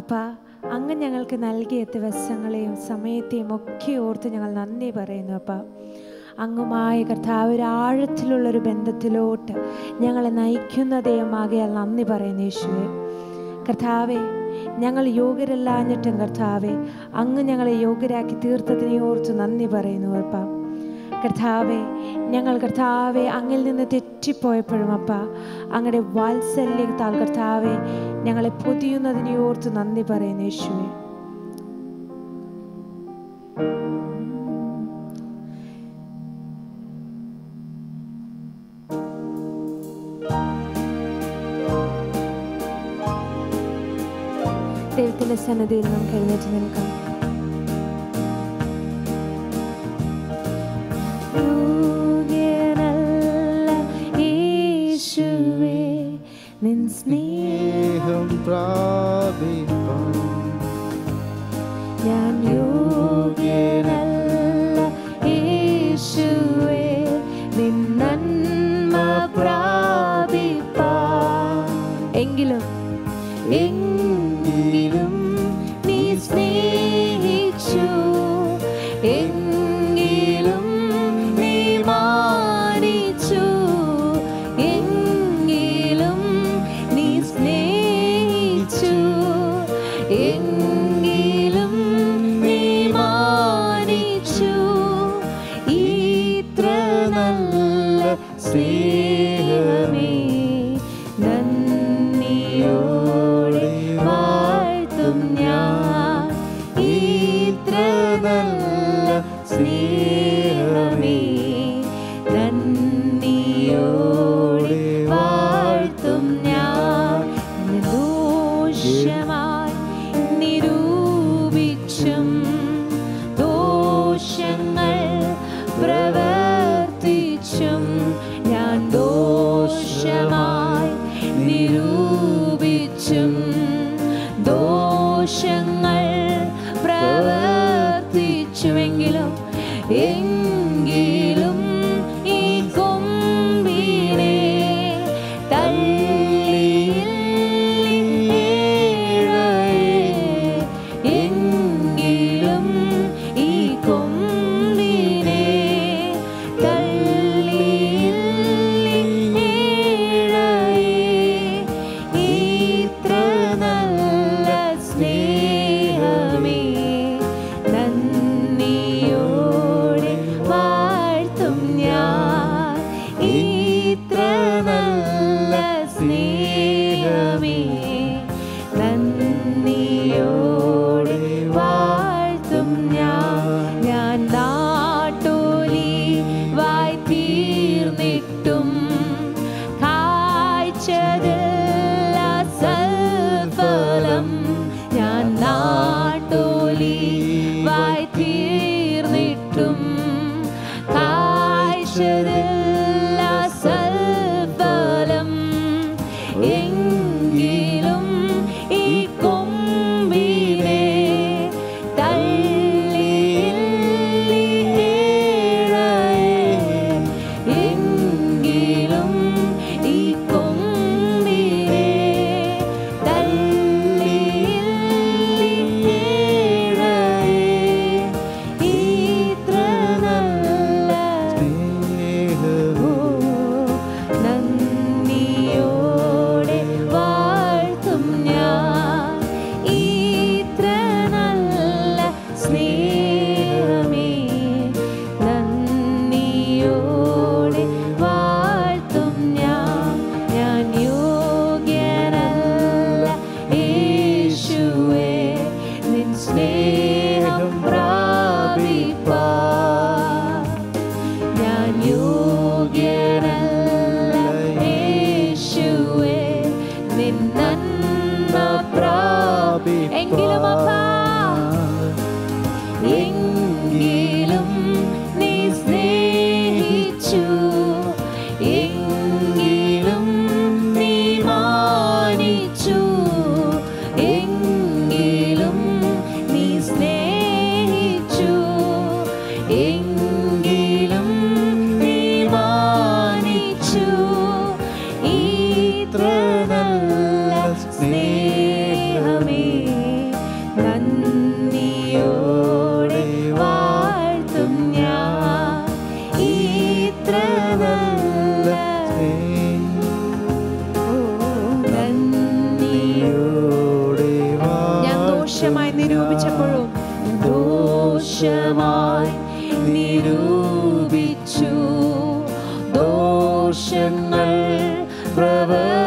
അപ്പാ അങ്ങ് ഞങ്ങൾക്ക് നൽകിയ ദിവസങ്ങളെയും സമയത്തെയും ഒക്കെ ഓർത്ത് ഞങ്ങൾ നന്ദി പറയുന്നു അപ്പാ അങ്ങുമായ കർത്താവ് ആഴത്തിലുള്ളൊരു ബന്ധത്തിലോട്ട് ഞങ്ങളെ നയിക്കുന്നതേയും ആകയാൽ നന്ദി പറയുന്നു യേശുവെ കർത്താവെ ഞങ്ങൾ യോഗ്യരല്ലാഞ്ഞിട്ടും കർത്താവെ അങ്ങ് ഞങ്ങളെ യോഗ്യരാക്കി തീർത്തതിനെ ഓർത്ത് നന്ദി പറയുന്നു അപ്പാ കർത്താവെ ഞങ്ങൾ കർത്താവെ അങ്ങിൽ നിന്ന് തെറ്റിപ്പോയപ്പോഴും അപ്പ അങ്ങയുടെ വാത്സല്യത്താൽ കർത്താവെ ഞങ്ങളെ പൊതിയുന്നതിനെ ഓർത്ത് നന്ദി പറയുന്നു യേശുവെ ദൈവത്തിൻ്റെ സന്നദ്ധയിൽ നമുക്ക് എഴുന്നേറ്റ് നിൽക്കാം pra ദോഷമായി നിരൂപിച്ചപ്പോഴും ദോഷമായി നിരൂപിച്ചു ദോഷങ്ങൾ പ്രവർ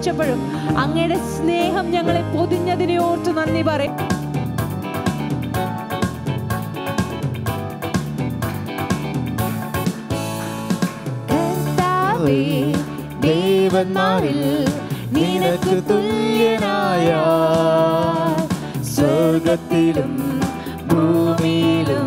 പ്രാർത്ഥിച്ചപ്പോഴും അങ്ങയുടെ സ്നേഹം ഞങ്ങളെ പൊതിഞ്ഞതിനെ ഓർത്ത് നന്ദി പറയും ദേവന്മാരിൽ നിനക്ക് തുല്യനായ സ്വർഗത്തിലും ഭൂമിയിലും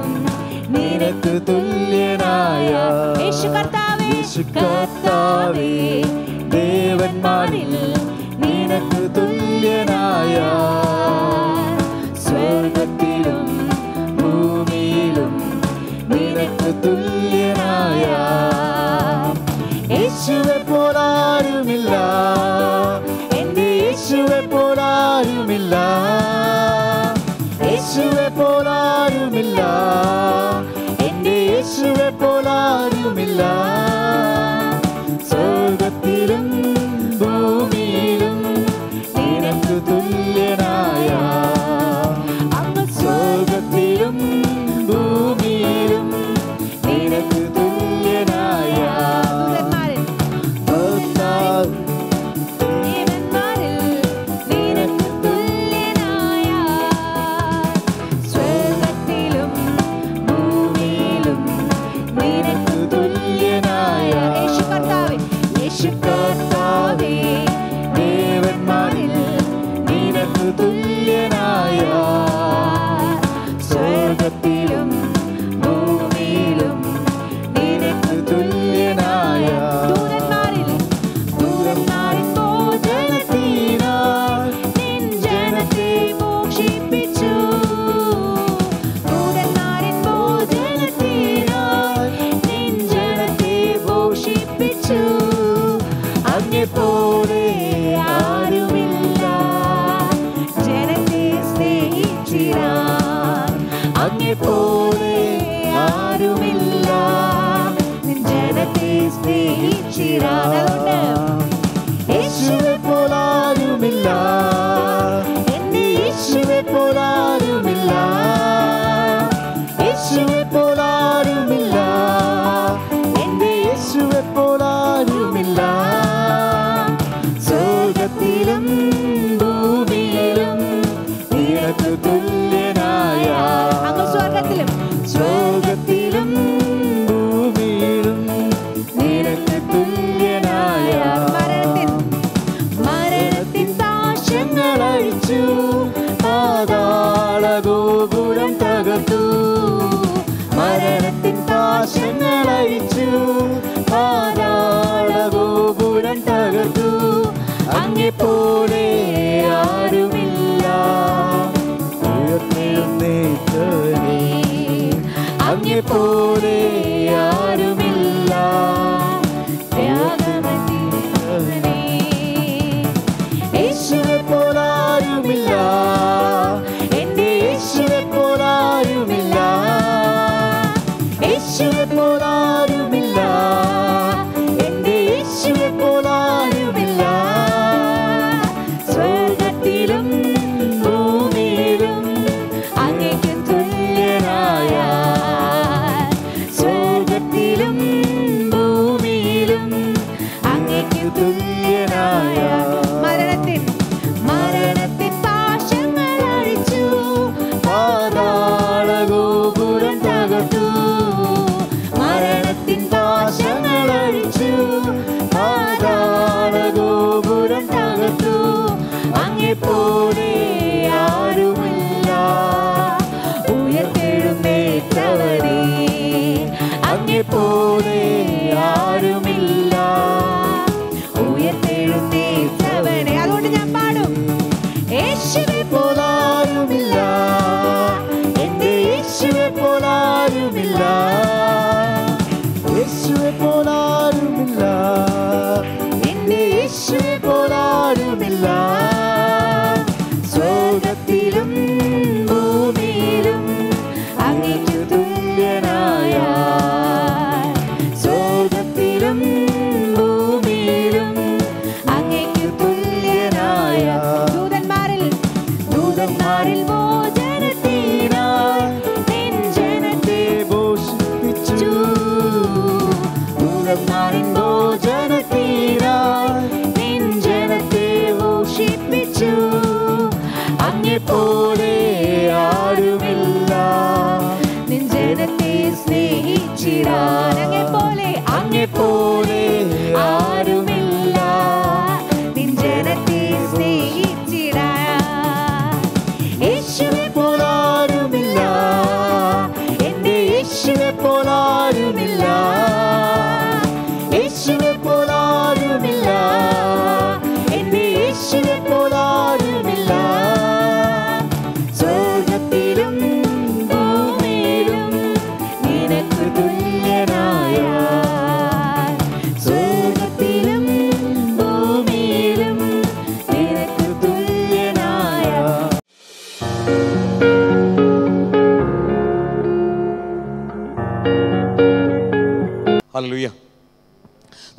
people.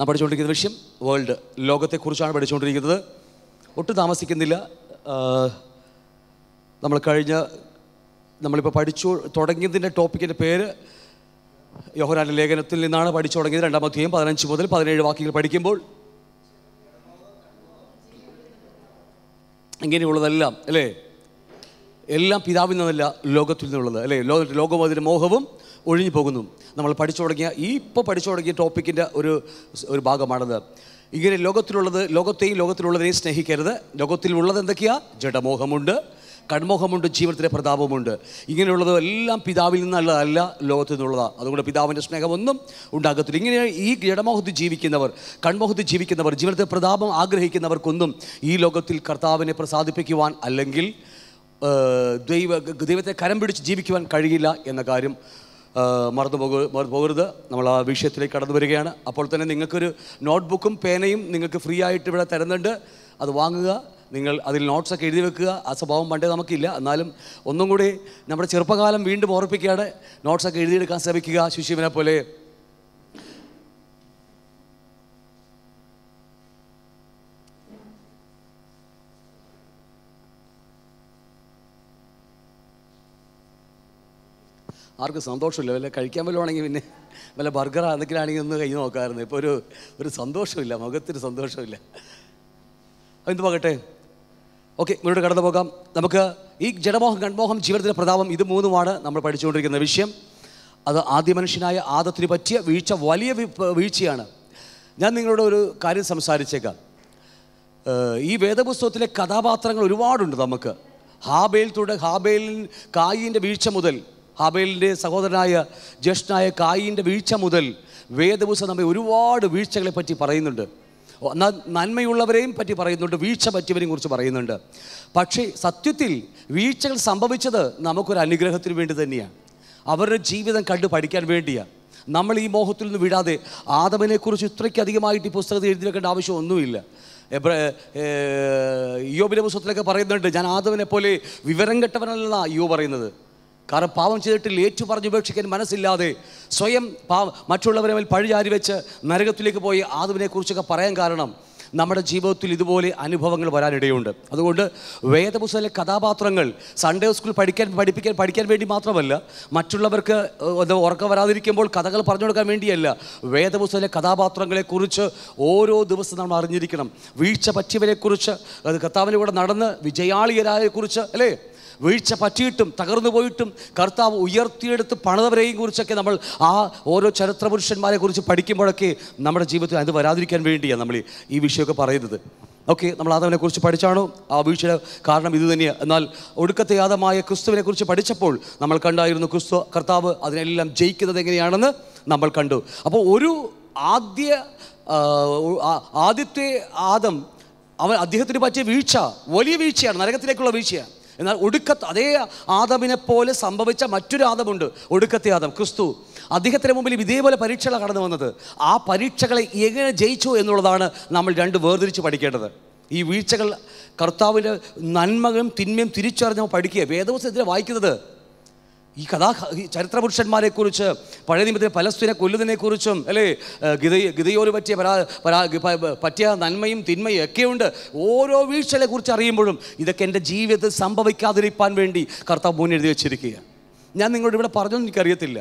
പഠിച്ചുകൊണ്ടിരിക്കുന്ന വിഷയം വേൾഡ് ലോകത്തെക്കുറിച്ചാണ് പഠിച്ചുകൊണ്ടിരിക്കുന്നത് ഒട്ടും താമസിക്കുന്നില്ല നമ്മൾ കഴിഞ്ഞ നമ്മളിപ്പോൾ പഠിച്ചു തുടങ്ങിയതിൻ്റെ ടോപ്പിക്കിൻ്റെ പേര് യോഹനാൻ്റെ ലേഖനത്തിൽ നിന്നാണ് പഠിച്ചു തുടങ്ങിയത് രണ്ടാം അധ്യായം പതിനഞ്ച് മുതൽ പതിനേഴ് വാക്യങ്ങൾ പഠിക്കുമ്പോൾ ഇങ്ങനെയുള്ളതെല്ലാം അല്ലേ എല്ലാം പിതാവിൽ നിന്നല്ല ലോകത്തിൽ നിന്നുള്ളത് അല്ലേ ലോക ലോകമതിൻ്റെ മോഹവും ഒഴിഞ്ഞു പോകുന്നു നമ്മൾ പഠിച്ചു തുടങ്ങിയ ഈ ഇപ്പോൾ പഠിച്ചു തുടങ്ങിയ ടോപ്പിക്കിൻ്റെ ഒരു ഒരു ഭാഗമാണത് ഇങ്ങനെ ലോകത്തിലുള്ളത് ലോകത്തെയും ലോകത്തിലുള്ളതിനെയും സ്നേഹിക്കരുത് ലോകത്തിലുള്ളത് എന്തൊക്കെയാണ് ജഡമോഹമുണ്ട് കൺമോഹമുണ്ട് ജീവിതത്തിലെ പ്രതാപമുണ്ട് ഇങ്ങനെയുള്ളത് എല്ലാം പിതാവിൽ നിന്നുള്ളതല്ല ലോകത്തു നിന്നുള്ളതാണ് അതുകൊണ്ട് പിതാവിൻ്റെ സ്നേഹമൊന്നും ഉണ്ടാകത്തില്ല ഇങ്ങനെ ഈ ജഡമോഹത്തിൽ ജീവിക്കുന്നവർ കൺമോഹത്തിൽ ജീവിക്കുന്നവർ ജീവിതത്തെ പ്രതാപം ആഗ്രഹിക്കുന്നവർക്കൊന്നും ഈ ലോകത്തിൽ കർത്താവിനെ പ്രസാദിപ്പിക്കുവാൻ അല്ലെങ്കിൽ ദൈവ ദൈവത്തെ കരം പിടിച്ച് ജീവിക്കുവാൻ കഴിയില്ല എന്ന കാര്യം മറന്നു മറന്നു പോകരുത് നമ്മൾ ആ വിഷയത്തിലേക്ക് കടന്നു വരികയാണ് അപ്പോൾ തന്നെ നിങ്ങൾക്കൊരു നോട്ട് ബുക്കും പേനയും നിങ്ങൾക്ക് ഫ്രീ ആയിട്ട് ഇവിടെ തരുന്നുണ്ട് അത് വാങ്ങുക നിങ്ങൾ അതിൽ നോട്ട്സൊക്കെ എഴുതി വെക്കുക ആ സ്വഭാവം പണ്ടേ നമുക്കില്ല എന്നാലും ഒന്നും കൂടി നമ്മുടെ ചെറുപ്പകാലം വീണ്ടും ഓർപ്പിക്കാതെ നോട്ട്സൊക്കെ എഴുതിയെടുക്കാൻ ശ്രമിക്കുക ശിശുവിനെ പോലെ ആർക്കും സന്തോഷമില്ല വല്ല കഴിക്കാൻ വല്ലതാണെങ്കിൽ പിന്നെ വല്ല ബർഗർ എന്തെങ്കിലാണെങ്കിൽ ഒന്ന് കഴിഞ്ഞ് നോക്കാമായിരുന്നു ഇപ്പോൾ ഒരു ഒരു സന്തോഷമില്ല മുഖത്തിന് സന്തോഷമില്ല എന്ത് പോകട്ടെ ഓക്കെ മുന്നോട്ട് കടന്നു പോകാം നമുക്ക് ഈ ജഡമോഹം ഗൺമോഹം ജീവിതത്തിൻ്റെ പ്രതാപം ഇത് മൂന്നുമാണ് നമ്മൾ പഠിച്ചുകൊണ്ടിരിക്കുന്ന വിഷയം അത് ആദ്യ മനുഷ്യനായ ആദത്തിന് പറ്റിയ വീഴ്ച വലിയ വീഴ്ചയാണ് ഞാൻ നിങ്ങളോട് ഒരു കാര്യം സംസാരിച്ചേക്കാം ഈ വേദപുസ്തകത്തിലെ കഥാപാത്രങ്ങൾ ഒരുപാടുണ്ട് നമുക്ക് ഹാബേൽ തുടങ്ങി ഹാബേലിൻ കായിൻ്റെ വീഴ്ച മുതൽ ഹബേലിൻ്റെ സഹോദരനായ ജ്യേഷ്ഠനായ കായിൻ്റെ വീഴ്ച മുതൽ വേദപുസ്തകം നമ്മെ ഒരുപാട് വീഴ്ചകളെ പറ്റി പറയുന്നുണ്ട് നന്മയുള്ളവരെയും പറ്റി പറയുന്നുണ്ട് വീഴ്ച പറ്റിയവരെയും കുറിച്ച് പറയുന്നുണ്ട് പക്ഷേ സത്യത്തിൽ വീഴ്ചകൾ സംഭവിച്ചത് നമുക്കൊരു അനുഗ്രഹത്തിന് വേണ്ടി തന്നെയാണ് അവരുടെ ജീവിതം കണ്ടു പഠിക്കാൻ വേണ്ടിയാണ് നമ്മൾ ഈ മോഹത്തിൽ നിന്ന് വിടാതെ ആദമിനെക്കുറിച്ച് ഇത്രയ്ക്കധികമായിട്ട് അധികമായിട്ട് ഈ പുസ്തകത്തിൽ എഴുതി വെക്കേണ്ട ആവശ്യമൊന്നുമില്ല യോബിന്റെ പുസ്തകത്തിലൊക്കെ പറയുന്നുണ്ട് ഞാൻ ആദവിനെ പോലെ വിവരം കെട്ടവനല്ല യോ പറയുന്നത് കാരണം പാവം ചെയ്തിട്ടില്ല ഏറ്റു ഉപേക്ഷിക്കാൻ മനസ്സില്ലാതെ സ്വയം പാവ മറ്റുള്ളവരെ മേൽ പഴിചാരി വെച്ച് നരകത്തിലേക്ക് പോയി ആദവിനെക്കുറിച്ചൊക്കെ പറയാൻ കാരണം നമ്മുടെ ജീവിതത്തിൽ ഇതുപോലെ അനുഭവങ്ങൾ വരാനിടയുണ്ട് അതുകൊണ്ട് വേദപുസ്തകത്തിലെ കഥാപാത്രങ്ങൾ സൺഡേ സ്കൂൾ പഠിക്കാൻ പഠിപ്പിക്കാൻ പഠിക്കാൻ വേണ്ടി മാത്രമല്ല മറ്റുള്ളവർക്ക് ഉറക്കം വരാതിരിക്കുമ്പോൾ കഥകൾ പറഞ്ഞു കൊടുക്കാൻ വേണ്ടിയല്ല വേദപുസ്തകത്തിലെ കഥാപാത്രങ്ങളെക്കുറിച്ച് ഓരോ ദിവസവും നമ്മൾ അറിഞ്ഞിരിക്കണം വീഴ്ച പറ്റിയവരെക്കുറിച്ച് കർത്താവിൻ്റെ കൂടെ നടന്ന് വിജയാളിയരായെക്കുറിച്ച് അല്ലേ വീഴ്ച പറ്റിയിട്ടും തകർന്നു പോയിട്ടും കർത്താവ് ഉയർത്തിയെടുത്ത് പണിതവരെയും കുറിച്ചൊക്കെ നമ്മൾ ആ ഓരോ ചരിത്രപുരുഷന്മാരെ കുറിച്ച് പഠിക്കുമ്പോഴൊക്കെ നമ്മുടെ ജീവിതത്തിൽ അത് വരാതിരിക്കാൻ വേണ്ടിയാണ് നമ്മൾ ഈ വിഷയമൊക്കെ പറയുന്നത് ഓക്കെ നമ്മൾ കുറിച്ച് പഠിച്ചാണോ ആ വീഴ്ചയുടെ കാരണം ഇത് തന്നെയാണ് എന്നാൽ ഒടുക്കത്തെ യാദമായ ക്രിസ്തുവിനെക്കുറിച്ച് പഠിച്ചപ്പോൾ നമ്മൾ കണ്ടായിരുന്നു ക്രിസ്തു കർത്താവ് അതിനെല്ലാം ജയിക്കുന്നത് എങ്ങനെയാണെന്ന് നമ്മൾ കണ്ടു അപ്പോൾ ഒരു ആദ്യ ആദ്യത്തെ ആദം അവൻ അദ്ദേഹത്തിന് പറ്റിയ വീഴ്ച വലിയ വീഴ്ചയാണ് നരകത്തിലേക്കുള്ള വീഴ്ചയാണ് എന്നാൽ ഒടുക്കത്ത് അതേ ആദമിനെ പോലെ സംഭവിച്ച മറ്റൊരു ആദമുണ്ട് ഒടുക്കത്തെ ആദം ക്രിസ്തു അദ്ദേഹത്തിന് മുമ്പിൽ ഇതേപോലെ പരീക്ഷകളാണ് കടന്നു വന്നത് ആ പരീക്ഷകളെ എങ്ങനെ ജയിച്ചു എന്നുള്ളതാണ് നമ്മൾ രണ്ട് വേർതിരിച്ച് പഠിക്കേണ്ടത് ഈ വീഴ്ചകൾ കർത്താവിൻ്റെ നന്മകളും തിന്മയും തിരിച്ചറിഞ്ഞ് പഠിക്കുക വേദവസ്ഥ എതിരെ വായിക്കുന്നത് ഈ കഥാ ചരിത്ര കുറിച്ച് പഴയ നിമിത്തത്തിൽ പലസ്തീനെ കുറിച്ചും അല്ലേ ഗിത പറ്റിയ പരാ പരാ പറ്റിയ നന്മയും തിന്മയും ഒക്കെയുണ്ട് ഓരോ കുറിച്ച് അറിയുമ്പോഴും ഇതൊക്കെ എൻ്റെ ജീവിതത്തിൽ സംഭവിക്കാതിരിക്കാൻ വേണ്ടി കർത്താവ് എഴുതി വെച്ചിരിക്കുക ഞാൻ നിങ്ങളോട് ഇവിടെ പറഞ്ഞൊന്നും എനിക്കറിയത്തില്ല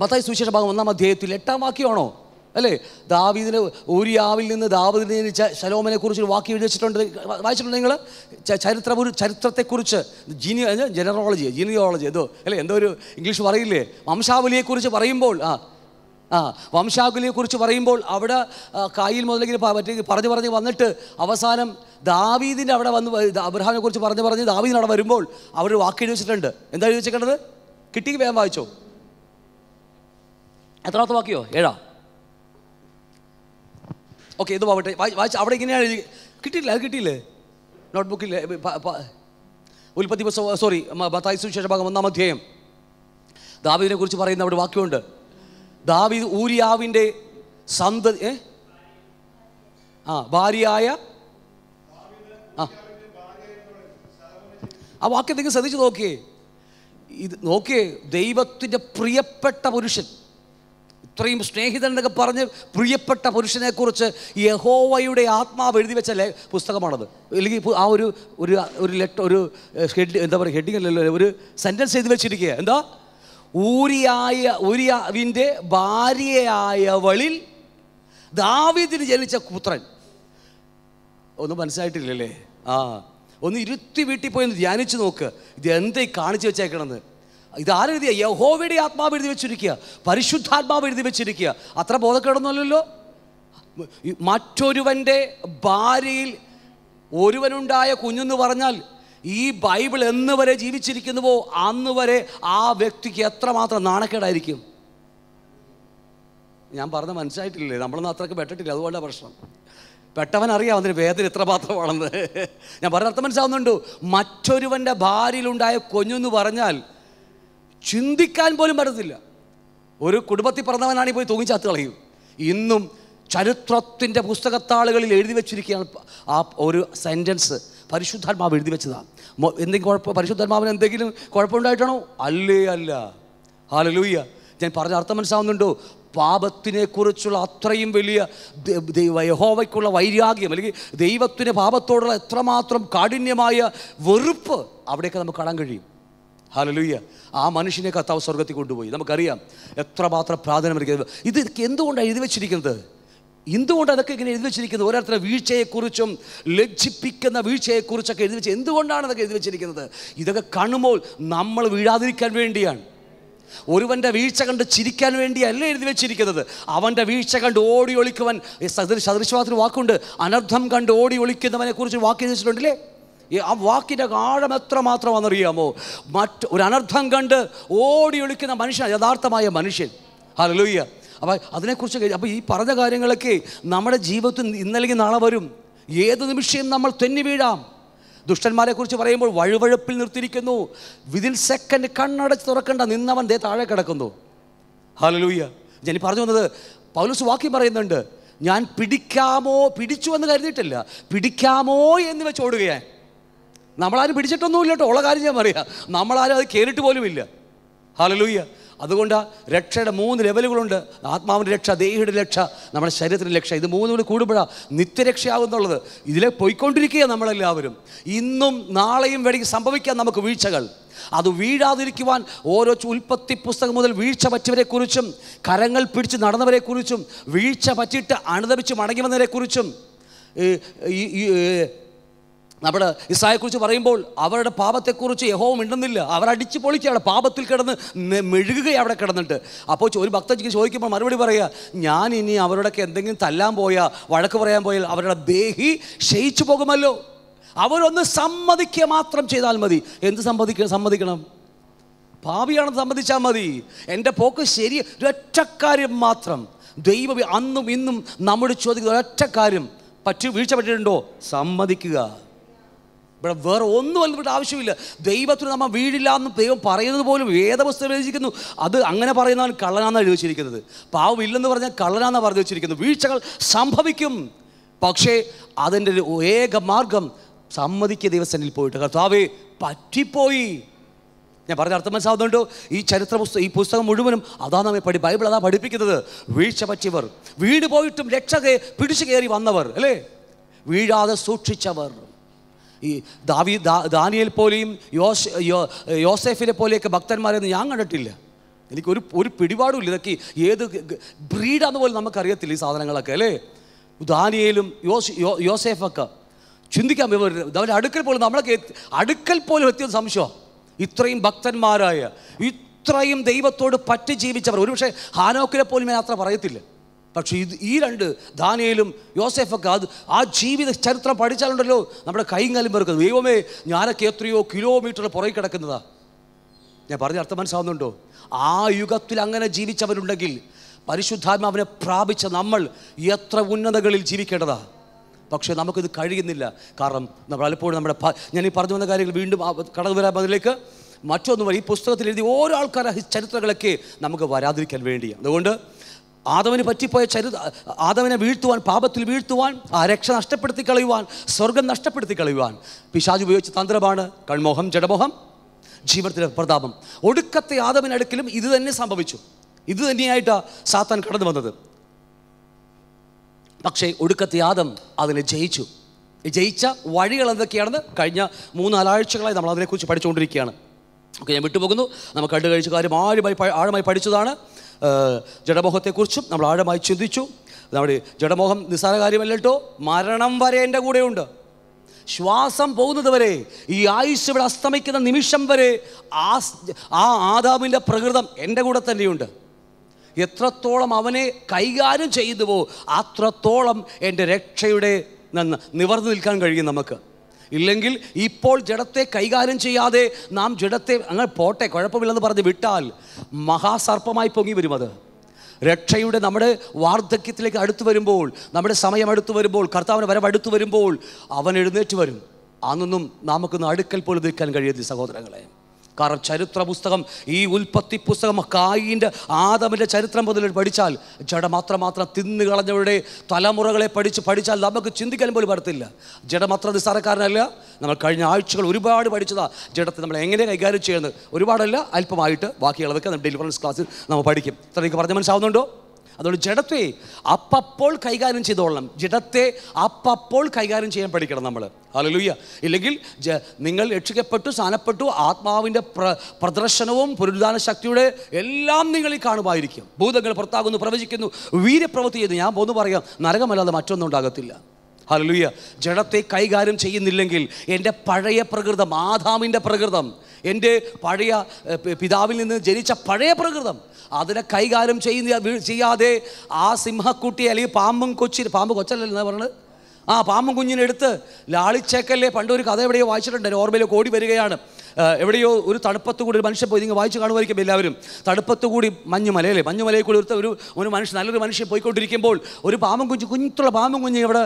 മത്തായി സുവിശേഷ ഭാഗം ഒന്നാം അധ്യായത്തിൽ എട്ടാം വാക്യമാണോ അല്ലേ ദാവീദിന് ഊരിയാവിൽ നിന്ന് ദാവീദിനെ ജനിച്ച ശലോമനെ കുറിച്ച് ഒരു വാക്യം വായിച്ചിട്ടുണ്ട് നിങ്ങൾ ചരിത്ര ചരിത്രത്തെക്കുറിച്ച് ജിനി ജനറോളജി ജിനിയോളജി എന്തോ അല്ലേ എന്തോ ഒരു ഇംഗ്ലീഷ് പറയില്ലേ വംശാവലിയെക്കുറിച്ച് പറയുമ്പോൾ ആ ആ വംശാകുലിയെക്കുറിച്ച് പറയുമ്പോൾ അവിടെ കായിൽ മുതലെങ്കിൽ മറ്റേ പറഞ്ഞു പറഞ്ഞ് വന്നിട്ട് അവസാനം ദാവീദിൻ്റെ അവിടെ വന്ന് അബ്രഹാമിനെ കുറിച്ച് പറഞ്ഞ് പറഞ്ഞ് ദാവീദിന് അവിടെ വരുമ്പോൾ അവർ വാക്ക് എഴുതിച്ചിട്ടുണ്ട് എന്താ എഴുതി കിട്ടി വേഗം വായിച്ചോ എത്രാമത്തെ വാക്കിയോ ഏഴാ ഓക്കെ ഇത് പോവട്ടെ വായിച്ച് അവിടെ ഇങ്ങനെയാണ് കിട്ടിയില്ല അത് കിട്ടിയില്ലേ നോട്ട്ബുക്കിൽ ഉൽപ്പത്തി സോറി മത്തായി സുവിശേഷ ഭാഗം ഒന്നാം അധ്യായം ദാവീദിനെ കുറിച്ച് പറയുന്ന അവിടെ വാക്യമുണ്ട് ദാവീദ് ഊരിയാവിൻ്റെ സന്ത ഏ ആ ഭാര്യയായ ആ ആ നിങ്ങൾ ശ്രദ്ധിച്ച് നോക്കിയേ ഇത് നോക്കിയേ ദൈവത്തിൻ്റെ പ്രിയപ്പെട്ട പുരുഷൻ ഇത്രയും സ്നേഹിതൻ എന്നൊക്കെ പറഞ്ഞ് പ്രിയപ്പെട്ട പുരുഷനെക്കുറിച്ച് യഹോവയുടെ ആത്മാവ് എഴുതി വെച്ച പുസ്തകമാണത് അല്ലെങ്കിൽ ആ ഒരു ഒരു ഒരു ലെറ്റർ ഒരു ഹെഡ് എന്താ പറയുക ഹെഡിങ് അല്ലല്ലോ ഒരു സെൻറ്റൻസ് എഴുതി വെച്ചിരിക്കുക എന്താ ഊരിയായ ഊരിയാവിൻ്റെ ഭാര്യയായവളിൽ ദാവിദിന് ജനിച്ച പുത്രൻ ഒന്നും മനസ്സിലായിട്ടില്ലല്ലേ ആ ഒന്ന് ഇരുത്തി വീട്ടിൽ പോയി ഒന്ന് ധ്യാനിച്ചു നോക്ക് ഇത് എന്തേ കാണിച്ചു വെച്ചേക്കണമെന്ന് ഇത് ആരെഴുതിയ യഹോവയുടെ ആത്മാവ് എഴുതി വെച്ചിരിക്കുക പരിശുദ്ധാത്മാവ് എഴുതി വെച്ചിരിക്കുക അത്ര ബോധക്കേടൊന്നുമല്ലല്ലോ മറ്റൊരുവൻ്റെ ഭാര്യയിൽ ഒരുവനുണ്ടായ കുഞ്ഞെന്ന് പറഞ്ഞാൽ ഈ ബൈബിൾ എന്ന് വരെ ജീവിച്ചിരിക്കുന്നുവോ അന്ന് വരെ ആ വ്യക്തിക്ക് എത്രമാത്രം നാണക്കേടായിരിക്കും ഞാൻ പറഞ്ഞ മനസ്സിലായിട്ടില്ലേ നമ്മളൊന്നും അത്രയ്ക്ക് പെട്ടിട്ടില്ല അതുകൊണ്ട് പ്രശ്നം പെട്ടവൻ അറിയാം അതിന് വേദന എത്ര പാത്രമാണെന്ന് ഞാൻ പറഞ്ഞ അർത്ഥം മനസ്സിലാവുന്നുണ്ടോ മറ്റൊരുവൻ്റെ ഭാര്യയിലുണ്ടായ കുഞ്ഞെന്ന് പറഞ്ഞാൽ ചിന്തിക്കാൻ പോലും പറ്റത്തില്ല ഒരു കുടുംബത്തിൽ പറഞ്ഞവനാണെങ്കിൽ പോയി തൂങ്ങി ചത്ത് കളയും ഇന്നും ചരിത്രത്തിൻ്റെ പുസ്തകത്താളുകളിൽ എഴുതി വെച്ചിരിക്കുകയാണ് ആ ഒരു സെൻറ്റൻസ് പരിശുദ്ധാത്മാവ് എഴുതി വെച്ചതാണ് എന്തെങ്കിലും കുഴപ്പം പരിശുദ്ധാത്മാവിന് എന്തെങ്കിലും കുഴപ്പമുണ്ടായിട്ടാണോ അല്ലേ അല്ല ഹാലലൂയ്യ ഞാൻ പറഞ്ഞ അർത്ഥം മനസ്സിലാവുന്നുണ്ടോ പാപത്തിനെക്കുറിച്ചുള്ള അത്രയും വലിയ യഹോവയ്ക്കുള്ള വൈരാഗ്യം അല്ലെങ്കിൽ ദൈവത്തിന് പാപത്തോടുള്ള എത്രമാത്രം കാഠിന്യമായ വെറുപ്പ് അവിടെയൊക്കെ നമുക്ക് കാണാൻ കഴിയും ഹലലൂയ്യ ആ മനുഷ്യനെ കർത്താവ് സ്വർഗത്തിൽ കൊണ്ടുപോയി നമുക്കറിയാം എത്ര മാത്രം പ്രാധാന്യം ഇത് എന്തുകൊണ്ടാണ് എഴുതി വെച്ചിരിക്കുന്നത് എന്തുകൊണ്ട് അതൊക്കെ ഇങ്ങനെ എഴുതി വെച്ചിരിക്കുന്നത് ഓരോരുത്തരുടെ വീഴ്ചയെക്കുറിച്ചും ലജ്ജിപ്പിക്കുന്ന വീഴ്ചയെക്കുറിച്ചൊക്കെ എഴുതി വെച്ച് എന്തുകൊണ്ടാണ് അതൊക്കെ എഴുതി വെച്ചിരിക്കുന്നത് ഇതൊക്കെ കാണുമ്പോൾ നമ്മൾ വീഴാതിരിക്കാൻ വേണ്ടിയാണ് ഒരുവൻ്റെ വീഴ്ച കണ്ട് ചിരിക്കാൻ വേണ്ടിയല്ല എഴുതി വെച്ചിരിക്കുന്നത് അവൻ്റെ വീഴ്ച കണ്ട് ഓടി ഒളിക്കുവാൻ സദൃശവാദത്തിന് വാക്കുണ്ട് അനർത്ഥം കണ്ട് ഓടി ഒളിക്കുന്നവനെ കുറിച്ച് വാക്ക് എഴുതി വെച്ചിട്ടുണ്ടല്ലേ ആ വാക്കിൻ്റെ ആഴം എത്രമാത്രമാണെന്നറിയാമോ മറ്റ് ഒരു അനർത്ഥം കണ്ട് ഓടി ഒളിക്കുന്ന മനുഷ്യൻ യഥാർത്ഥമായ മനുഷ്യൻ ഹലോയ്യ അപ്പോൾ അതിനെക്കുറിച്ച് അപ്പോൾ ഈ പറഞ്ഞ കാര്യങ്ങളൊക്കെ നമ്മുടെ ജീവിതത്തിൽ ഇന്നല്ലെങ്കിൽ നാളെ വരും ഏത് നിമിഷം നമ്മൾ തെന്നി വീഴാം ദുഷ്ടന്മാരെ കുറിച്ച് പറയുമ്പോൾ വഴുവഴുപ്പിൽ നിർത്തിയിരിക്കുന്നു വിതിൻ സെക്കൻഡ് കണ്ണടച്ച് തുറക്കണ്ട നിന്നവൻ ദേ താഴെ കിടക്കുന്നു ഹലലൂയ്യ ഞാൻ പറഞ്ഞു വന്നത് പൗലൂസ് വാക്കി പറയുന്നുണ്ട് ഞാൻ പിടിക്കാമോ പിടിച്ചു എന്ന് കരുതിയിട്ടില്ല പിടിക്കാമോ എന്ന് വെച്ച് ഓടുകയാണ് നമ്മളാരും പിടിച്ചിട്ടൊന്നുമില്ല കേട്ടോ ഉള്ള കാര്യം ഞാൻ പറയാം നമ്മളാരും അത് കേറിട്ട് പോലുമില്ല ഹാലലൂയ്യ അതുകൊണ്ട് രക്ഷയുടെ മൂന്ന് ലെവലുകളുണ്ട് ആത്മാവിൻ്റെ രക്ഷ ദേഹിയുടെ രക്ഷ നമ്മുടെ ശരീരത്തിൻ്റെ രക്ഷ ഇത് മൂന്നും കൂടി കൂടുമ്പോഴാണ് നിത്യരക്ഷയാവുന്നുള്ളത് ഇതിലെ പോയിക്കൊണ്ടിരിക്കുക നമ്മളെല്ലാവരും ഇന്നും നാളെയും വേണമെങ്കിൽ സംഭവിക്കാം നമുക്ക് വീഴ്ചകൾ അത് വീഴാതിരിക്കുവാൻ ഓരോ ഉൽപ്പത്തി പുസ്തകം മുതൽ വീഴ്ച പറ്റിയവരെക്കുറിച്ചും കരങ്ങൾ പിടിച്ച് നടന്നവരെക്കുറിച്ചും വീഴ്ച പറ്റിയിട്ട് അണുതപിച്ച് മടങ്ങി വന്നവരെക്കുറിച്ചും നമ്മുടെ ഇസായെക്കുറിച്ച് പറയുമ്പോൾ അവരുടെ പാപത്തെക്കുറിച്ച് യഹോവ മിണ്ടുന്നില്ല അവരടിച്ച് പൊളിക്കുകയാണ് പാപത്തിൽ കിടന്ന് മെഴുകുകയാണ് അവിടെ കിടന്നിട്ട് അപ്പോൾ ഒരു ഭക്തജിക്ക് ചോദിക്കുമ്പോൾ മറുപടി പറയുക ഞാൻ ഇനി അവരോടൊക്കെ എന്തെങ്കിലും തല്ലാൻ പോയാൽ വഴക്ക് പറയാൻ പോയാൽ അവരുടെ ദേഹി ക്ഷയിച്ചു പോകുമല്ലോ അവരൊന്ന് സമ്മതിക്കുക മാത്രം ചെയ്താൽ മതി എന്ത് സമ്മതിക്ക സമ്മതിക്കണം ഭാവിയാണെന്ന് സമ്മതിച്ചാൽ മതി എൻ്റെ പോക്ക് ശരി ഒറ്റക്കാര്യം മാത്രം ദൈവം അന്നും ഇന്നും നമ്മുടെ ചോദിക്കുന്ന ഒരൊറ്റക്കാര്യം പറ്റി വീഴ്ച പറ്റിയിട്ടുണ്ടോ സമ്മതിക്കുക ഇവിടെ വേറെ ഒന്നും ഇവിടെ ആവശ്യമില്ല ദൈവത്തിന് നമ്മൾ വീടില്ല എന്ന് ദൈവം പറയുന്നത് പോലും വേദപുസ്തകം രചിക്കുന്നു അത് അങ്ങനെ പറയുന്നവൻ കള്ളനാണെന്ന് എഴുതി വെച്ചിരിക്കുന്നത് പാവമില്ലെന്ന് പറഞ്ഞാൽ കള്ളനാണെന്ന് പറഞ്ഞു വെച്ചിരിക്കുന്നു വീഴ്ചകൾ സംഭവിക്കും പക്ഷേ അതിൻ്റെ ഒരു ഏക മാർഗം സമ്മതിക്കുക ദിവസനിൽ പോയിട്ട് കർത്താവേ പറ്റിപ്പോയി ഞാൻ പറഞ്ഞ അർത്ഥം മനസ്സാവുന്നുണ്ടോ ഈ ചരിത്ര പുസ്തകം ഈ പുസ്തകം മുഴുവനും അതാ നമ്മെ പഠി ബൈബിൾ അതാ പഠിപ്പിക്കുന്നത് വീഴ്ച പറ്റിയവർ വീട് പോയിട്ടും രക്ഷ പിടിച്ചു കയറി വന്നവർ അല്ലേ വീഴാതെ സൂക്ഷിച്ചവർ ഈ ദാവി ദാനിയൽ പോലെയും യോസ് യോസെഫിനെ പോലെയൊക്കെ ഭക്തന്മാരെന്ന് ഞാൻ കണ്ടിട്ടില്ല എനിക്ക് ഒരു ഒരു ഇല്ല ഇതൊക്കെ ഏത് ബ്രീഡാന്ന് പോലും നമുക്കറിയത്തില്ല ഈ സാധനങ്ങളൊക്കെ അല്ലേ ദാനിയയിലും യോസ് യോസെഫൊക്കെ ചിന്തിക്കാൻ അവരുടെ അടുക്കൽ പോലും നമ്മളൊക്കെ അടുക്കൽ പോലും എത്തിയത് സംശയം ഇത്രയും ഭക്തന്മാരായ ഇത്രയും ദൈവത്തോട് പറ്റി ജീവിച്ചവർ ഒരുപക്ഷെ ഹാനോക്കിനെ പോലും ഞാൻ അത്ര പറയത്തില്ല പക്ഷേ ഇത് ഈ രണ്ട് ധാനയിലും യോസെഫൊക്കെ അത് ആ ജീവിത ചരിത്രം പഠിച്ചാലുണ്ടല്ലോ നമ്മുടെ കൈയും കാലും ദൈവമേ ഞാനൊക്കെ എത്രയോ കിലോമീറ്റർ പുറകെ കിടക്കുന്നതാ ഞാൻ പറഞ്ഞ അർത്ഥം മനസ്സാവുന്നുണ്ടോ ആ യുഗത്തിൽ അങ്ങനെ ജീവിച്ചവരുണ്ടെങ്കിൽ പരിശുദ്ധാത്മാവിനെ പ്രാപിച്ച നമ്മൾ എത്ര ഉന്നതകളിൽ ജീവിക്കേണ്ടതാ പക്ഷേ നമുക്കിത് കഴിയുന്നില്ല കാരണം നമ്മൾ പലപ്പോഴും നമ്മുടെ ഞാൻ ഈ പറഞ്ഞു വന്ന കാര്യങ്ങൾ വീണ്ടും കടന്നു വരാൻ അതിലേക്ക് മറ്റൊന്നും ഈ പുസ്തകത്തിൽ എഴുതി ഓരോ ആൾക്കാരുടെ ചരിത്രങ്ങളൊക്കെ നമുക്ക് വരാതിരിക്കാൻ വേണ്ടിയാണ് അതുകൊണ്ട് ആദവന് പറ്റിപ്പോയ ചരിത ആദവനെ വീഴ്ത്തുവാൻ പാപത്തിൽ വീഴ്ത്തുവാൻ ആ രക്ഷ നഷ്ടപ്പെടുത്തി കളയുവാൻ സ്വർഗം നഷ്ടപ്പെടുത്തി കളയുവാൻ പിശാജ് ഉപയോഗിച്ച തന്ത്രമാണ് കൺമോഹം ജഡമോഹം ജീവിതത്തിലെ പ്രതാപം ഒടുക്കത്തെ ആദവിനടുക്കിലും ഇത് തന്നെ സംഭവിച്ചു ഇത് തന്നെയായിട്ടാണ് സാത്താൻ കടന്നു വന്നത് പക്ഷേ ഒടുക്കത്തെ ആദം അതിനെ ജയിച്ചു ജയിച്ച വഴികൾ എന്തൊക്കെയാണെന്ന് കഴിഞ്ഞ മൂന്നാലാഴ്ചകളായി നമ്മൾ അതിനെക്കുറിച്ച് പഠിച്ചുകൊണ്ടിരിക്കുകയാണ് ഓക്കെ ഞാൻ വിട്ടുപോകുന്നു നമ്മൾ കണ്ടു കഴിച്ച കാര്യം ആഴമായി ആഴമായി പഠിച്ചതാണ് ജഡമോഹത്തെക്കുറിച്ചും നമ്മൾ ആഴമായി ചിന്തിച്ചു നമ്മുടെ ജഡമോഹം നിസ്സാര കാര്യമല്ല കേട്ടോ മരണം വരെ എൻ്റെ കൂടെയുണ്ട് ശ്വാസം പോകുന്നത് വരെ ഈ ആയുസ് ഇവിടെ അസ്തമിക്കുന്ന നിമിഷം വരെ ആ ആ ആദാമിൻ്റെ പ്രകൃതം എൻ്റെ കൂടെ തന്നെയുണ്ട് എത്രത്തോളം അവനെ കൈകാര്യം ചെയ്തുവോ അത്രത്തോളം എൻ്റെ രക്ഷയുടെ നിവർന്നു നിൽക്കാൻ കഴിയും നമുക്ക് ഇല്ലെങ്കിൽ ഇപ്പോൾ ജഡത്തെ കൈകാര്യം ചെയ്യാതെ നാം ജഡത്തെ അങ്ങനെ പോട്ടെ കുഴപ്പമില്ലെന്ന് പറഞ്ഞ് വിട്ടാൽ മഹാസർപ്പമായി പൊങ്ങി വരും അത് രക്ഷയുടെ നമ്മുടെ വാർദ്ധക്യത്തിലേക്ക് അടുത്തു വരുമ്പോൾ നമ്മുടെ സമയം അടുത്തു വരുമ്പോൾ കർത്താവിന് വരവ് അടുത്തു വരുമ്പോൾ അവൻ എഴുന്നേറ്റ് വരും അന്നൊന്നും നമുക്കൊന്ന് അടുക്കൽ പോലും നിൽക്കാൻ കഴിയരുത് സഹോദരങ്ങളെ കാരണം ചരിത്ര പുസ്തകം ഈ ഉൽപ്പത്തി പുസ്തകം കായിൻ്റെ ആദമിൻ്റെ ചരിത്രം മുതൽ പഠിച്ചാൽ ജഡ മാത്രം തിന്നു കളഞ്ഞവരുടെ തലമുറകളെ പഠിച്ച് പഠിച്ചാൽ നമുക്ക് ചിന്തിക്കാൻ പോലും പറ്റത്തില്ല ജഡ മാത്രം നിസ്സാരക്കാരനല്ല നമ്മൾ കഴിഞ്ഞ ആഴ്ചകൾ ഒരുപാട് പഠിച്ചതാണ് ജഡത്തെ നമ്മൾ എങ്ങനെ കൈകാര്യം ചെയ്യുന്നത് ഒരുപാടല്ല അല്പമായിട്ട് ബാക്കിയുള്ളതൊക്കെ നമ്മൾ ഡെലിവറൻസ് ക്ലാസ്സിൽ നമ്മൾ പഠിക്കും നിങ്ങൾക്ക് പറഞ്ഞ് മനസ്സാവുന്നുണ്ടോ അതുകൊണ്ട് ജഡത്തെ അപ്പപ്പോൾ കൈകാര്യം ചെയ്തോളണം ജഡത്തെ അപ്പപ്പോൾ കൈകാര്യം ചെയ്യാൻ പഠിക്കണം നമ്മൾ അലലുയ്യ ഇല്ലെങ്കിൽ നിങ്ങൾ രക്ഷിക്കപ്പെട്ടു സ്ഥാനപ്പെട്ടു ആത്മാവിൻ്റെ പ്ര പ്രദർശനവും പുനരുദ്ധാന ശക്തിയുടെ എല്ലാം നിങ്ങളിൽ കാണുമായിരിക്കും ഭൂതങ്ങൾ പുറത്താകുന്നു പ്രവചിക്കുന്നു വീര്യപ്രവൃത്തി ചെയ്ത് ഞാൻ പോന്നു പറയാം നരകമല്ലാതെ മറ്റൊന്നും ഉണ്ടാകത്തില്ല ഹലലുയ ജഡത്തെ കൈകാര്യം ചെയ്യുന്നില്ലെങ്കിൽ എൻ്റെ പഴയ പ്രകൃതം ആദാമിൻ്റെ പ്രകൃതം എൻ്റെ പഴയ പിതാവിൽ നിന്ന് ജനിച്ച പഴയ പ്രകൃതം അതിനെ കൈകാര്യം ചെയ്യുന്ന ചെയ്യാതെ ആ സിംഹക്കുട്ടി അല്ലെങ്കിൽ പാമ്പും കൊച്ചി പാമ്പ് കൊച്ചല്ലല്ലോ എന്നാ പറഞ്ഞത് ആ പാമ്പും കുഞ്ഞിനെടുത്ത് ലാളിച്ചേക്കല്ലേ പണ്ടൊരു കഥ എവിടെയോ വായിച്ചിട്ടുണ്ട് ഓർമ്മയിലേക്ക് ഓടി വരികയാണ് എവിടെയോ ഒരു തണുപ്പത്ത് കൂടി ഒരു മനുഷ്യൻ പോയി നിങ്ങൾ വായിച്ചു കാണുമായിരിക്കും എല്ലാവരും തണുപ്പത്ത് കൂടി മഞ്ഞുമലയല്ലേ മഞ്ഞുമലയിൽ കൂടി ഒരുത്ത ഒരു ഒരു മനുഷ്യൻ നല്ലൊരു മനുഷ്യൻ പോയിക്കൊണ്ടിരിക്കുമ്പോൾ ഒരു പാമ്പും കുഞ്ഞ് കുഞ്ഞുള്ള പാമ്പും കുഞ്ഞ് ഇവിടെ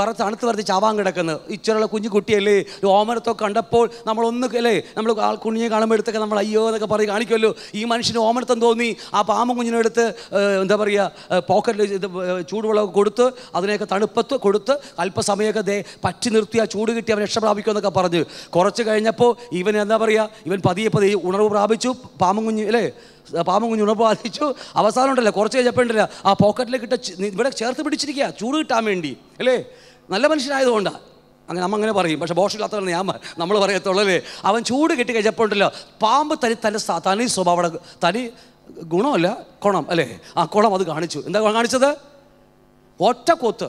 വറ തണുത്ത് വറുത്ത് ചാവാൻ കിടക്കുന്നത് ഇച്ചിരിയുള്ള കുഞ്ഞു കുട്ടിയല്ലേ ഒരു ഓമനത്തൊക്കെ കണ്ടപ്പോൾ നമ്മളൊന്ന് അല്ലേ നമ്മൾ ആ കുഞ്ഞിനെ എടുത്തൊക്കെ നമ്മൾ അയ്യോ എന്നൊക്കെ പറഞ്ഞ് കാണിക്കുമല്ലോ ഈ മനുഷ്യന് ഓമനത്തം തോന്നി ആ പാമ്പും കുഞ്ഞിനെടുത്ത് എന്താ പറയുക പോക്കറ്റിൽ ഇത് ചൂടുവെള്ളമൊക്കെ കൊടുത്ത് അതിനെയൊക്കെ തണുപ്പത്ത് കൊടുത്ത് അല്പസമയമൊക്കെ ദേ പറ്റി നിർത്തി ആ ചൂട് കിട്ടി അവൻ രക്ഷപ്രാപിക്കുമെന്നൊക്കെ പറഞ്ഞ് കുറച്ച് കഴിഞ്ഞപ്പോൾ ഇവന് എന്താ പറയുക ഇവൻ പതിയെ പതിയെ ഉണർവ് പ്രാപിച്ചു കുഞ്ഞ് അല്ലേ കുഞ്ഞ് ഉണർവ് പ്രാപിച്ചു അവസാനം ഉണ്ടല്ലോ കുറച്ച് കഴിഞ്ഞപ്പോൾ ആ പോക്കറ്റിലേക്ക് ഇട്ട ഇവിടെ ചേർത്ത് പിടിച്ചിരിക്കുക ചൂട് കിട്ടാൻ വേണ്ടി അല്ലേ നല്ല മനുഷ്യനായതുകൊണ്ടാണ് അങ്ങനെ നമ്മൾ അങ്ങനെ പറയും പക്ഷേ ബോഷില്ലാത്തവർ ഞാൻ നമ്മൾ പറയത്തുള്ളൂ അല്ലേ അവൻ ചൂട് കിട്ടി കഴിഞ്ഞപ്പോൾ പാമ്പ് തനി തൻ്റെ തനി സ്വഭാവം തനി ഗുണമല്ല കുണം അല്ലേ ആ കുളം അത് കാണിച്ചു എന്താ കാണിച്ചത് ഒറ്റ കൊത്ത്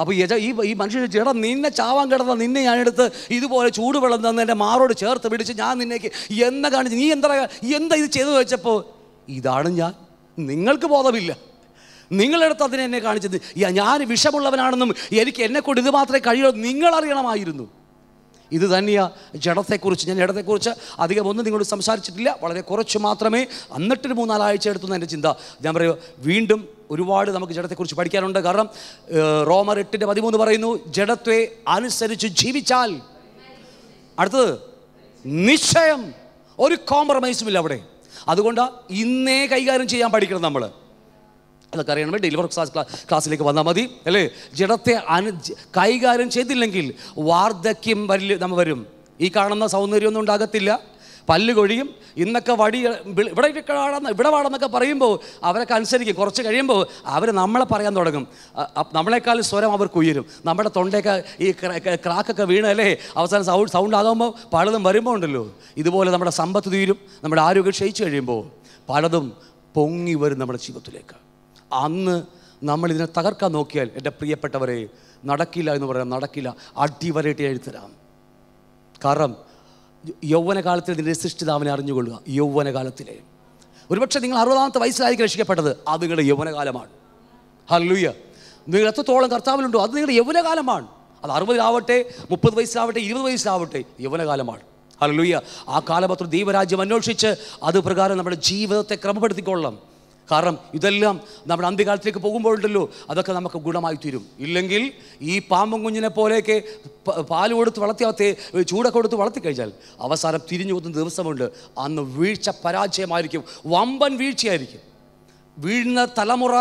അപ്പോൾ യജ ഈ ഈ മനുഷ്യൻ ചേട്ടാ നിന്നെ ചാവാൻ കിടന്ന നിന്നെ ഞാനെടുത്ത് ഇതുപോലെ ചൂടുവെള്ളം തന്ന് എൻ്റെ മാറോട് ചേർത്ത് പിടിച്ച് ഞാൻ നിന്നേക്ക് എന്താ കാണിച്ച് നീ എന്താ എന്താ ഇത് ചെയ്തു വെച്ചപ്പോൾ ഇതാണ് ഞാൻ നിങ്ങൾക്ക് ബോധമില്ല നിങ്ങളെടുത്ത് അതിനെ എന്നെ കാണിച്ചത് ഞാൻ വിഷമുള്ളവനാണെന്നും എനിക്ക് എന്നെ ഇത് മാത്രമേ കഴിയുള്ളൂ നിങ്ങളറിയണമായിരുന്നു ഇത് തന്നെയാണ് ജഡത്തെക്കുറിച്ച് ഞാൻ ജഡത്തെക്കുറിച്ച് അധികം ഒന്നും നിങ്ങളോട് സംസാരിച്ചിട്ടില്ല വളരെ കുറച്ച് മാത്രമേ അന്നിട്ടൊരു മൂന്നാലാഴ്ച എടുത്തുനിന്ന് എൻ്റെ ചിന്ത ഞാൻ പറയുക വീണ്ടും ഒരുപാട് നമുക്ക് ജഡത്തെക്കുറിച്ച് പഠിക്കാനുണ്ട് കാരണം റോമർ എട്ടിൻ്റെ പതിമൂന്ന് പറയുന്നു ജഡത്വെ അനുസരിച്ച് ജീവിച്ചാൽ അടുത്തത് നിശ്ചയം ഒരു കോംപ്രമൈസും ഇല്ല അവിടെ അതുകൊണ്ട് ഇന്നേ കൈകാര്യം ചെയ്യാൻ പഠിക്കണം നമ്മൾ എന്നൊക്കെ അറിയണമെങ്കിൽ ഡെയിലി ക്ലാസ് ക്ലാസ്സിലേക്ക് വന്നാൽ മതി അല്ലേ ജഡത്തെ അനു കൈകാര്യം ചെയ്തില്ലെങ്കിൽ വാർദ്ധക്യം വരില്ല നമ്മൾ വരും ഈ കാണുന്ന സൗന്ദര്യമൊന്നും ഉണ്ടാകത്തില്ല പല്ല് കൊഴിയും ഇന്നൊക്കെ വടി ഇവിടെ വാടാന്ന് ഇവിടെ വാടെന്നൊക്കെ പറയുമ്പോൾ അവരൊക്കെ അനുസരിക്കും കുറച്ച് കഴിയുമ്പോൾ അവർ നമ്മളെ പറയാൻ തുടങ്ങും നമ്മളെക്കാൾ സ്വരം അവർക്ക് ഉയരും നമ്മുടെ തൊണ്ടയൊക്കെ ഈ ക്രാക്കൊക്കെ അല്ലേ അവസാനം സൗണ്ട് സൗണ്ട് ആകുമ്പോൾ പലതും വരുമ്പോൾ ഉണ്ടല്ലോ ഇതുപോലെ നമ്മുടെ സമ്പത്ത് തീരും നമ്മുടെ ആരോഗ്യം ക്ഷയിച്ചു കഴിയുമ്പോൾ പലതും പൊങ്ങി വരും നമ്മുടെ ജീവിതത്തിലേക്ക് അന്ന് നമ്മൾ ഇതിനെ തകർക്കാൻ നോക്കിയാൽ എൻ്റെ പ്രിയപ്പെട്ടവരെ നടക്കില്ല എന്ന് പറയാം നടക്കില്ല അടിവരയിട്ട് എഴുത്തരാം കാരണം യൗവനകാലത്തിൽ സൃഷ്ടിത അവനെ അറിഞ്ഞുകൊള്ളുക യൗവനകാലത്തിലെ ഒരുപക്ഷെ നിങ്ങൾ അറുപതാമത്തെ വയസ്സിലായിരിക്കും രക്ഷിക്കപ്പെട്ടത് അത് നിങ്ങളുടെ യൗവനകാലമാണ് ഹലൂയ നിങ്ങൾ എത്രത്തോളം കർത്താവിലുണ്ടോ അത് നിങ്ങളുടെ യൗവനകാലമാണ് അത് അറുപതിലാവട്ടെ മുപ്പത് വയസ്സിലാവട്ടെ ഇരുപത് വയസ്സിലാവട്ടെ യൗവനകാലമാണ് ഹലൂയ ആ കാലപത്രം ദൈവരാജ്യം അന്വേഷിച്ച് അത് പ്രകാരം നമ്മുടെ ജീവിതത്തെ ക്രമപ്പെടുത്തിക്കൊള്ളാം കാരണം ഇതെല്ലാം നമ്മുടെ അന്ത്യകാലത്തേക്ക് പോകുമ്പോഴുണ്ടല്ലോ അതൊക്കെ നമുക്ക് ഗുണമായി തീരും ഇല്ലെങ്കിൽ ഈ പാമ്പും കുഞ്ഞിനെ പോലെയൊക്കെ പാല് കൊടുത്ത് വളർത്തിയാത്തെ ചൂടൊക്കെ കൊടുത്ത് വളർത്തി കഴിഞ്ഞാൽ അവസാനം തിരിഞ്ഞു പോകുന്ന ദിവസമുണ്ട് അന്ന് വീഴ്ച പരാജയമായിരിക്കും വമ്പൻ വീഴ്ചയായിരിക്കും വീഴുന്ന തലമുറ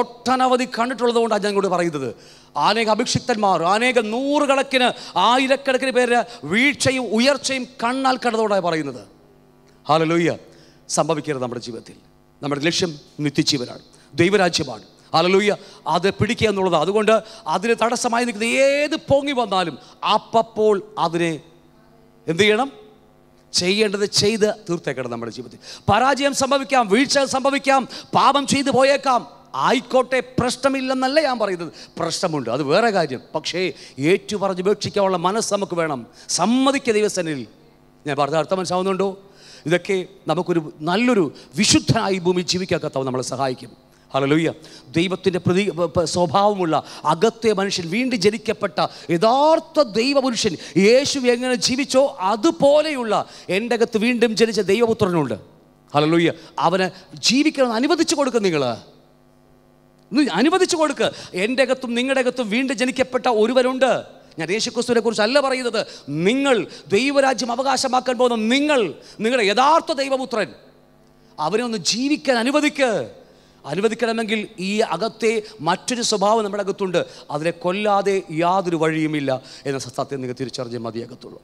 ഒട്ടനവധി കണ്ടിട്ടുള്ളത് ഞാൻ ഇങ്ങോട്ട് പറയുന്നത് അനേക അഭിക്ഷിക്തന്മാർ അനേക നൂറുകണക്കിന് ആയിരക്കണക്കിന് പേര് വീഴ്ചയും ഉയർച്ചയും കണ്ണാൽ കണ്ടതോടാണ് പറയുന്നത് ഹാലലോയ്യ സംഭവിക്കരുത് നമ്മുടെ ജീവിതത്തിൽ നമ്മുടെ ലക്ഷ്യം നിത്യജീവനാണ് ദൈവരാജ്യമാണ് അലലൂയ്യ അത് പിടിക്കുക എന്നുള്ളത് അതുകൊണ്ട് അതിന് തടസ്സമായി നിൽക്കുന്ന ഏത് പൊങ്ങി വന്നാലും അപ്പപ്പോൾ അതിനെ എന്തു ചെയ്യണം ചെയ്യേണ്ടത് ചെയ്ത് തീർത്തേക്കണം നമ്മുടെ ജീവിതത്തിൽ പരാജയം സംഭവിക്കാം വീഴ്ച സംഭവിക്കാം പാപം ചെയ്തു പോയേക്കാം ആയിക്കോട്ടെ പ്രശ്നമില്ലെന്നല്ല ഞാൻ പറയുന്നത് പ്രശ്നമുണ്ട് അത് വേറെ കാര്യം പക്ഷേ ഏറ്റു പറഞ്ഞ് ഉപേക്ഷിക്കാനുള്ള മനസ്സ് നമുക്ക് വേണം സമ്മതിക്ക ദിവസനിൽ ഞാൻ പറഞ്ഞ അർത്ഥം മനസ്സാവുന്നുണ്ടോ ഇതൊക്കെ നമുക്കൊരു നല്ലൊരു വിശുദ്ധനായി ഭൂമി ജീവിക്കാൻ നമ്മളെ സഹായിക്കും ഹലലുയ്യ ദൈവത്തിൻ്റെ പ്രതി സ്വഭാവമുള്ള അകത്തെ മനുഷ്യൻ വീണ്ടും ജനിക്കപ്പെട്ട യഥാർത്ഥ ദൈവപുരുഷൻ യേശു എങ്ങനെ ജീവിച്ചോ അതുപോലെയുള്ള എൻ്റെ അകത്ത് വീണ്ടും ജനിച്ച ദൈവപുത്രനുണ്ട് ഹലലുയ്യ അവനെ ജീവിക്കണമെന്ന് അനുവദിച്ചു കൊടുക്കും നിങ്ങൾ അനുവദിച്ചു കൊടുക്കുക എൻ്റെ അകത്തും നിങ്ങളുടെ അകത്തും വീണ്ടും ജനിക്കപ്പെട്ട ഒരുവനുണ്ട് ഞാൻ യേശുക്രിസ്തുവിനെ കുറിച്ച് അല്ല പറയുന്നത് നിങ്ങൾ ദൈവരാജ്യം അവകാശമാക്കാൻ പോകുന്ന നിങ്ങൾ നിങ്ങളുടെ യഥാർത്ഥ ദൈവപുത്രൻ അവരെ ഒന്ന് ജീവിക്കാൻ അനുവദിക്ക് അനുവദിക്കണമെങ്കിൽ ഈ അകത്തെ മറ്റൊരു സ്വഭാവം നമ്മുടെ അകത്തുണ്ട് അതിനെ കൊല്ലാതെ യാതൊരു വഴിയുമില്ല എന്ന സത്യം നിങ്ങൾ തിരിച്ചറിഞ്ഞ് മതിയാകത്തുള്ളൂ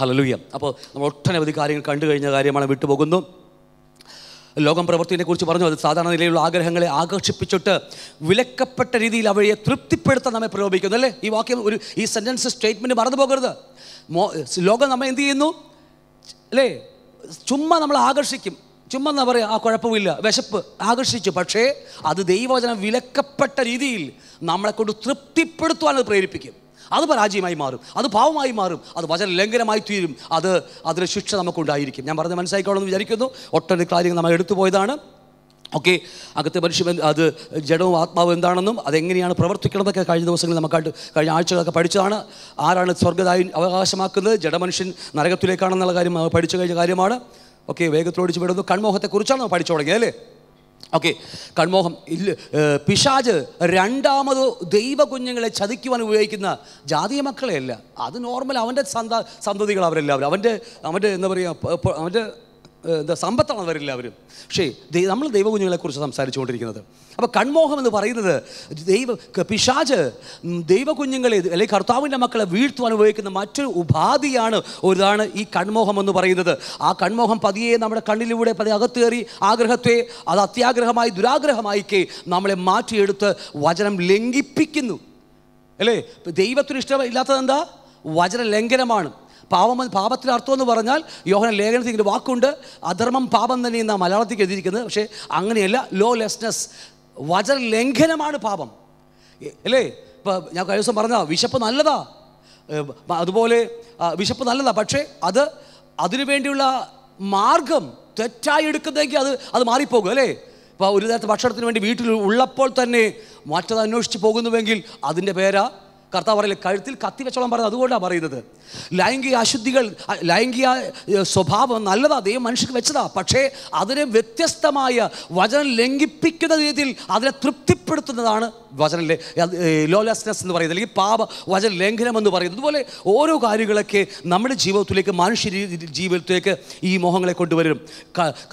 ഹലലുയ്യ അപ്പോൾ നമ്മൾ ഒട്ടനവധി കാര്യങ്ങൾ കണ്ടു കഴിഞ്ഞ കാര്യമാണ് വിട്ടുപോകുന്നു ലോകം പ്രവൃത്തിയെക്കുറിച്ച് പറഞ്ഞു അത് സാധാരണ നിലയിലുള്ള ആഗ്രഹങ്ങളെ ആകർഷിപ്പിച്ചിട്ട് വിലക്കപ്പെട്ട രീതിയിൽ അവയെ തൃപ്തിപ്പെടുത്താൻ നമ്മെ പ്രയോഗിക്കുന്നു അല്ലേ ഈ വാക്യം ഒരു ഈ സെൻറ്റൻസ് സ്റ്റേറ്റ്മെൻറ്റ് മറന്നു പോകരുത് ലോകം നമ്മെ എന്ത് ചെയ്യുന്നു അല്ലേ ചുമ്മാ നമ്മൾ ആകർഷിക്കും ചുമ്മാ എന്നാ പറയുക ആ കുഴപ്പമില്ല വിശപ്പ് ആകർഷിച്ചു പക്ഷേ അത് ദൈവവചനം വിലക്കപ്പെട്ട രീതിയിൽ നമ്മളെക്കൊണ്ട് തൃപ്തിപ്പെടുത്തുവാനത് പ്രേരിപ്പിക്കും അത് പരാജയമായി മാറും അത് പാവമായി മാറും അത് വചന ലംഘനമായി തീരും അത് അതിന് ശിക്ഷ നമുക്കുണ്ടായിരിക്കും ഞാൻ പറഞ്ഞ് മനസ്സിലാക്കിക്കോളെന്ന് വിചാരിക്കുന്നു ഒട്ടനവധി കാര്യങ്ങൾ നമ്മൾ എടുത്തു പോയതാണ് ഓക്കെ അകത്തെ മനുഷ്യൻ അത് ജഡവും ആത്മാവും എന്താണെന്നും അതെങ്ങനെയാണ് പ്രവർത്തിക്കണമെന്നൊക്കെ കഴിഞ്ഞ ദിവസങ്ങളിൽ നമുക്കായിട്ട് കഴിഞ്ഞ ആഴ്ചകളൊക്കെ പഠിച്ചതാണ് ആരാണ് സ്വർഗ്ഗതായി അവകാശമാക്കുന്നത് ജഡമനുഷ്യൻ നരകത്തിലേക്കാണെന്നുള്ള കാര്യം പഠിച്ചു കഴിഞ്ഞ കാര്യമാണ് ഓക്കെ വേഗത്തിലോടിച്ച് വിടുന്നു കൺമോഹത്തെക്കുറിച്ചാണ് നമ്മൾ പഠിച്ചു തുടങ്ങിയത് അല്ലേ ഓക്കെ കൺമോഹം ഇല്ല പിശാജ് രണ്ടാമത് ദൈവ കുഞ്ഞുങ്ങളെ ചതിക്കുവാൻ ഉപയോഗിക്കുന്ന ജാതീയ മക്കളെയല്ല അത് നോർമൽ അവൻ്റെ സന്ത സന്തതികൾ അവരെല്ലാവരും അവൻ്റെ അവൻ്റെ എന്താ പറയുക അവൻ്റെ എന്താ സമ്പത്താണ് വരില്ല അവർ പക്ഷേ നമ്മൾ ദൈവകുഞ്ഞുങ്ങളെക്കുറിച്ച് സംസാരിച്ചുകൊണ്ടിരിക്കുന്നത് അപ്പോൾ കൺമോഹം എന്ന് പറയുന്നത് ദൈവ പിശാജ് ദൈവകുഞ്ഞുങ്ങളെ അല്ലെങ്കിൽ കർത്താവിൻ്റെ മക്കളെ വീഴ്ത്തുവാൻ ഉപയോഗിക്കുന്ന മറ്റൊരു ഉപാധിയാണ് ഒരിതാണ് ഈ കൺമോഹം എന്ന് പറയുന്നത് ആ കൺമോഹം പതിയെ നമ്മുടെ കണ്ണിലൂടെ അകത്ത് കയറി ആഗ്രഹത്തെ അത് അത്യാഗ്രഹമായി ദുരാഗ്രഹമായിക്കേ നമ്മളെ മാറ്റിയെടുത്ത് വചനം ലംഘിപ്പിക്കുന്നു അല്ലേ ദൈവത്തിന് ഇഷ്ടമില്ലാത്തത് എന്താ വചന ലംഘനമാണ് പാപം പാപത്തിന് അർത്ഥം എന്ന് പറഞ്ഞാൽ യോഹന ലേഖനത്തിൽ ഇങ്ങനെ വാക്കുണ്ട് അധർമ്മം പാപം തന്നെ എന്നാണ് മലയാളത്തിൽ എഴുതിയിരിക്കുന്നത് പക്ഷേ അങ്ങനെയല്ല ലോ ലെസ്നെസ് വചന ലംഘനമാണ് പാപം അല്ലേ ഇപ്പോൾ ഞാൻ കഴിഞ്ഞ ദിവസം പറഞ്ഞ വിശപ്പ് നല്ലതാ അതുപോലെ വിശപ്പ് നല്ലതാണ് പക്ഷേ അത് അതിനു വേണ്ടിയുള്ള മാർഗം തെറ്റായി എടുക്കുന്നതെങ്കിൽ അത് അത് മാറിപ്പോകും അല്ലേ ഇപ്പോൾ ഒരു നേരത്തെ ഭക്ഷണത്തിന് വേണ്ടി വീട്ടിൽ ഉള്ളപ്പോൾ തന്നെ മറ്റത് അന്വേഷിച്ച് പോകുന്നുവെങ്കിൽ അതിൻ്റെ പേരാ കർത്താവ് പറയില്ല കഴുത്തിൽ കത്തി വെച്ചോളം പറയുന്നത് അതുകൊണ്ടാണ് പറയുന്നത് ലൈംഗിക അശുദ്ധികൾ ലൈംഗിക സ്വഭാവം നല്ലതാ ദൈവം മനുഷ്യർക്ക് വെച്ചതാ പക്ഷേ അതിനെ വ്യത്യസ്തമായ വചനം ലംഘിപ്പിക്കുന്ന രീതിയിൽ അതിനെ തൃപ്തിപ്പെടുത്തുന്നതാണ് വചനല്ലേ ലോലസ്നെസ് എന്ന് പറയുന്നത് അല്ലെങ്കിൽ പാപ വചന ലംഘനം എന്ന് പറയുന്നത് അതുപോലെ ഓരോ കാര്യങ്ങളൊക്കെ നമ്മുടെ ജീവിതത്തിലേക്ക് മനുഷ്യ ജീവിതത്തിലേക്ക് ഈ മോഹങ്ങളെ കൊണ്ടുവരും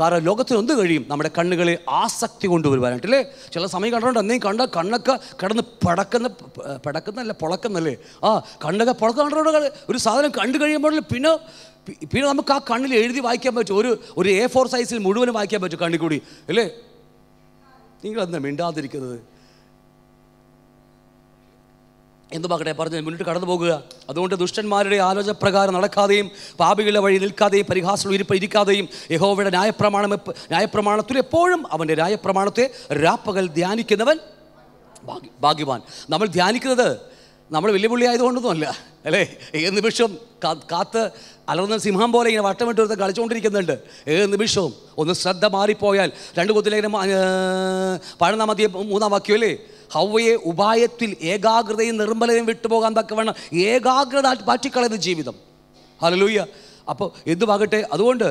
കാരണം ലോകത്തിന് എന്ത് കഴിയും നമ്മുടെ കണ്ണുകളെ ആസക്തി കൊണ്ടുവരുവാനായിട്ട് അല്ലേ ചില സമയം കണ്ടുകൊണ്ട് അന്നേ കണ്ട കണ്ണൊക്കെ കിടന്ന് പടക്കുന്ന പടക്കുന്നല്ല പൊളക്കുന്നല്ലേ ആ കണ്ണൊക്കെ പൊളക്കണ്ടോട് ഒരു സാധനം കണ്ടു കഴിയുമ്പോൾ പിന്നെ പിന്നെ നമുക്ക് ആ കണ്ണിൽ എഴുതി വായിക്കാൻ പറ്റും ഒരു ഒരു എ ഫോർ സൈസിൽ മുഴുവനും വായിക്കാൻ പറ്റും കണ്ണിൽ കൂടി അല്ലേ നിങ്ങളെന്താ മിണ്ടാതിരിക്കുന്നത് എന്ത് പറയട്ടെ പറഞ്ഞ് മുന്നിട്ട് കടന്നു പോകുക അതുകൊണ്ട് ദുഷ്ടന്മാരുടെ ആലോചന പ്രകാരം നടക്കാതെയും പാപികളുടെ വഴി നിൽക്കാതെയും പരിഹാസങ്ങൾ ഇരിപ്പ് ഇരിക്കാതെയും യഹോവയുടെ ന്യായപ്രമാണം ന്യായപ്രമാണത്തിൽ എപ്പോഴും അവൻ്റെ ന്യായപ്രമാണത്തെ രാപ്പകൽ ധ്യാനിക്കുന്നവൻ ഭാഗ്യവാൻ നമ്മൾ ധ്യാനിക്കുന്നത് നമ്മൾ വെല്ലുവിളി ആയതുകൊണ്ടൊന്നുമല്ല അല്ലേ ഏത് നിമിഷവും കാത്ത് അലർന്ന സിംഹം പോലെ ഇങ്ങനെ വട്ടമിട്ട് ഒരുത്തം കളിച്ചുകൊണ്ടിരിക്കുന്നുണ്ട് ഏത് നിമിഷവും ഒന്ന് ശ്രദ്ധ മാറിപ്പോയാൽ രണ്ട് കൊത്തിലേഖനം പഴന്നാമതി മൂന്നാം വാക്യം അല്ലേ ഹവയെ ഉപായത്തിൽ ഏകാഗ്രതയും നിർമ്മലയും വിട്ടുപോകാൻ വേണം ഏകാഗ്രത പാറ്റിക്കളയുന്ന ജീവിതം ഹലലൂയ്യ അപ്പോൾ എന്തുമാകട്ടെ അതുകൊണ്ട്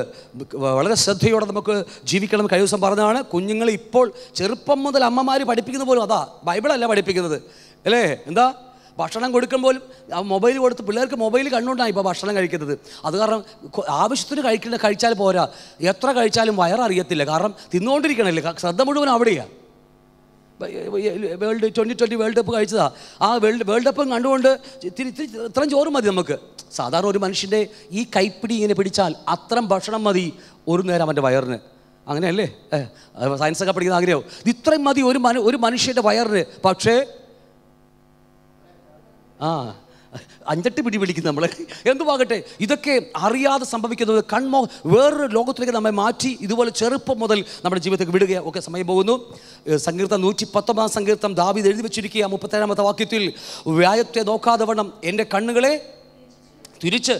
വളരെ ശ്രദ്ധയോടെ നമുക്ക് ജീവിക്കണം കഴിഞ്ഞ ദിവസം പറഞ്ഞതാണ് കുഞ്ഞുങ്ങൾ ഇപ്പോൾ ചെറുപ്പം മുതൽ അമ്മമാർ പഠിപ്പിക്കുന്ന പോലും അതാ ബൈബിളല്ല പഠിപ്പിക്കുന്നത് അല്ലേ എന്താ ഭക്ഷണം കൊടുക്കുമ്പോൾ മൊബൈൽ കൊടുത്ത് പിള്ളേർക്ക് മൊബൈൽ കണ്ണുകൊണ്ടാണ് ഇപ്പോൾ ഭക്ഷണം കഴിക്കുന്നത് അത് കാരണം ആവശ്യത്തിന് കഴിക്കുന്ന കഴിച്ചാൽ പോരാ എത്ര കഴിച്ചാലും വയററിയത്തില്ല കാരണം തിന്നുകൊണ്ടിരിക്കണമല്ലേ ശ്രദ്ധ മുഴുവൻ അവിടെയാണ് world twenty twenty world cup കഴിച്ചതാണ് ആ വേൾഡ് വേൾഡ് കപ്പും കണ്ടുകൊണ്ട് ഇത്തിരി ഇത്തിരി ഇത്രയും ചോറ് മതി നമുക്ക് സാധാരണ ഒരു മനുഷ്യൻ്റെ ഈ കൈപ്പിടി ഇങ്ങനെ പിടിച്ചാൽ അത്രയും ഭക്ഷണം മതി ഒരു നേരം അവൻ്റെ വയറിന് അങ്ങനെയല്ലേ സയൻസൊക്കെ പഠിക്കുന്ന ആഗ്രഹവും ഇത്രയും മതി ഒരു മനു ഒരു മനുഷ്യൻ്റെ വയറിന് പക്ഷേ ആ അഞ്ചെട്ട് പിടി പിടിക്കും നമ്മൾ എന്തുമാകട്ടെ ഇതൊക്കെ അറിയാതെ സംഭവിക്കുന്നത് കൺമോ വേറൊരു ലോകത്തിലേക്ക് നമ്മെ മാറ്റി ഇതുപോലെ ചെറുപ്പം മുതൽ നമ്മുടെ ജീവിതത്തിൽ വിടുക ഒക്കെ സമയം പോകുന്നു സങ്കീർത്തം നൂറ്റി പത്തൊമ്പതാം സങ്കീർത്തം ദാവിദ് എഴുതി വെച്ചിരിക്കുക മുപ്പത്തേഴാമത്തെ വാക്യത്തിൽ വ്യായത്തെ നോക്കാതെ വണ്ണം എൻ്റെ കണ്ണുകളെ തിരിച്ച്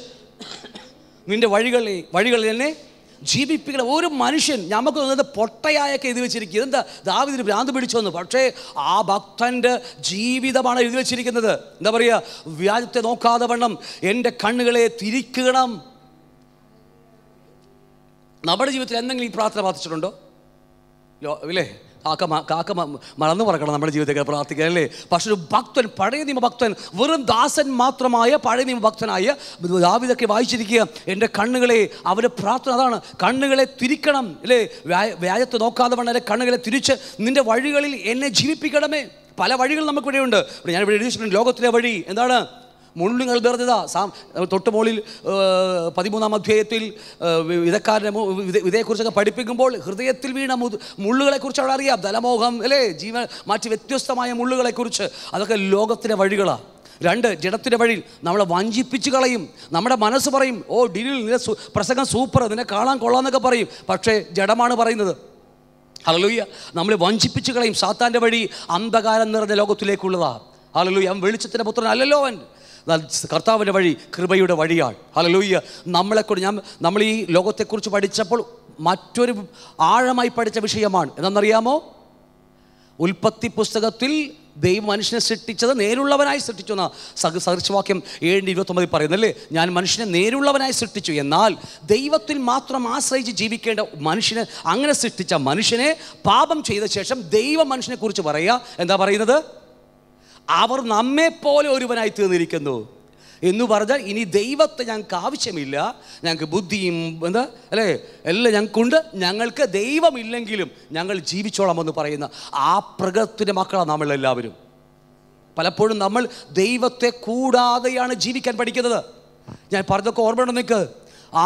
നിൻ്റെ വഴികളെ വഴികളിൽ എന്നെ ജീവിപ്പിക്കുന്ന ഒരു മനുഷ്യൻ നമുക്ക് തോന്നുന്നത് പൊട്ടയായൊക്കെ എഴുതി വെച്ചിരിക്കുക എന്താ ദാവിദിന് ഭ്രാന്ത് പിടിച്ചോന്ന് പക്ഷേ ആ ഭക്തൻ്റെ ജീവിതമാണ് എഴുതി വെച്ചിരിക്കുന്നത് എന്താ പറയുക വ്യാജത്തെ നോക്കാതെ വണ്ണം എൻ്റെ കണ്ണുകളെ തിരിക്കണം നമ്മുടെ ജീവിതത്തിൽ എന്തെങ്കിലും ഈ പ്രാർത്ഥന ബാധിച്ചിട്ടുണ്ടോ ഇല്ലേ കാക്ക കാക്ക മറന്നു പറക്കണം നമ്മുടെ ജീവിതത്തിൽ പ്രാർത്ഥിക്കുക അല്ലേ പക്ഷെ ഒരു ഭക്തൻ പഴയ നിയമഭക്തൻ വെറും ദാസൻ മാത്രമായ പഴയ നിയമഭക്തനായ ദാവിതൊക്കെ വായിച്ചിരിക്കുക എൻ്റെ കണ്ണുകളെ അവരെ പ്രാർത്ഥന അതാണ് കണ്ണുകളെ തിരിക്കണം അല്ലേ വ്യായത്ത് നോക്കാതെ വേണം കണ്ണുകളെ തിരിച്ച് നിൻ്റെ വഴികളിൽ എന്നെ ജീവിപ്പിക്കണമേ പല വഴികൾ നമുക്കിവിടെയുണ്ട് ഞാനിവിടെ ഞാൻ എഴുതിയിട്ടുണ്ട് ലോകത്തിലെ വഴി എന്താണ് മുള്ളിങ്ങൾ വേർതിത സാം തൊട്ടുമോളിൽ പതിമൂന്നാം അധ്യായത്തിൽ വിധക്കാരനെ ഇതേക്കുറിച്ചൊക്കെ പഠിപ്പിക്കുമ്പോൾ ഹൃദയത്തിൽ വീണ മുതു മുള്ളുകളെക്കുറിച്ച് അവിടെ അറിയാം ധനമോഹം അല്ലേ ജീവൻ മാറ്റി വ്യത്യസ്തമായ മുള്ളുകളെക്കുറിച്ച് അതൊക്കെ ലോകത്തിൻ്റെ വഴികളാണ് രണ്ട് ജഡത്തിൻ്റെ വഴിയിൽ നമ്മളെ വഞ്ചിപ്പിച്ച് കളയും നമ്മുടെ മനസ്സ് പറയും ഓ ഡിലിൽ നിന്നെ പ്രസംഗം സൂപ്പർ നിന്നെ കാണാൻ എന്നൊക്കെ പറയും പക്ഷേ ജഡമാണ് പറയുന്നത് ഹലലുയ്യ നമ്മളെ വഞ്ചിപ്പിച്ച് കളയും സാത്താൻ്റെ വഴി അന്ധകാരം നിറഞ്ഞ ലോകത്തിലേക്കുള്ളതാണ് ഹലലുയ്യ അവൻ വെളിച്ചത്തിൻ്റെ പുത്രൻ അല്ലല്ലോ അവൻ കർത്താവിൻ്റെ വഴി കൃപയുടെ വഴിയാണ് ഹലലൂയ്യ നമ്മളെക്കൊണ്ട് ഞാൻ നമ്മൾ ഈ ലോകത്തെക്കുറിച്ച് പഠിച്ചപ്പോൾ മറ്റൊരു ആഴമായി പഠിച്ച വിഷയമാണ് എന്നറിയാമോ ഉൽപ്പത്തി പുസ്തകത്തിൽ ദൈവം മനുഷ്യനെ സൃഷ്ടിച്ചത് നേരുള്ളവനായി സൃഷ്ടിച്ചു എന്ന സഹർച്ചവാക്യം ഏഴിൻ്റെ ഇരുപത്തൊമ്പതിൽ പറയുന്നല്ലേ ഞാൻ മനുഷ്യനെ നേരുള്ളവനായി സൃഷ്ടിച്ചു എന്നാൽ ദൈവത്തിൽ മാത്രം ആശ്രയിച്ച് ജീവിക്കേണ്ട മനുഷ്യനെ അങ്ങനെ സൃഷ്ടിച്ച മനുഷ്യനെ പാപം ചെയ്ത ശേഷം ദൈവം മനുഷ്യനെക്കുറിച്ച് പറയുക എന്താ പറയുന്നത് അവർ നമ്മെപ്പോലെ ഒരുവനായി തീർന്നിരിക്കുന്നു എന്ന് പറഞ്ഞാൽ ഇനി ദൈവത്തെ ഞങ്ങൾക്ക് ആവശ്യമില്ല ഞങ്ങൾക്ക് ബുദ്ധിയും എന്താ അല്ലേ എല്ലാം ഞങ്ങൾക്കുണ്ട് ഞങ്ങൾക്ക് ദൈവമില്ലെങ്കിലും ഞങ്ങൾ ജീവിച്ചോളാം എന്ന് പറയുന്ന ആ പ്രകൃതിൻ്റെ മക്കളാണ് നമ്മളെല്ലാവരും പലപ്പോഴും നമ്മൾ ദൈവത്തെ കൂടാതെയാണ് ജീവിക്കാൻ പഠിക്കുന്നത് ഞാൻ പറഞ്ഞൊക്കെ ഓർമ്മയുണ്ട് നിങ്ങൾക്ക്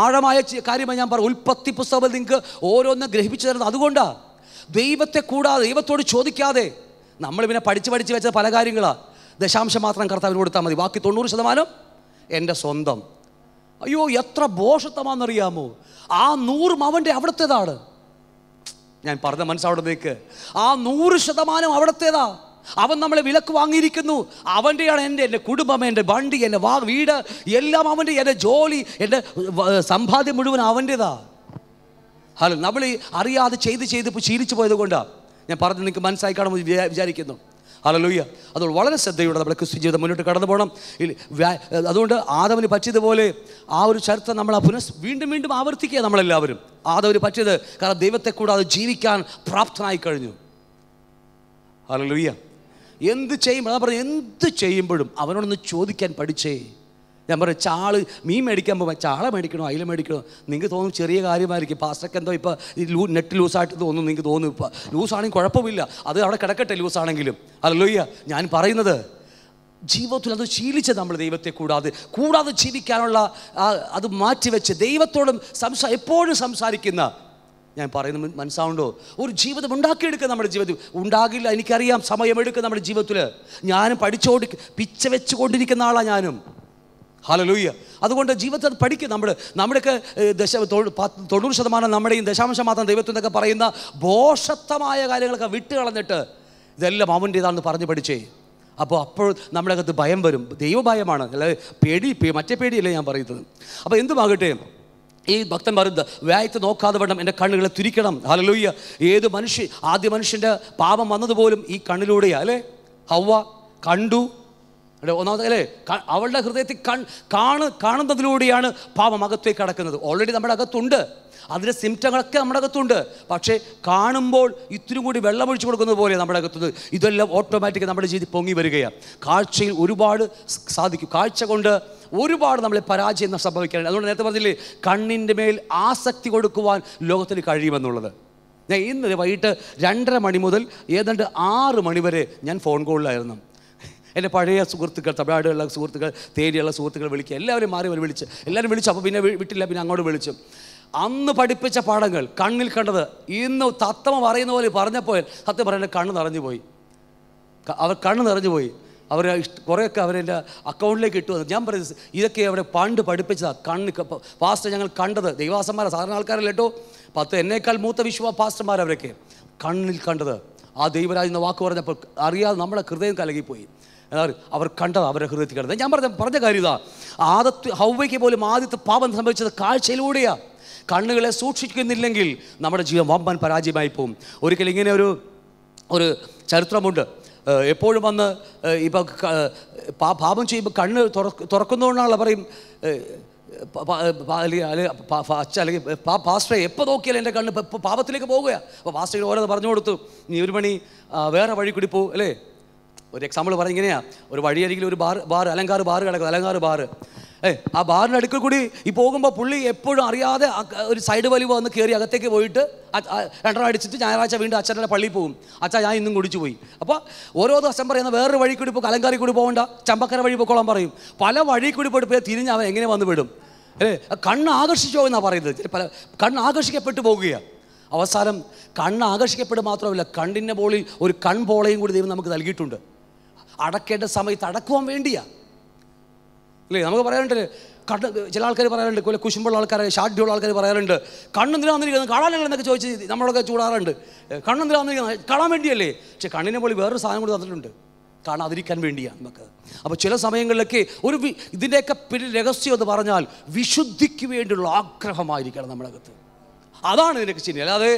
ആഴമായ കാര്യമായി ഞാൻ പറഞ്ഞു ഉൽപ്പത്തി പുസ്തകം നിങ്ങൾക്ക് ഓരോന്ന് ഗ്രഹിപ്പിച്ചു തരുന്നത് അതുകൊണ്ടാണ് ദൈവത്തെ കൂടാതെ ദൈവത്തോട് ചോദിക്കാതെ നമ്മൾ പിന്നെ പഠിച്ച് പഠിച്ച് വെച്ച പല കാര്യങ്ങളാണ് ദശാംശം മാത്രം കർത്താവിന് കൊടുത്താൽ മതി ബാക്കി തൊണ്ണൂറ് ശതമാനം എൻ്റെ സ്വന്തം അയ്യോ എത്ര ബോഷത്വമാണെന്നറിയാമോ ആ നൂറും അവൻ്റെ അവിടത്തേതാണ് ഞാൻ പറഞ്ഞ മനസ്സവിടത്തേക്ക് ആ നൂറ് ശതമാനം അവിടത്തേതാ അവൻ നമ്മളെ വിലക്ക് വാങ്ങിയിരിക്കുന്നു അവൻ്റെയാണ് എൻ്റെ എൻ്റെ കുടുംബം എൻ്റെ വണ്ടി എൻ്റെ വാ വീട് എല്ലാം അവൻ്റെ എൻ്റെ ജോലി എൻ്റെ സമ്പാദ്യം മുഴുവൻ അവൻ്റെതാ ഹലോ നമ്മൾ അറിയാതെ ചെയ്ത് ചെയ്ത് ഇപ്പോൾ ശീലിച്ചു പോയത് കൊണ്ടാണ് ഞാൻ പറഞ്ഞു നിങ്ങൾക്ക് മനസ്സായി കാണുമ്പോൾ വിചാരിക്കുന്നു ഹലലൂയ്യ അതുകൊണ്ട് വളരെ ശ്രദ്ധയോടെ നമ്മുടെ ക്രിസ്ത്യൻ ജീവിതം മുന്നോട്ട് കടന്നു പോകണം അതുകൊണ്ട് ആദവന് പറ്റിയതുപോലെ ആ ഒരു ചരിത്രം നമ്മൾ ആ പുനഃ വീണ്ടും വീണ്ടും ആവർത്തിക്കുക നമ്മളെല്ലാവരും ആദവന് പറ്റിയത് കാരണം ദൈവത്തെ കൂടാതെ ജീവിക്കാൻ പ്രാപ്തനായി കഴിഞ്ഞു ഹലലൂയ്യ എന്ത് ചെയ്യുമ്പോൾ അതാ പറഞ്ഞു എന്ത് ചെയ്യുമ്പോഴും അവനോടൊന്ന് ചോദിക്കാൻ പഠിച്ചേ ഞാൻ പറയും ചാള് മീൻ മേടിക്കാൻ പോകുമ്പോൾ ചാള മേടിക്കണോ അയില മേടിക്കണോ നിങ്ങൾക്ക് തോന്നും ചെറിയ കാര്യമായിരിക്കും പാസ്റ്റർക്ക് എന്തോ ഇപ്പോൾ ഈ ലൂ നെറ്റ് ലൂസായിട്ട് തോന്നും നിങ്ങൾക്ക് തോന്നും ഇപ്പോൾ ലൂസാണെങ്കിൽ കുഴപ്പമില്ല അത് അവിടെ കിടക്കട്ടെ ലൂസാണെങ്കിലും അല്ലല്ലോ ഞാൻ പറയുന്നത് ജീവിതത്തിൽ അത് ശീലിച്ച് നമ്മൾ ദൈവത്തെ കൂടാതെ കൂടാതെ ജീവിക്കാനുള്ള അത് മാറ്റിവെച്ച് ദൈവത്തോടും സംസാ എപ്പോഴും സംസാരിക്കുന്ന ഞാൻ പറയുന്ന മനസ്സാവുണ്ടോ ഒരു ജീവിതം ഉണ്ടാക്കിയെടുക്കുക നമ്മുടെ ജീവിതത്തിൽ ഉണ്ടാകില്ല എനിക്കറിയാം സമയമെടുക്കുക നമ്മുടെ ജീവിതത്തിൽ ഞാനും പഠിച്ചുകൊണ്ട് പിച്ച വെച്ചുകൊണ്ടിരിക്കുന്ന ആളാണ് ഞാനും ഹാലലൂയ്യ അതുകൊണ്ട് ജീവിതത്തിൽ പഠിക്കും നമ്മൾ നമ്മുടെയൊക്കെ ദശ തൊണ്ണൂറ് ശതമാനം നമ്മുടെയും ദശാംശം മാത്രം ദൈവത്തിനൊക്കെ പറയുന്ന ബോഷത്വമായ കാര്യങ്ങളൊക്കെ വിട്ട് കളഞ്ഞിട്ട് ഇതെല്ലാം അവൻ്റേതാണെന്ന് പറഞ്ഞ് പഠിച്ചേ അപ്പോൾ അപ്പോൾ നമ്മുടെ അകത്ത് ഭയം വരും ദൈവഭയമാണ് അല്ല പേടി മറ്റേ പേടിയല്ലേ ഞാൻ പറയുന്നത് അപ്പോൾ എന്തുമാകട്ടെ ഈ ഭക്തൻ പറയുന്നത് വ്യായത്ത് നോക്കാതെ വേണം എൻ്റെ കണ്ണുകളെ തിരിക്കണം ഹലലൂയ്യ ഏത് മനുഷ്യ ആദ്യ മനുഷ്യൻ്റെ പാപം വന്നതുപോലും ഈ കണ്ണിലൂടെയാണ് അല്ലേ ഹവ്വ കണ്ടു അല്ലേ ഒന്നാമത് അല്ലേ അവളുടെ ഹൃദയത്തിൽ കൺ കാണ് കാണുന്നതിലൂടെയാണ് പാപം അകത്തേക്ക് കടക്കുന്നത് ഓൾറെഡി നമ്മുടെ അകത്തുണ്ട് അതിൻ്റെ സിംറ്റങ്ങളൊക്കെ നമ്മുടെ അകത്തുണ്ട് പക്ഷേ കാണുമ്പോൾ ഇത്തിരി കൂടി വെള്ളമൊഴിച്ചു കൊടുക്കുന്നത് പോലെ നമ്മുടെ അകത്തുനിന്ന് ഇതെല്ലാം ഓട്ടോമാറ്റിക് നമ്മുടെ ജീവിതം പൊങ്ങി വരികയാണ് കാഴ്ചയിൽ ഒരുപാട് സാധിക്കും കാഴ്ച കൊണ്ട് ഒരുപാട് നമ്മളെ പരാജയം സംഭവിക്കാനുണ്ട് അതുകൊണ്ട് നേരത്തെ പറഞ്ഞില്ലേ കണ്ണിൻ്റെ മേൽ ആസക്തി കൊടുക്കുവാൻ ലോകത്തിന് കഴിയുമെന്നുള്ളത് ഞാൻ ഇന്നലെ വൈകിട്ട് രണ്ടര മണി മുതൽ ഏതാണ്ട് ആറ് മണി വരെ ഞാൻ ഫോൺ കോളിലായിരുന്നു എൻ്റെ പഴയ സുഹൃത്തുക്കൾ തമിഴ്നാടുകളിലുള്ള സുഹൃത്തുക്കൾ തേടിയുള്ള സുഹൃത്തുക്കൾ വിളിക്കുക എല്ലാവരും മാറി വിളിച്ച് എല്ലാവരും വിളിച്ചു അപ്പോൾ പിന്നെ വിട്ടില്ല പിന്നെ അങ്ങോട്ട് വിളിച്ചു അന്ന് പഠിപ്പിച്ച പാഠങ്ങൾ കണ്ണിൽ കണ്ടത് ഇന്ന് തത്തമ പറയുന്ന പോലെ പറഞ്ഞപ്പോൾ സത്യം പറയുന്നത് കണ്ണ് നിറഞ്ഞു പോയി അവർ കണ്ണ് നിറഞ്ഞു പോയി അവർ കുറേയൊക്കെ അവരെൻ്റെ അക്കൗണ്ടിലേക്ക് ഇട്ടു ഞാൻ പറയുന്നത് ഇതൊക്കെ അവിടെ പണ്ട് പഠിപ്പിച്ചതാണ് കണ്ണ് പാസ്റ്റർ ഞങ്ങൾ കണ്ടത് ദൈവാസന്മാരെ സാധാരണ ആൾക്കാരല്ല കേട്ടോ പത്ത് എന്നേക്കാൾ മൂത്ത വിശ്വാ ഫാസ്റ്റർമാർ അവരൊക്കെ കണ്ണിൽ കണ്ടത് ആ ദൈവരാജ് എന്ന വാക്ക് പറഞ്ഞപ്പോൾ അറിയാതെ നമ്മളെ ഹൃദയം കലകിപ്പോയി അവർ കണ്ടത് അവരുടെ ഹൃദയത്തിൽ കണ്ടത് ഞാൻ പറഞ്ഞ പറഞ്ഞ കാര്യം ഇതാ ആദത്ത് ഹൗവയ്ക്ക് പോലും ആദ്യത്തെ പാപം സംഭവിച്ചത് കാഴ്ചയിലൂടെയാണ് കണ്ണുകളെ സൂക്ഷിക്കുന്നില്ലെങ്കിൽ നമ്മുടെ ജീവൻ വമ്പൻ പരാജയമായി പോകും ഒരിക്കൽ ഇങ്ങനെ ഒരു ഒരു ചരിത്രമുണ്ട് എപ്പോഴും വന്ന് ഇപ്പം പാപം ചെയ്യുമ്പോൾ കണ്ണ് തുറ തുറക്കുന്നതുകൊണ്ടാണല്ലോ പറയും അല്ലെങ്കിൽ പാസ്റ്റർ എപ്പോൾ നോക്കിയാലും എൻ്റെ കണ്ണ് പാപത്തിലേക്ക് പോവുകയാണ് അപ്പോൾ പാസ്റ്റർ ഓരോന്ന് പറഞ്ഞു കൊടുത്തു നീ ഒരു മണി വേറെ വഴി കൂടി അല്ലേ ഒരു എക്സാമ്പിൾ പറഞ്ഞ ഇങ്ങനെയാ ഒരു വഴിയരികിൽ ഒരു ബാർ ബാർ അലങ്കാർ ബാർ കിടക്കുന്നത് അലങ്കാർ ബാർ ഏ ആ ബാറിൻ്റെ അടുക്കൽ കൂടി ഈ പോകുമ്പോൾ പുള്ളി എപ്പോഴും അറിയാതെ ഒരു സൈഡ് വലിവ് വന്ന് കയറി അകത്തേക്ക് പോയിട്ട് രണ്ടെണ്ണം അടിച്ചിട്ട് ഞായറാഴ്ച വീണ്ടും അച്ഛൻ്റെ പള്ളിയിൽ പോകും അച്ഛാ ഞാൻ ഇന്നും കുടിച്ചു പോയി അപ്പോൾ ഓരോ ദിവസം പറയുന്ന വേറൊരു വഴി കൂടി ഇപ്പോൾ അലങ്കാരി കൂടി പോകണ്ട ചമ്പക്കര വഴി പോയിക്കോളാൻ പറയും പല വഴി കൂടി പോയിട്ട് പോയി തിരിഞ്ഞ് അവൻ എങ്ങനെ വന്ന് വിടും അല്ലേ കണ്ണ് ആകർഷിച്ചോ എന്നാണ് പറയുന്നത് പല കണ്ണ് ആകർഷിക്കപ്പെട്ടു പോകുകയാണ് അവസാനം കണ്ണ് ആകർഷിക്കപ്പെടുക മാത്രമല്ല കണ്ണിൻ്റെ ബോളിൽ ഒരു കൺപോളയും കൂടി ദൈവം നമുക്ക് നൽകിയിട്ടുണ്ട് അടക്കേണ്ട സമയത്ത് അടക്കുവാൻ വേണ്ടിയാ അല്ലേ നമുക്ക് പറയാറുണ്ട് കണ്ണ് ചില ആൾക്കാർ പറയാറുണ്ട് കൊല്ല കുശുമ്പുള്ള ആൾക്കാർ ഷാഡ്യുള്ള ആൾക്കാർ പറയാറുണ്ട് കണ്ണെന്തിനാ വന്നിരിക്കുന്നത് കാണാനങ്ങൾ എന്നൊക്കെ ചോദിച്ച് നമ്മളൊക്കെ ചൂടാറുണ്ട് കണ്ണെന്തിനാ വന്നിരിക്കുന്നത് കാണാൻ വേണ്ടിയല്ലേ പക്ഷെ കണ്ണിനെ പോലെ വേറൊരു സാധനം കൂടി തന്നിട്ടുണ്ട് കാണാതിരിക്കാൻ വേണ്ടിയാണ് നമുക്ക് അപ്പോൾ ചില സമയങ്ങളിലൊക്കെ ഒരു ഇതിൻ്റെയൊക്കെ പിന്നെ രഹസ്യം എന്ന് പറഞ്ഞാൽ വിശുദ്ധിക്ക് വേണ്ടിയുള്ള ആഗ്രഹമായിരിക്കണം നമ്മുടെ അകത്ത് അതാണ് ഇതിനൊക്കെ ചിഹ്നം അല്ലാതെ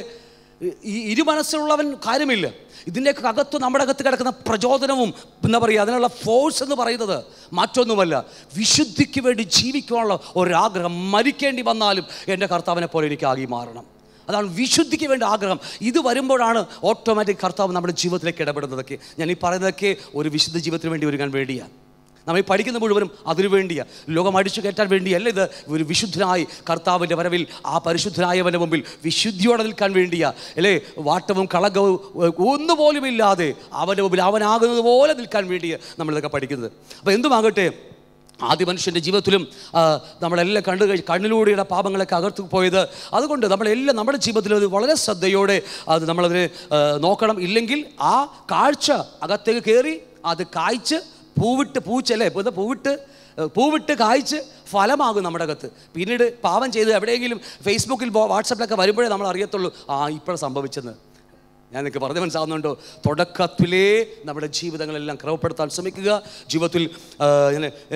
ഈ ഇരു മനസ്സിലുള്ളവൻ കാര്യമില്ല ഇതിൻ്റെയൊക്കെ അകത്ത് നമ്മുടെ അകത്ത് കിടക്കുന്ന പ്രചോദനവും എന്താ പറയുക അതിനുള്ള ഫോഴ്സ് എന്ന് പറയുന്നത് മറ്റൊന്നുമല്ല വിശുദ്ധിക്ക് വേണ്ടി ജീവിക്കാനുള്ള ഒരാഗ്രഹം മരിക്കേണ്ടി വന്നാലും എൻ്റെ കർത്താവിനെ പോലെ എനിക്ക് ആകി മാറണം അതാണ് വിശുദ്ധിക്ക് വേണ്ട ആഗ്രഹം ഇത് വരുമ്പോഴാണ് ഓട്ടോമാറ്റിക് കർത്താവ് നമ്മുടെ ജീവിതത്തിലേക്ക് ഇടപെടുന്നതൊക്കെ ഞാൻ ഈ പറയുന്നതൊക്കെ ഒരു വിശുദ്ധ ജീവിതത്തിന് വേണ്ടി ഒരുങ്ങാൻ വേണ്ടിയാണ് നമ്മൾ പഠിക്കുന്ന മുഴുവനും അതിനുവേണ്ടിയാണ് ലോകം അടിച്ചു കയറ്റാൻ വേണ്ടിയല്ല ഇത് ഒരു വിശുദ്ധനായി കർത്താവിൻ്റെ വരവിൽ ആ പരിശുദ്ധനായവൻ്റെ മുമ്പിൽ വിശുദ്ധിയോടെ നിൽക്കാൻ വേണ്ടിയാണ് അല്ലേ വാട്ടവും കളകവും ഒന്നുപോലും ഇല്ലാതെ അവൻ്റെ മുമ്പിൽ അവനാകുന്നത് പോലെ നിൽക്കാൻ വേണ്ടിയാണ് നമ്മളിതൊക്കെ പഠിക്കുന്നത് അപ്പോൾ എന്തുമാകട്ടെ ആദ്യ മനുഷ്യൻ്റെ ജീവിതത്തിലും നമ്മളെല്ലാം കണ്ടു കഴി കണ്ണിലൂടെയുള്ള പാപങ്ങളൊക്കെ അകർത്തു പോയത് അതുകൊണ്ട് നമ്മളെല്ലാം നമ്മുടെ ജീവിതത്തിൽ അത് വളരെ ശ്രദ്ധയോടെ അത് നമ്മളതിനെ നോക്കണം ഇല്ലെങ്കിൽ ആ കാഴ്ച അകത്തേക്ക് കയറി അത് കായ്ച്ച് പൂവിട്ട് പൂച്ചല്ലേ ഇപ്പോൾ പൂവിട്ട് പൂവിട്ട് കായ്ച്ച് ഫലമാകും നമ്മുടെ അകത്ത് പിന്നീട് പാവം ചെയ്ത് എവിടെയെങ്കിലും ഫേസ്ബുക്കിൽ വാട്സപ്പിലൊക്കെ വരുമ്പോഴേ നമ്മൾ അറിയത്തുള്ളൂ ആ ഇപ്പോഴും സംഭവിച്ചെന്ന് ഞാൻ നിങ്ങൾക്ക് പറഞ്ഞു മനസ്സിലാവുന്നുണ്ടോ തുടക്കത്തിലേ നമ്മുടെ ജീവിതങ്ങളെല്ലാം ക്രമപ്പെടുത്താൻ ശ്രമിക്കുക ജീവിതത്തിൽ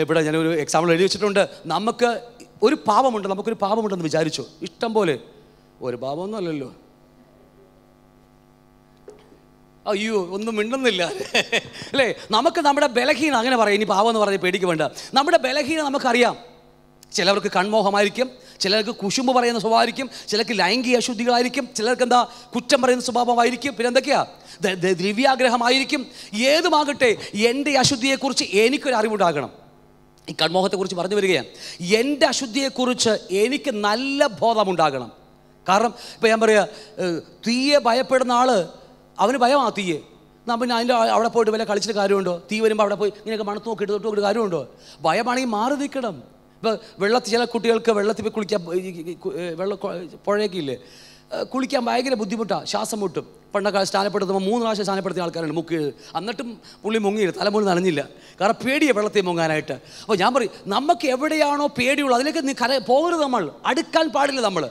ഇവിടെ ഞാനൊരു എക്സാമ്പിൾ എഴുതി വെച്ചിട്ടുണ്ട് നമുക്ക് ഒരു പാപമുണ്ട് നമുക്കൊരു പാപമുണ്ടെന്ന് വിചാരിച്ചു ഇഷ്ടം പോലെ ഒരു പാപമൊന്നും അല്ലല്ലോ അയ്യോ ഒന്നും മിണ്ടുന്നില്ല അല്ലേ നമുക്ക് നമ്മുടെ ബലഹീനം അങ്ങനെ പറയാം ഇനി പാവം എന്ന് പറഞ്ഞ് പേടിക്ക് വേണ്ട നമ്മുടെ ബലഹീനം നമുക്കറിയാം ചിലവർക്ക് കൺമോഹമായിരിക്കും ചിലർക്ക് കുശുമ്പ് പറയുന്ന സ്വഭാവമായിരിക്കും ചിലർക്ക് ലൈംഗിക അശുദ്ധികളായിരിക്കും ചിലർക്ക് എന്താ കുറ്റം പറയുന്ന സ്വഭാവമായിരിക്കും പിന്നെ എന്തൊക്കെയാ ദ്രവ്യാഗ്രഹമായിരിക്കും ഏതുമാകട്ടെ എൻ്റെ അശുദ്ധിയെക്കുറിച്ച് എനിക്കൊരു അറിവുണ്ടാകണം ഈ കൺമോഹത്തെക്കുറിച്ച് പറഞ്ഞു വരികയാണ് എൻ്റെ അശുദ്ധിയെക്കുറിച്ച് എനിക്ക് നല്ല ബോധമുണ്ടാകണം കാരണം ഇപ്പം ഞാൻ പറയുക തീയെ ഭയപ്പെടുന്ന ആൾ അവന് ഭയമാണ് തീയെ നമ്മൾ പിന്നെ അതിൻ്റെ അവിടെ പോയിട്ട് വല്ല കളിച്ചിട്ട് കാര്യമുണ്ടോ തീ വരുമ്പോൾ അവിടെ പോയി ഇങ്ങനെയൊക്കെ മണത്ത് നോക്കിയിട്ട് തൊട്ട് നോക്കിയിട്ട് കാര്യമുണ്ടോ ഭയമാണെങ്കിൽ മാറി നിൽക്കണം ഇപ്പോൾ വെള്ളത്തിൽ ചില കുട്ടികൾക്ക് വെള്ളത്തിൽ പോയി കുളിക്കാൻ വെള്ളം പുഴയൊക്കെ ഇല്ലേ കുളിക്കാൻ ഭയങ്കര ബുദ്ധിമുട്ടാണ് ശ്വാസം മുട്ടും പണ്ടൊക്കെ സ്ഥാനപ്പെടുത്തുമ്പോൾ മൂന്ന് പ്രാവശ്യം സ്നാനപ്പെടുത്തിയ ആൾക്കാരുണ്ട് മുക്ക് എന്നിട്ടും പുള്ളി മുങ്ങിയില്ല തലമുറി നനഞ്ഞില്ല കാരണം പേടിയാണ് വെള്ളത്തിൽ മുങ്ങാനായിട്ട് അപ്പോൾ ഞാൻ പറയും നമുക്ക് എവിടെയാണോ പേടിയുള്ളൂ അതിലേക്ക് കര പോകരുത് നമ്മൾ അടുക്കാൻ പാടില്ല നമ്മൾ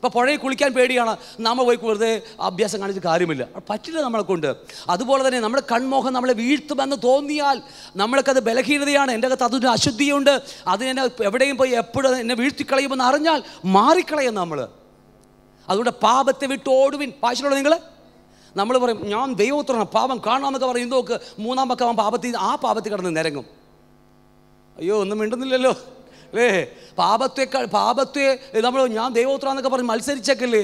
ഇപ്പോൾ പുഴയിൽ കുളിക്കാൻ പേടിയാണ് നമ്മൾ പോയി വെറുതെ അഭ്യാസം കാണിച്ച് കാര്യമില്ല പറ്റില്ല നമ്മളെ കൊണ്ട് അതുപോലെ തന്നെ നമ്മുടെ കൺമോഹം നമ്മളെ വീഴ്ത്തുമെന്ന് തോന്നിയാൽ നമ്മൾക്കത് ബലഹീനതയാണ് എൻ്റെ അകത്ത് അതൊരു അശുദ്ധിയുണ്ട് അതിനെ എവിടെയും പോയി എപ്പോഴും എന്നെ വീഴ്ത്തിക്കളയുമെന്ന് അറിഞ്ഞാൽ മാറിക്കളയും നമ്മൾ അതുകൊണ്ട് പാപത്തെ വിട്ട് ഓടുവിൻ പാശിലുള്ള നിങ്ങൾ നമ്മൾ പറയും ഞാൻ ദൈവത്തിനാണ് പാപം കാണാമെന്നൊക്കെ പറയും നോക്ക് മൂന്നാം പക്കം പാപത്തിൽ ആ പാപത്തിൽ കിടന്ന് നിരങ്ങും അയ്യോ ഒന്നും മിണ്ടുന്നില്ലല്ലോ അല്ലേ പാപത്തെക്കാൾ പാപത്തെ നമ്മൾ ഞാൻ ദൈവോത്ര എന്നൊക്കെ പറഞ്ഞ് മത്സരിച്ചേക്കല്ലേ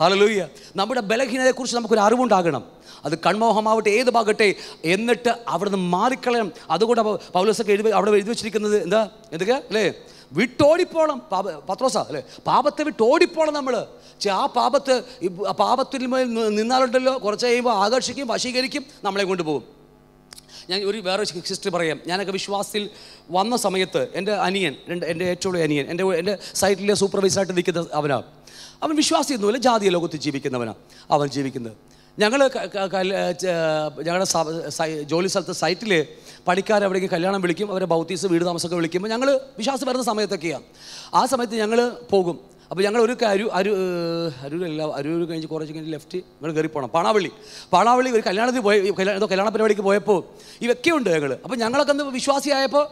ഹലലൂയ്യ നമ്മുടെ ബലഹീനതയെക്കുറിച്ച് നമുക്കൊരു അറിവുണ്ടാകണം അത് കൺമോഹമാവട്ടെ ഭാഗട്ടെ എന്നിട്ട് അവിടുന്ന് മാറിക്കളയണം അതുകൊണ്ട് പൗലോസൊക്കെ എഴുതി അവിടെ എഴുതി വെച്ചിരിക്കുന്നത് എന്താ എന്തൊക്കെ അല്ലേ വിട്ടോടിപ്പോളം പാപ പത്രോസ അല്ലേ പാപത്തെ വിട്ടോടിപ്പോളം നമ്മൾ ആ പാപത്ത് പാപത്തിൽ നിന്നാലുണ്ടല്ലോ കുറച്ച് കഴിയുമ്പോൾ ആകർഷിക്കും വശീകരിക്കും നമ്മളെ കൊണ്ടുപോകും ഞാൻ ഒരു വേറെ ഹിസ്റ്ററി പറയാം ഞാനൊക്കെ വിശ്വാസത്തിൽ വന്ന സമയത്ത് എൻ്റെ അനിയൻ എൻ്റെ എൻ്റെ ഏറ്റവും അനിയൻ എൻ്റെ എൻ്റെ സൈറ്റിലെ സൂപ്പർവൈസറായിട്ട് നിൽക്കുന്ന അവനാണ് അവൻ വിശ്വാസിയൊന്നുമില്ല ജാതീയ ലോകത്ത് ജീവിക്കുന്നവനാണ് അവൻ ജീവിക്കുന്നത് ഞങ്ങൾ ഞങ്ങളുടെ ജോലി സ്ഥലത്ത് സൈറ്റിൽ പണിക്കാരവിടേക്ക് കല്യാണം വിളിക്കും അവരെ ബൗത്തീസ് വീട് താമസമൊക്കെ വിളിക്കുമ്പോൾ ഞങ്ങൾ വിശ്വാസം വരുന്ന സമയത്തൊക്കെയാണ് ആ സമയത്ത് ഞങ്ങൾ പോകും അപ്പോൾ ഞങ്ങൾ ഒരു അരു അരു അരൂരല്ല അരൂർ കഴിഞ്ഞ് കുറച്ച് കഴിഞ്ഞ് ലെഫ്റ്റ് ഇങ്ങനെ കയറി പോകണം പാണാവള്ളി പാണാവള്ളി ഒരു കല്യാണത്തിന് പോയ എന്തോ കല്യാണ പരിപാടിക്ക് പോയപ്പോൾ ഇവയൊക്കെ ഉണ്ട് ഞങ്ങൾ അപ്പോൾ ഞങ്ങളൊക്കെ ഒന്ന് വിശ്വാസിയായപ്പോൾ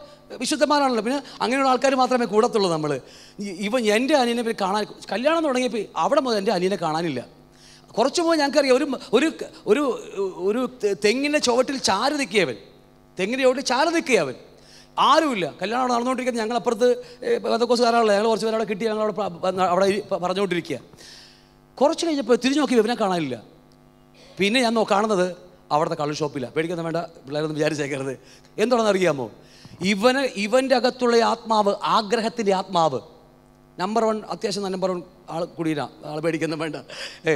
വിശുദ്ധന്മാരാണല്ലോ പിന്നെ അങ്ങനെയുള്ള ആൾക്കാർ മാത്രമേ കൂടത്തുള്ളൂ നമ്മൾ ഇവ എൻ്റെ അനിയനെ പിന്നെ കാണാൻ കല്യാണം തുടങ്ങിയപ്പോൾ അവിടെ മുതൽ എൻ്റെ അനിയനെ കാണാനില്ല കുറച്ച് മുമ്പ് ഞങ്ങൾക്കറിയാം ഒരു ഒരു ഒരു ഒരു തെങ്ങിൻ്റെ ചുവട്ടിൽ ചാരു നിൽക്കിയവൻ തെങ്ങിൻ്റെ ചുവട്ടിൽ ചാരു നിൽക്കിയവൻ ആരുമില്ല കല്യാണം അവിടെ നടന്നുകൊണ്ടിരിക്കുന്നത് ഞങ്ങൾ അപ്പുറത്ത് ബന്ധക്കോസുകാരാണല്ലോ ഞങ്ങൾ കുറച്ച് പേരവിടെ കിട്ടി ഞങ്ങൾ അവിടെ അവിടെ പറഞ്ഞുകൊണ്ടിരിക്കുക കുറച്ച് കഴിഞ്ഞപ്പോൾ തിരിഞ്ഞു നോക്കി ഇവനെ കാണാനില്ല പിന്നെ ഞാൻ കാണുന്നത് അവിടുത്തെ കള്ളു ഷോപ്പിലാണ് പേടിക്കുന്ന വേണ്ട പിള്ളേരൊന്നും വിചാരിച്ചേക്കരുത് എന്താണെന്ന് അറിയാമോ ഇവന് ഇവൻ്റെ അകത്തുള്ള ആത്മാവ് ആഗ്രഹത്തിൻ്റെ ആത്മാവ് നമ്പർ വൺ അത്യാവശ്യം നമ്പർ വൺ ആൾ കുടിയില്ല ആൾ പേടിക്കുന്ന വേണ്ട ഏ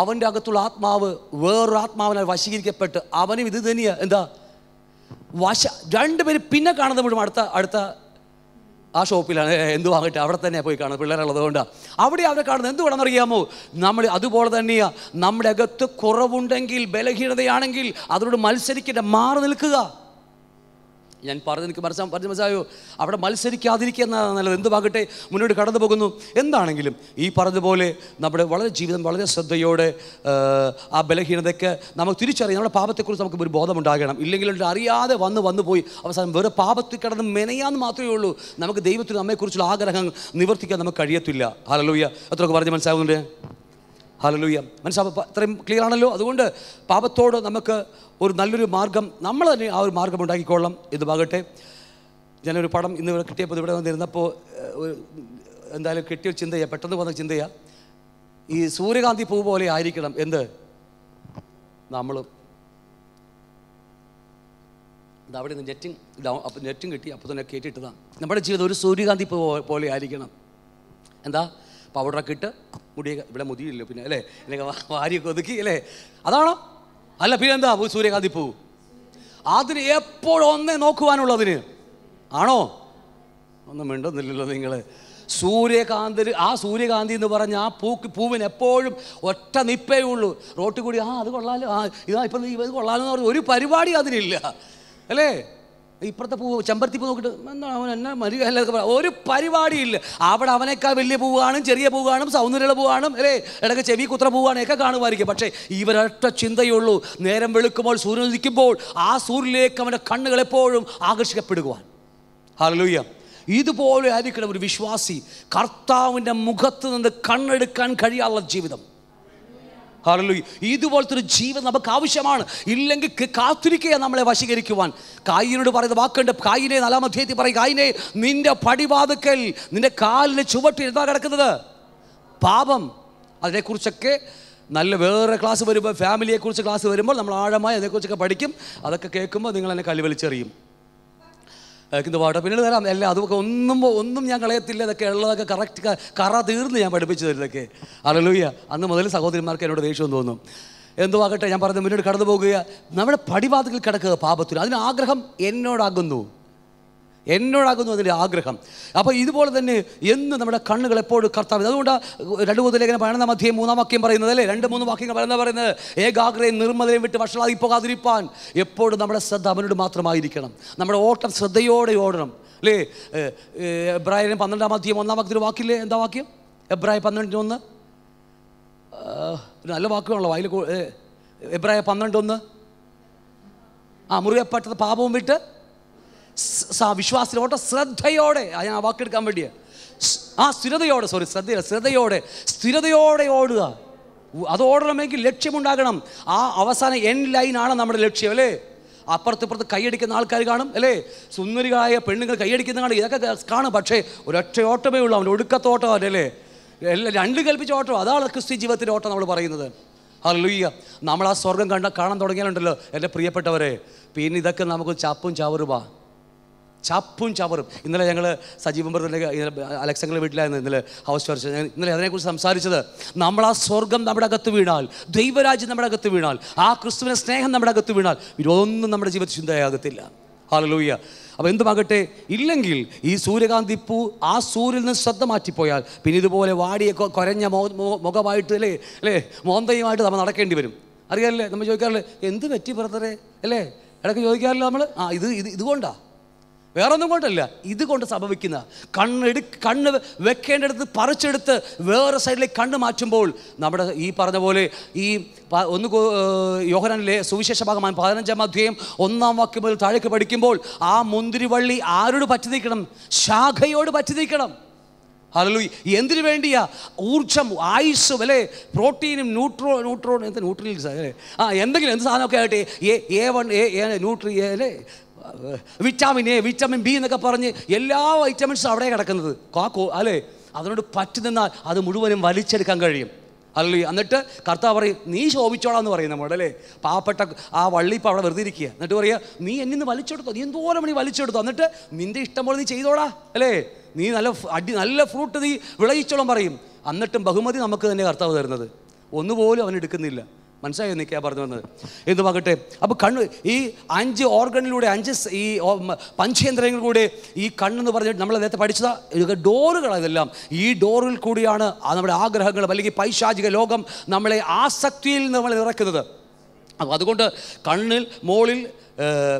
അവൻ്റെ അകത്തുള്ള ആത്മാവ് വേറൊരു ആത്മാവിനാൽ വശീകരിക്കപ്പെട്ട് അവനും ഇത് തന്നെയാണ് എന്താ വശ രണ്ടുപേര് പിന്നെ കാണുന്ന മുഴുവൻ അടുത്ത അടുത്ത ആ ഷോപ്പിലാണ് എന്ത് വാങ്ങട്ടെ അവിടെ തന്നെ പോയി കാണുന്നത് കൊണ്ടാണ് അവിടെ അവരെ കാണുന്നത് എന്ത് വേണമെന്ന് അറിയാമോ നമ്മൾ അതുപോലെ തന്നെയാണ് നമ്മുടെ അകത്ത് കുറവുണ്ടെങ്കിൽ ബലഹീനതയാണെങ്കിൽ അതിനോട് മത്സരിക്കേണ്ട മാറി നിൽക്കുക ഞാൻ പറഞ്ഞു എനിക്ക് മനസ്സാ പറഞ്ഞ് മനസ്സായോ അവിടെ മത്സരിക്കാതിരിക്കുക എന്നതാണ് നല്ലത് ഭാഗട്ടെ മുന്നോട്ട് കടന്നു പോകുന്നു എന്താണെങ്കിലും ഈ പറഞ്ഞതുപോലെ നമ്മുടെ വളരെ ജീവിതം വളരെ ശ്രദ്ധയോടെ ആ ബലഹീനതയ്ക്ക് നമുക്ക് തിരിച്ചറിയാം നമ്മുടെ പാപത്തെക്കുറിച്ച് നമുക്ക് ഒരു ബോധമുണ്ടാകണം ഇല്ലെങ്കിൽ അറിയാതെ വന്ന് വന്നു പോയി അവസാനം വേറെ പാപത്തിൽ കിടന്ന് മെനയാന്ന് മാത്രമേ ഉള്ളൂ നമുക്ക് ദൈവത്തിന് നമ്മെക്കുറിച്ചുള്ള ആഗ്രഹം നിവർത്തിക്കാൻ നമുക്ക് കഴിയത്തില്ല ഹലലൂയ അത്രയൊക്കെ പറഞ്ഞ് മനസ്സിലാവുന്നുണ്ട് ഹലലൂയ മനസ്സിലാവും അത്രയും ക്ലിയർ ആണല്ലോ അതുകൊണ്ട് പാപത്തോട് നമുക്ക് ഒരു നല്ലൊരു മാർഗം നമ്മൾ തന്നെ ആ ഒരു മാർഗം ഉണ്ടാക്കിക്കൊള്ളാം ഇത് ഭാഗട്ടെ ഞാനൊരു പടം ഇന്ന് ഇവിടെ കിട്ടിയപ്പോൾ ഇവിടെ വന്നിരുന്നപ്പോൾ എന്തായാലും കിട്ടിയ ചിന്തയാണ് പെട്ടെന്ന് വന്ന ചിന്തയാണ് ഈ സൂര്യകാന്തി പൂ പോലെ ആയിരിക്കണം എന്ത് നമ്മളും അവിടെ നിന്ന് നെറ്റും ഡൗൺ അപ്പം നെറ്റും കിട്ടി അപ്പോൾ തന്നെ കേട്ടിട്ടതാണ് നമ്മുടെ ജീവിതം ഒരു സൂര്യകാന്തി പൂ പോലെ ആയിരിക്കണം എന്താ പൗഡറൊക്കെ ഇട്ട് മുടിയൊക്കെ ഇവിടെ മുതിയില്ലല്ലോ പിന്നെ അല്ലേ അല്ലെങ്കിൽ വാരിയൊക്കെ ഒതുക്കി അല്ലേ അതാണോ അല്ല പിന്നെ എന്താ സൂര്യകാന്തി പൂ അതിന് എപ്പോഴും ഒന്നേ നോക്കുവാനുള്ളതിന് ആണോ ഒന്നും മിണ്ടുന്നില്ലല്ലോ നിങ്ങൾ സൂര്യകാന്തി ആ സൂര്യകാന്തി എന്ന് പറഞ്ഞ ആ പൂക്ക് പൂവിന് എപ്പോഴും ഒറ്റ നിപ്പേ ഉള്ളൂ റോട്ടിൽ കൂടി ആ അത് കൊള്ളാലോ ആ ഇതാ ഇപ്പം ഇത് കൊള്ളാലോ എന്ന് പറഞ്ഞു ഒരു പരിപാടി അതിനില്ല അല്ലേ ഇപ്പുറത്തെ പൂവ് ചെമ്പരത്തി പൂ നോക്കിയിട്ട് എന്താ അവൻ എന്നാ മരികല്ല ഒരു പരിപാടിയില്ല അവിടെ അവനേക്കാൾ വലിയ പൂ കാണും ചെറിയ പൂ കാണും സൗന്ദര്യമുള്ള പൂ കാണും അല്ലേ ഇടയ്ക്ക് ചെവി കുത്ര പൂ ഒക്കെ കാണുമായിരിക്കും പക്ഷേ ഇവരൊറ്റ ചിന്തയുള്ളൂ നേരം വെളുക്കുമ്പോൾ സൂര്യൻ ഉദിക്കുമ്പോൾ ആ സൂര്യനിലേക്ക് അവൻ്റെ കണ്ണുകൾ എപ്പോഴും ആകർഷിക്കപ്പെടുവാൻ ഹലലൂയ്യ ഇതുപോലെ ആയിരിക്കണം ഒരു വിശ്വാസി കർത്താവിൻ്റെ മുഖത്ത് നിന്ന് കണ്ണെടുക്കാൻ കഴിയാനുള്ള ജീവിതം ഹലോ ഇതുപോലത്തെ ഒരു ജീവൻ നമുക്ക് ആവശ്യമാണ് ഇല്ലെങ്കിൽ കാത്തിരിക്കുക നമ്മളെ വശീകരിക്കുവാൻ കായിനോട് പറയുന്ന വാക്കുണ്ട് കായിനെ നാലാം അധ്യായത്തിൽ പറയും കായിനെ നിന്റെ പടിവാതുക്കൽ നിന്റെ കാലിന് ചുവട്ടി എന്താ കിടക്കുന്നത് പാപം അതിനെക്കുറിച്ചൊക്കെ നല്ല വേറെ ക്ലാസ് വരുമ്പോൾ ഫാമിലിയെക്കുറിച്ച് ക്ലാസ് വരുമ്പോൾ നമ്മൾ ആഴമായി അതിനെക്കുറിച്ചൊക്കെ പഠിക്കും അതൊക്കെ കേൾക്കുമ്പോൾ നിങ്ങൾ എന്നെ കലിവലിച്ചെറിയും കിന്ത് പാട്ട് പിന്നീട് തരാം അല്ല അതൊക്കെ ഒന്നും ഒന്നും ഞാൻ കളയത്തില്ല ഇതൊക്കെ ഉള്ളതൊക്കെ കറക്റ്റ് കറ തീർന്ന് ഞാൻ പഠിപ്പിച്ചു തരുന്നതൊക്കെ അലലൂയ്യ അന്ന് മുതൽ സഹോദരിമാർക്ക് എന്നോട് ദേഷ്യം തോന്നും എന്തുവാകട്ടെ ഞാൻ പറഞ്ഞ മുന്നോട്ട് കടന്നു പോകുക നമ്മുടെ പടിവാതിൽ കിടക്കുക പാപത്തിൽ അതിന് ആഗ്രഹം എന്നോടാകുന്നു എന്നോടാകുന്നു അതിൻ്റെ ആഗ്രഹം അപ്പോൾ ഇതുപോലെ തന്നെ എന്ന് നമ്മുടെ കണ്ണുകൾ എപ്പോഴും കർത്താവ് അതുകൊണ്ട് രണ്ട് മൂന്ന് ലേഖനം പതിനൊന്നാം അധ്യയം മൂന്നാം വാക്യം പറയുന്നത് അല്ലേ രണ്ട് മൂന്ന് വാക്യങ്ങൾ പറയുന്നത് പറയുന്നത് ഏകാഗ്രയും നിർമ്മലയും വിട്ട് വഷളായി പോകാതിരിപ്പാൻ എപ്പോഴും നമ്മുടെ ശ്രദ്ധ അവനോട് മാത്രമായിരിക്കണം നമ്മുടെ ഓട്ടം ശ്രദ്ധയോടെ ഓടണം അല്ലേ എബ്രാഹിം പന്ത്രണ്ടാം മധ്യം ഒന്നാം വാക്യത്തിൽ വാക്കില്ലേ എന്താ വാക്യം എബ്രാഹിം പന്ത്രണ്ടിന് ഒന്ന് നല്ല വാക്കുകളാണല്ലോ അതിൽ എബ്രാഹിം ഒന്ന് ആ മുറിയപ്പെട്ടത് പാപവും വിട്ട് വിശ്വാസത്തിലോട്ട് ശ്രദ്ധയോടെ ഞാൻ വാക്കെടുക്കാൻ വേണ്ടിയേ ആ സ്ഥിരതയോടെ സോറി ശ്രദ്ധ ശ്രദ്ധയോടെ സ്ഥിരതയോടെ ഓടുക അത് ഓടണമെങ്കിൽ ലക്ഷ്യമുണ്ടാകണം ആ അവസാന എൻ ലൈനാണ് നമ്മുടെ ലക്ഷ്യം അല്ലേ അപ്പുറത്തിപ്പുറത്ത് കൈയടിക്കുന്ന ആൾക്കാർ കാണും അല്ലേ സുന്ദരികളായ പെണ്ണുങ്ങൾ കൈയടിക്കുന്ന കാണും ഇതൊക്കെ കാണും പക്ഷേ ഒരൊറ്റ ഓട്ടമേ ഉള്ളൂ അവൻ്റെ ഒടുക്കത്തോട്ടോ അല്ലേ എല്ലാം രണ്ട് കൽപ്പിച്ച ഓട്ടോ അതാണ് ക്രിസ്ത്യ ജീവിതത്തിൻ്റെ ഓട്ടം നമ്മൾ പറയുന്നത് ഹലൂയ്യ നമ്മൾ ആ സ്വർഗം കണ്ട കാണാൻ തുടങ്ങിയാലുണ്ടല്ലോ എൻ്റെ പ്രിയപ്പെട്ടവരെ പിന്നെ ഇതൊക്കെ നമുക്ക് ചപ്പും ചവറുവാ ചപ്പും ചവറും ഇന്നലെ ഞങ്ങൾ സജീവൻ ബ്രദറിൻ്റെ അലക്സങ്ങളുടെ വീട്ടിലായിരുന്നു ഇന്നലെ ഹൗസ് ചോർച്ച ഇന്നലെ അതിനെക്കുറിച്ച് സംസാരിച്ചത് നമ്മൾ ആ സ്വർഗം നമ്മുടെ അകത്ത് വീണാൽ ദൈവരാജ്യം നമ്മുടെ അകത്ത് വീണാൽ ആ ക്രിസ്തുവിനെ സ്നേഹം നമ്മുടെ അകത്ത് വീണാൽ ഇതൊന്നും നമ്മുടെ ജീവിതത്തിൽ ചിന്തയാകത്തില്ല ഹാലലൂയ്യ അപ്പോൾ എന്തുമാകട്ടെ ഇല്ലെങ്കിൽ ഈ സൂര്യകാന്തി പൂ ആ സൂര്യൽ നിന്ന് ശ്രദ്ധ മാറ്റിപ്പോയാൽ പിന്നെ ഇതുപോലെ വാടിയ കുരഞ്ഞ മുഖമായിട്ട് അല്ലേ അല്ലേ മോന്തയുമായിട്ട് നമ്മൾ നടക്കേണ്ടി വരും അറിയാമല്ലേ നമ്മൾ ചോദിക്കാറില്ലേ എന്ത് പറ്റി ബ്രദറെ അല്ലേ ഇടയ്ക്ക് ചോദിക്കാറില്ല നമ്മൾ ആ ഇത് ഇത് ഇതുകൊണ്ടാണ് വേറെ ഒന്നും കൊണ്ടല്ല ഇതുകൊണ്ട് സംഭവിക്കുന്ന കണ്ണെടു കണ്ണ് വെക്കേണ്ടടുത്ത് പറിച്ചെടുത്ത് വേറെ സൈഡിലേക്ക് കണ്ണ് മാറ്റുമ്പോൾ നമ്മുടെ ഈ പറഞ്ഞ പോലെ ഈ ഒന്ന് യോഹനിലെ സുവിശേഷ ഭാഗമാണ് പതിനഞ്ചാം അധ്യായം ഒന്നാം വാക്യം മുതൽ താഴേക്ക് പഠിക്കുമ്പോൾ ആ മുന്തിരിവള്ളി ആരോട് പറ്റി നീക്കണം ശാഖയോട് പറ്റി നീക്കണം ഹലലൂയി എന്തിനു വേണ്ടിയാ ഊർജം ആയുസ് അല്ലേ പ്രോട്ടീനും ന്യൂട്രോ ന്യൂട്രോ എന്താ ന്യൂട്രിയൻസ് അല്ലേ ആ എന്തെങ്കിലും എന്ത് സാധനമൊക്കെ ആയിട്ട് എ എ വൺ എ ന്യൂട്രി അല്ലേ വിറ്റാമിൻ എ വിറ്റാമിൻ ബി എന്നൊക്കെ പറഞ്ഞ് എല്ലാ വൈറ്റമിൻസും അവിടെ കിടക്കുന്നത് കാക്കോ അല്ലേ അതിനോട് പറ്റി നിന്നാൽ അത് മുഴുവനും വലിച്ചെടുക്കാൻ കഴിയും അല്ല എന്നിട്ട് കർത്താവ് പറയും നീ ശോഭിച്ചോളാന്ന് പറയും നമ്മുടെ അല്ലേ പാവപ്പെട്ട ആ വള്ളി ഇപ്പോൾ അവിടെ വെറുതെ ഇരിക്കുക എന്നിട്ട് പറയുക നീ എന്നിൽ നിന്ന് വലിച്ചെടുത്തോ നീ എന്തോരം മണി വലിച്ചെടുത്തോ എന്നിട്ട് നിന്റെ ഇഷ്ടം പോലെ നീ ചെയ്തോളാ അല്ലേ നീ നല്ല അടി നല്ല ഫ്രൂട്ട് നീ വിളയിച്ചോളം പറയും എന്നിട്ടും ബഹുമതി നമുക്ക് തന്നെ കർത്താവ് തരുന്നത് ഒന്നുപോലും അവൻ എടുക്കുന്നില്ല മനസ്സിലായി നിൽക്കുക പറഞ്ഞു വന്നത് എന്തുമാകട്ടെ അപ്പോൾ കണ്ണ് ഈ അഞ്ച് ഓർഗണിലൂടെ അഞ്ച് ഈ പഞ്ചേന്ദ്രങ്ങളിലൂടെ ഈ കണ്ണെന്ന് പറഞ്ഞിട്ട് നമ്മൾ നേരത്തെ പഠിച്ചതാ ഇതൊക്കെ ഡോറുകളാണ് ഈ ഡോറിൽ കൂടിയാണ് നമ്മുടെ ആഗ്രഹങ്ങൾ അല്ലെങ്കിൽ പൈശാചിക ലോകം നമ്മളെ ആസക്തിയിൽ നമ്മൾ ഇറക്കുന്നത് അപ്പോൾ അതുകൊണ്ട് കണ്ണിൽ മോളിൽ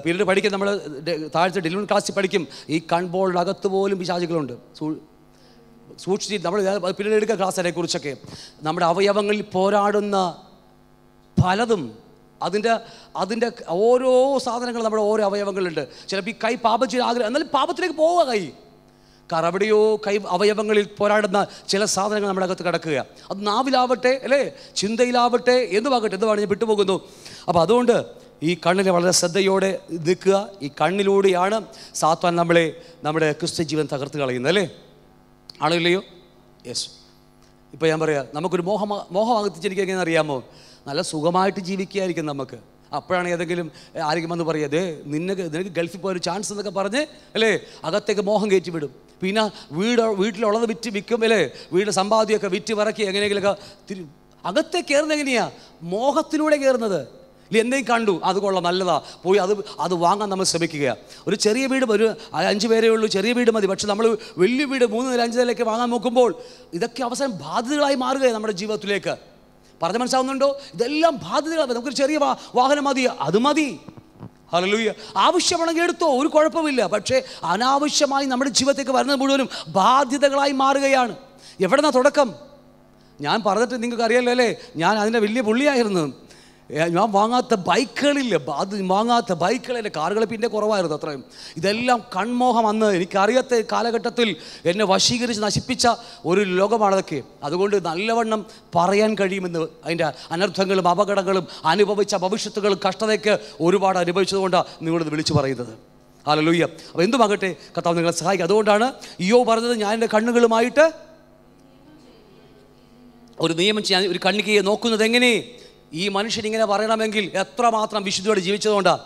പിന്നീട് പഠിക്കും നമ്മൾ താഴ്ത്ത ഡെലിവറി ക്ലാസ്സിൽ പഠിക്കും ഈ അകത്ത് പോലും പിശാചികളുണ്ട് സൂക്ഷിച്ച് നമ്മൾ പിന്നീട് എടുക്കുക ക്ലാസ്സിനെ കുറിച്ചൊക്കെ നമ്മുടെ അവയവങ്ങളിൽ പോരാടുന്ന പലതും അതിൻ്റെ അതിൻ്റെ ഓരോ സാധനങ്ങൾ നമ്മുടെ ഓരോ അവയവങ്ങളുണ്ട് ചിലപ്പോൾ ഈ കൈ പാപം ചെയ്യാൻ ആഗ്രഹം എന്നാലും പാപത്തിലേക്ക് പോവുക കൈ കാരണം കൈ അവയവങ്ങളിൽ പോരാടുന്ന ചില സാധനങ്ങൾ നമ്മുടെ അകത്ത് കിടക്കുക അത് നാവിലാവട്ടെ അല്ലേ ചിന്തയിലാവട്ടെ എന്തുവാകട്ടെ എന്തുവാണ് പറഞ്ഞ് വിട്ടുപോകുന്നു അപ്പോൾ അതുകൊണ്ട് ഈ കണ്ണിനെ വളരെ ശ്രദ്ധയോടെ നിൽക്കുക ഈ കണ്ണിലൂടെയാണ് സാത്വാൻ നമ്മളെ നമ്മുടെ ക്രിസ്ത്യ ജീവൻ തകർത്ത് കളയുന്നത് അല്ലേ ആണോ യെസ് ഇപ്പോൾ ഞാൻ പറയാം നമുക്കൊരു മോഹ മോഹം അകത്തിച്ചിരിക്കുക അറിയാമോ നല്ല സുഖമായിട്ട് ജീവിക്കുകയായിരിക്കും നമുക്ക് അപ്പോഴാണ് ഏതെങ്കിലും ആരെങ്കിലും വന്ന് പറയത് നിനക്ക് നിനക്ക് ഗൾഫിൽ പോയൊരു ചാൻസ് എന്നൊക്കെ പറഞ്ഞ് അല്ലേ അകത്തേക്ക് മോഹം കയറ്റി വിടും പിന്നെ വീട് വീട്ടിലുള്ളത് വിറ്റ് വിൽക്കും അല്ലേ വീട് സമ്പാദ്യമൊക്കെ വിറ്റ് വിറക്കി എങ്ങനെയെങ്കിലുമൊക്കെ തിരി അകത്തെ കയറുന്നത് എങ്ങനെയാ മോഹത്തിലൂടെ കയറുന്നത് എന്തെങ്കിലും കണ്ടു അത് കൊള്ളാം നല്ലതാ പോയി അത് അത് വാങ്ങാൻ നമ്മൾ ശ്രമിക്കുക ഒരു ചെറിയ വീട് ഒരു അഞ്ച് പേരേ ഉള്ളൂ ചെറിയ വീട് മതി പക്ഷെ നമ്മൾ വലിയ വീട് മൂന്ന് നില അഞ്ച് നിലയൊക്കെ വാങ്ങാൻ നോക്കുമ്പോൾ ഇതൊക്കെ അവസാനം ബാധ്യതകളായി മാറുകയാണ് നമ്മുടെ ജീവിതത്തിലേക്ക് പറഞ്ഞ മനസ്സാവുന്നുണ്ടോ ഇതെല്ലാം ബാധ്യതകളാണ് നമുക്കൊരു ചെറിയ വാഹനം മതി അത് മതി ഹലലൂയ ആവശ്യമാണെങ്കിൽ എടുത്തോ ഒരു കുഴപ്പമില്ല പക്ഷേ അനാവശ്യമായി നമ്മുടെ ജീവിതത്തേക്ക് വരുന്നത് മുഴുവനും ബാധ്യതകളായി മാറുകയാണ് എവിടെന്നാ തുടക്കം ഞാൻ പറഞ്ഞിട്ട് നിങ്ങൾക്ക് അറിയാലോ അല്ലേ ഞാൻ അതിൻ്റെ വലിയ പുള്ളിയായിരുന്നു ഞാൻ വാങ്ങാത്ത ബൈക്കുകളില്ല അത് വാങ്ങാത്ത ബൈക്കുകളില്ല കാറുകൾ പിന്നെ കുറവായിരുന്നു അത്രയും ഇതെല്ലാം കൺമോഹം അന്ന് എനിക്കറിയാത്ത കാലഘട്ടത്തിൽ എന്നെ വശീകരിച്ച് നശിപ്പിച്ച ഒരു ലോകമാണതൊക്കെ അതുകൊണ്ട് നല്ലവണ്ണം പറയാൻ കഴിയുമെന്ന് അതിൻ്റെ അനർത്ഥങ്ങളും അപകടങ്ങളും അനുഭവിച്ച ഭവിഷ്യത്തുകളും കഷ്ടതയ്ക്ക് ഒരുപാട് അനുഭവിച്ചതുകൊണ്ടാണ് നിങ്ങളിത് വിളിച്ചു പറയുന്നത് ഹാലലൂയ്യ അപ്പോൾ എന്തുമാകട്ടെ കത്താവ് നിങ്ങളെ സഹായിക്കുക അതുകൊണ്ടാണ് ഇയോ പറഞ്ഞത് ഞാൻ എൻ്റെ കണ്ണുകളുമായിട്ട് ഒരു നിയമം ചെയ്യാൻ ഒരു കണ്ണിക്ക് നോക്കുന്നത് എങ്ങനെ ഈ മനുഷ്യൻ ഇങ്ങനെ പറയണമെങ്കിൽ എത്രമാത്രം വിശുദ്ധിയോടെ ജീവിച്ചതുകൊണ്ടാണ്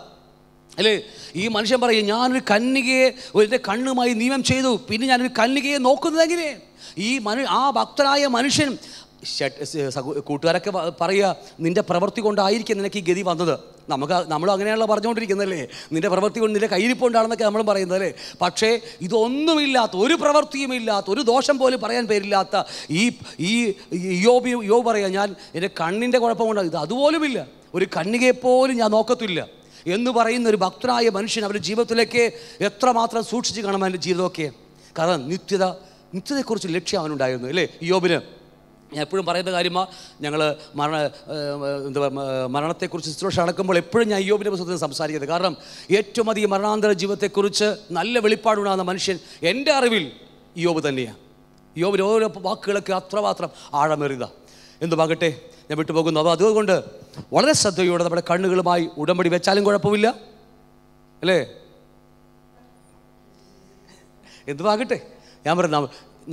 അല്ലേ ഈ മനുഷ്യൻ പറയും ഞാനൊരു കന്നികയെ ഒരു കണ്ണുമായി നിയമം ചെയ്തു പിന്നെ ഞാനൊരു കന്നികയെ നോക്കുന്നതെങ്കിലേ ഈ മനു ആ ഭക്തനായ മനുഷ്യൻ കൂട്ടുകാരൊക്കെ പറയുക നിന്റെ പ്രവൃത്തി കൊണ്ടായിരിക്കും നിനക്ക് ഈ ഗതി വന്നത് നമുക്ക് നമ്മൾ അങ്ങനെയാണല്ലോ പറഞ്ഞുകൊണ്ടിരിക്കുന്നതല്ലേ നിന്റെ പ്രവൃത്തി കൊണ്ട് നിൻ്റെ കയ്യിരിപ്പുണ്ടാണെന്നൊക്കെ നമ്മൾ അല്ലേ പക്ഷേ ഇതൊന്നുമില്ലാത്ത ഒരു ഇല്ലാത്ത ഒരു ദോഷം പോലും പറയാൻ പേരില്ലാത്ത ഈ ഈ യോബി യോ പറയാം ഞാൻ എൻ്റെ കണ്ണിൻ്റെ കുഴപ്പമുണ്ടാകും ഇത് അതുപോലുമില്ല ഒരു കണ്ണികയെപ്പോലും ഞാൻ നോക്കത്തില്ല എന്ന് പറയുന്ന ഒരു ഭക്തനായ മനുഷ്യൻ അവരുടെ ജീവിതത്തിലേക്ക് എത്രമാത്രം സൂക്ഷിച്ച് കാണാൻ എൻ്റെ ജീവിതമൊക്കെ കാരണം നിത്യത നിത്യതയെക്കുറിച്ച് ലക്ഷ്യം അവനുണ്ടായിരുന്നു അല്ലേ യോബിന് ഞാൻ എപ്പോഴും പറയുന്ന കാര്യമാണ് ഞങ്ങൾ മരണ എന്താ മരണത്തെക്കുറിച്ച് ശുശ്രൂഷ അടക്കുമ്പോൾ എപ്പോഴും ഞാൻ അയ്യോബിൻ്റെ പുസ്തകത്തിൽ സംസാരിക്കുന്നത് കാരണം ഏറ്റവും അധികം മരണാന്തര ജീവിതത്തെക്കുറിച്ച് നല്ല വെളിപ്പാടുണ്ടാകുന്ന മനുഷ്യൻ എൻ്റെ അറിവിൽ യോബ് തന്നെയാണ് യോബിന് ഓരോ വാക്കുകളൊക്കെ അത്രമാത്രം ആഴമേറിയത എന്തുമാകട്ടെ ഞാൻ വിട്ടുപോകുന്നു അപ്പോൾ അതുകൊണ്ട് വളരെ ശ്രദ്ധയോടെ നമ്മുടെ കണ്ണുകളുമായി ഉടമ്പടി വെച്ചാലും കുഴപ്പമില്ല അല്ലേ എന്തുമാകട്ടെ ഞാൻ പറഞ്ഞ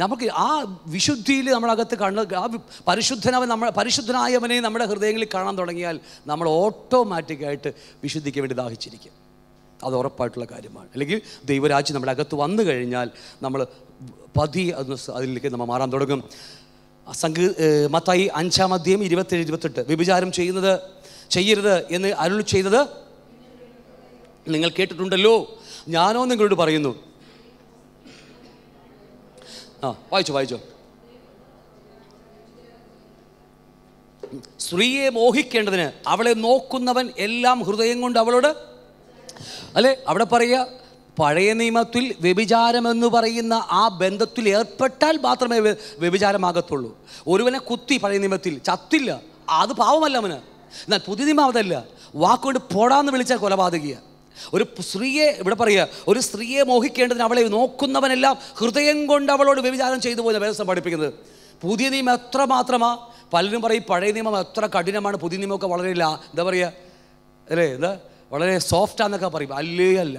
നമുക്ക് ആ വിശുദ്ധിയിൽ നമ്മളകത്ത് കണ്ണ് ആ പരിശുദ്ധനവൻ നമ്മൾ പരിശുദ്ധനായവനെ നമ്മുടെ ഹൃദയങ്ങളിൽ കാണാൻ തുടങ്ങിയാൽ നമ്മൾ ഓട്ടോമാറ്റിക്കായിട്ട് വിശുദ്ധിക്ക് വേണ്ടി ദാഹിച്ചിരിക്കും അത് ഉറപ്പായിട്ടുള്ള കാര്യമാണ് അല്ലെങ്കിൽ ദൈവരാജ്യം നമ്മുടെ അകത്ത് വന്നു കഴിഞ്ഞാൽ നമ്മൾ പതി അത് അതിലേക്ക് നമ്മൾ മാറാൻ തുടങ്ങും സംഘ മത്തായി അഞ്ചാം അധ്യയം ഇരുപത്തേഴ് ഇരുപത്തെട്ട് വ്യഭിചാരം ചെയ്യുന്നത് ചെയ്യരുത് എന്ന് അരുൾ ചെയ്തത് നിങ്ങൾ കേട്ടിട്ടുണ്ടല്ലോ ഞാനോ നിങ്ങളോട് പറയുന്നു ആ വായിച്ചു വായിച്ചു സ്ത്രീയെ മോഹിക്കേണ്ടതിന് അവളെ നോക്കുന്നവൻ എല്ലാം ഹൃദയം കൊണ്ട് അവളോട് അല്ലെ അവിടെ പറയുക പഴയ നിയമത്തിൽ വ്യഭിചാരമെന്ന് പറയുന്ന ആ ബന്ധത്തിൽ ഏർപ്പെട്ടാൽ മാത്രമേ വ്യഭിചാരമാകത്തുള്ളൂ ഒരുവനെ കുത്തി പഴയ നിയമത്തിൽ ചത്തില്ല അത് പാവമല്ല അവന് എന്നാൽ പുതിയ നിയമം അതല്ല വാക്കുകൊണ്ട് പോടാന്ന് വിളിച്ചാൽ കൊലപാതകിയാണ് ഒരു സ്ത്രീയെ ഇവിടെ പറയുക ഒരു സ്ത്രീയെ മോഹിക്കേണ്ടതിന് അവളെ നോക്കുന്നവനെല്ലാം ഹൃദയം കൊണ്ട് അവളോട് വ്യവിചാരം ചെയ്തു പോയ വേദസം പഠിപ്പിക്കുന്നത് പുതിയ നിയമം എത്ര മാത്രമാ പലരും പറയും പഴയ നിയമം എത്ര കഠിനമാണ് പുതിയ നിയമമൊക്കെ വളരെ എന്താ പറയുക അല്ലേ എന്താ വളരെ സോഫ്റ്റാന്നൊക്കെ പറയും അല്ലേ അല്ല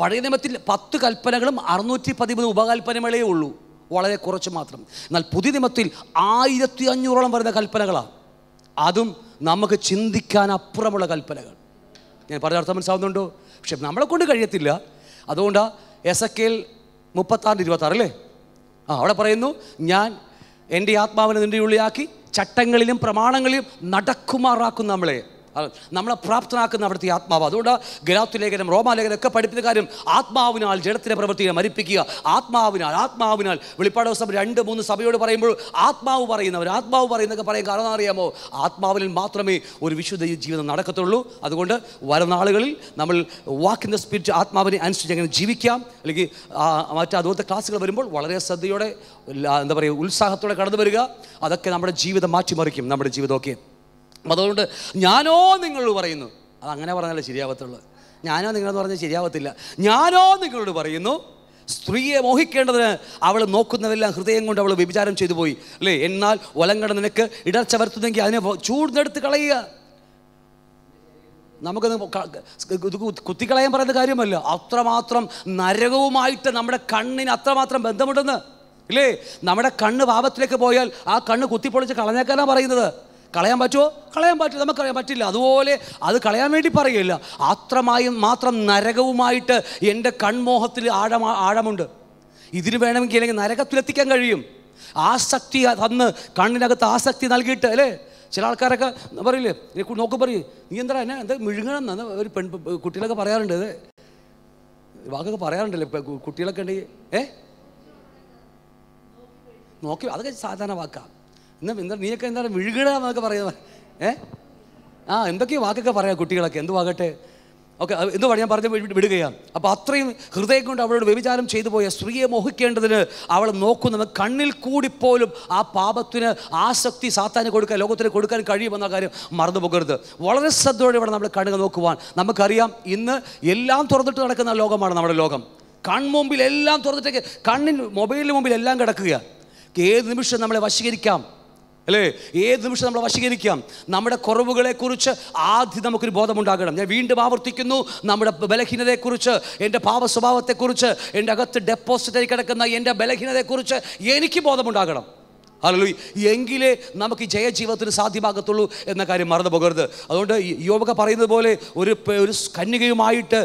പഴയ നിയമത്തിൽ പത്ത് കൽപ്പനകളും അറുന്നൂറ്റി പതിമൂന്ന് ഉപകൽപ്പനകളേ ഉള്ളൂ വളരെ കുറച്ച് മാത്രം എന്നാൽ പുതിയ നിയമത്തിൽ ആയിരത്തി അഞ്ഞൂറോളം വരുന്ന കൽപ്പനകളാണ് അതും നമുക്ക് ചിന്തിക്കാൻ അപ്പുറമുള്ള കൽപ്പനകൾ ഞാൻ പറഞ്ഞ അർത്ഥം മനസ്സാവുന്നുണ്ടോ പക്ഷെ നമ്മളെ കൊണ്ട് കഴിയത്തില്ല അതുകൊണ്ടാണ് എസ് എ കെൽ മുപ്പത്താറിൻ്റെ ഇരുപത്താറ് അല്ലേ ആ അവിടെ പറയുന്നു ഞാൻ എൻ്റെ ആത്മാവിനെ നിൻ്റെ ഉള്ളിയാക്കി ചട്ടങ്ങളിലും പ്രമാണങ്ങളിലും നടക്കുമാറാക്കും നമ്മളെ നമ്മളെ പ്രാപ്തനാക്കുന്ന അവിടുത്തെ ആത്മാവ് അതുകൊണ്ട് ഗലാത്തുലേഖനം റോമാലേഖനം ഒക്കെ പഠിപ്പിക്കുന്ന കാര്യം ആത്മാവിനാൽ ജഡത്തിലെ പ്രവൃത്തിയെ മരിപ്പിക്കുക ആത്മാവിനാൽ ആത്മാവിനാൽ വെളിപ്പാട് ദിവസം രണ്ട് മൂന്ന് സഭയോട് പറയുമ്പോൾ ആത്മാവ് പറയുന്നവർ ആത്മാവ് പറയുന്നൊക്കെ പറയും കാരണം അറിയാമോ ആത്മാവിൽ മാത്രമേ ഒരു വിശുദ്ധ ജീവിതം നടക്കത്തുള്ളൂ അതുകൊണ്ട് ആളുകളിൽ നമ്മൾ വാക്ക് ഇൻ ദ സ്പിരിറ്റ് ആത്മാവിനെ അനുസരിച്ച് അങ്ങനെ ജീവിക്കാം അല്ലെങ്കിൽ മറ്റേ അതുപോലത്തെ ക്ലാസ്സുകൾ വരുമ്പോൾ വളരെ ശ്രദ്ധയോടെ എന്താ പറയുക ഉത്സാഹത്തോടെ കടന്നു വരിക അതൊക്കെ നമ്മുടെ ജീവിതം മാറ്റിമറിക്കും നമ്മുടെ ജീവിതമൊക്കെ അതുകൊണ്ട് ഞാനോ നിങ്ങൾ പറയുന്നു അത് അങ്ങനെ പറഞ്ഞാലേ ശരിയാവത്തുള്ളൂ ഞാനോ നിങ്ങളെന്ന് പറഞ്ഞാൽ ശരിയാവത്തില്ല ഞാനോ നിങ്ങളോട് പറയുന്നു സ്ത്രീയെ മോഹിക്കേണ്ടതിന് അവൾ നോക്കുന്നതെല്ലാം ഹൃദയം കൊണ്ട് അവൾ വ്യഭിചാരം ചെയ്തു പോയി അല്ലേ എന്നാൽ ഒലങ്കട നിനക്ക് ഇടർച്ച വരുത്തുന്നെങ്കിൽ അതിനെ ചൂടിനെടുത്ത് കളയുക നമുക്കത് കുത്തിക്കളയാൻ പറയുന്ന കാര്യമല്ല അത്രമാത്രം നരകവുമായിട്ട് നമ്മുടെ കണ്ണിന് അത്രമാത്രം ബന്ധമുണ്ടെന്ന് ഇല്ലേ നമ്മുടെ കണ്ണ് പാപത്തിലേക്ക് പോയാൽ ആ കണ്ണ് കുത്തിപ്പൊളിച്ച് കളഞ്ഞേക്കാനാണ് പറയുന്നത് കളയാൻ പറ്റുമോ കളയാൻ പറ്റില്ല നമുക്കറിയാൻ പറ്റില്ല അതുപോലെ അത് കളയാൻ വേണ്ടി പറയില്ല അത്രമായും മാത്രം നരകവുമായിട്ട് എൻ്റെ കൺമോഹത്തിൽ ആഴമ ആഴമുണ്ട് ഇതിന് വേണമെങ്കിൽ അല്ലെങ്കിൽ നരകത്തിലെത്തിക്കാൻ കഴിയും ആസക്തി തന്ന് കണ്ണിനകത്ത് ആസക്തി നൽകിയിട്ട് അല്ലേ ചില ആൾക്കാരൊക്കെ പറയില്ലേ നോക്ക് പറയും നീ എന്താ എന്നെ എന്താ മിഴുങ്ങണം എന്ന് ഒരു പെൺ കുട്ടികളൊക്കെ പറയാറുണ്ട് വാക്കൊക്കെ പറയാറുണ്ടല്ലേ കുട്ടികളൊക്കെ ഉണ്ടെങ്കിൽ ഏ നോക്കി അതൊക്കെ സാധാരണ വാക്കാണ് എന്നാ എന്താ നീയൊക്കെ എന്താണ് വിഴുകട എന്നൊക്കെ പറയുന്നത് ഏ ആ എന്തൊക്കെയോ വാക്കൊക്കെ പറയാം കുട്ടികളൊക്കെ എന്ത് വാകട്ടെ ഓക്കെ എന്തുവാ ഞാൻ പറഞ്ഞ വിടുകയാണ് അപ്പോൾ അത്രയും ഹൃദയം കൊണ്ട് അവളോട് വ്യഭിചാരം ചെയ്തു പോയ സ്ത്രീയെ മോഹിക്കേണ്ടതിന് അവൾ നോക്കുന്ന കണ്ണിൽ കൂടി പോലും ആ പാപത്തിന് ആസക്തി സാത്താന് കൊടുക്കാൻ ലോകത്തിന് കൊടുക്കാൻ കഴിയുമെന്ന കാര്യം മറന്നു പോകരുത് വളരെ ശ്രദ്ധയോടെ ഇവിടെ നമ്മൾ കണ്ണുകൾ നോക്കുവാൻ നമുക്കറിയാം ഇന്ന് എല്ലാം തുറന്നിട്ട് നടക്കുന്ന ലോകമാണ് നമ്മുടെ ലോകം കൺമുമ്പിൽ എല്ലാം തുറന്നിട്ടേക്ക് കണ്ണിൻ മൊബൈലിന് മുമ്പിൽ എല്ലാം കിടക്കുക ഏത് നിമിഷം നമ്മളെ വശീകരിക്കാം അല്ലേ ഏത് നിമിഷം നമ്മളെ വശീകരിക്കാം നമ്മുടെ കുറവുകളെക്കുറിച്ച് ആദ്യം നമുക്കൊരു ബോധമുണ്ടാകണം ഞാൻ വീണ്ടും ആവർത്തിക്കുന്നു നമ്മുടെ ബലഹീനതയെക്കുറിച്ച് എൻ്റെ പാവ സ്വഭാവത്തെക്കുറിച്ച് എൻ്റെ അകത്ത് ഡെപ്പോസിറ്റായി കിടക്കുന്ന എൻ്റെ ബലഹീനതയെക്കുറിച്ച് എനിക്ക് ബോധമുണ്ടാകണം അല്ലല്ലോ എങ്കിലേ നമുക്ക് ഈ ജയജീവിതത്തിന് സാധ്യമാകത്തുള്ളൂ എന്ന കാര്യം മറന്നു പോകരുത് അതുകൊണ്ട് യോഗ പറയുന്നത് പോലെ ഒരു ഒരു കന്യകയുമായിട്ട്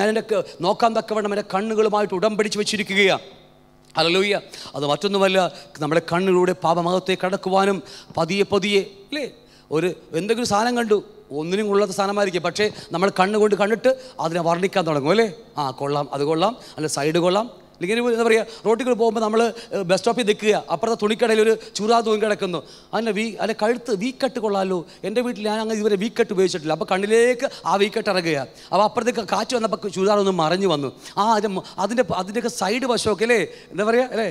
ഞാൻ എൻ്റെ നോക്കാൻ തക്കവണ്ണം എൻ്റെ കണ്ണുകളുമായിട്ട് ഉടമ്പടിച്ച് വെച്ചിരിക്കുകയാണ് അലലൂയ്യ അത് മറ്റൊന്നുമല്ല നമ്മുടെ കണ്ണിലൂടെ പാപമകത്തെ കടക്കുവാനും പതിയെ പതിയെ അല്ലേ ഒരു എന്തെങ്കിലും സാധനം കണ്ടു ഒന്നിനും കൊള്ളാത്ത സാധനമായിരിക്കും പക്ഷേ നമ്മൾ കണ്ണുകൊണ്ട് കണ്ടിട്ട് അതിനെ വർണ്ണിക്കാൻ തുടങ്ങും അല്ലേ ആ കൊള്ളാം അത് കൊള്ളാം അല്ല സൈഡ് കൊള്ളാം അല്ലെങ്കിൽ എന്താ പറയുക റോട്ടിൽ കൂടി പോകുമ്പോൾ നമ്മൾ ബസ് സ്റ്റോപ്പിൽ നിൽക്കുക അപ്പുറത്തെ തുണിക്കടയിൽ ഒരു ചൂരാ തൂങ്ങി കിടക്കുന്നു അതിൻ്റെ വീ അതിൻ്റെ കഴുത്ത് വീക്കട്ട് കൊള്ളാമല്ലോ എൻ്റെ വീട്ടിൽ ഞാൻ അങ്ങനെ ഇതുവരെ വീക്കട്ട് ഉപയോഗിച്ചിട്ടില്ല അപ്പോൾ കണ്ണിലേക്ക് ആ വീക്കട്ട് ഇറങ്ങുക അപ്പോൾ അപ്പുറത്തേക്ക് കാറ്റ് വന്നപ്പോൾ ചൂരാറൊന്ന് മറിഞ്ഞു വന്നു ആ അതിൻ്റെ അതിൻ്റെ അതിൻ്റെയൊക്കെ സൈഡ് വശമൊക്കെ അല്ലേ എന്താ പറയുക അല്ലേ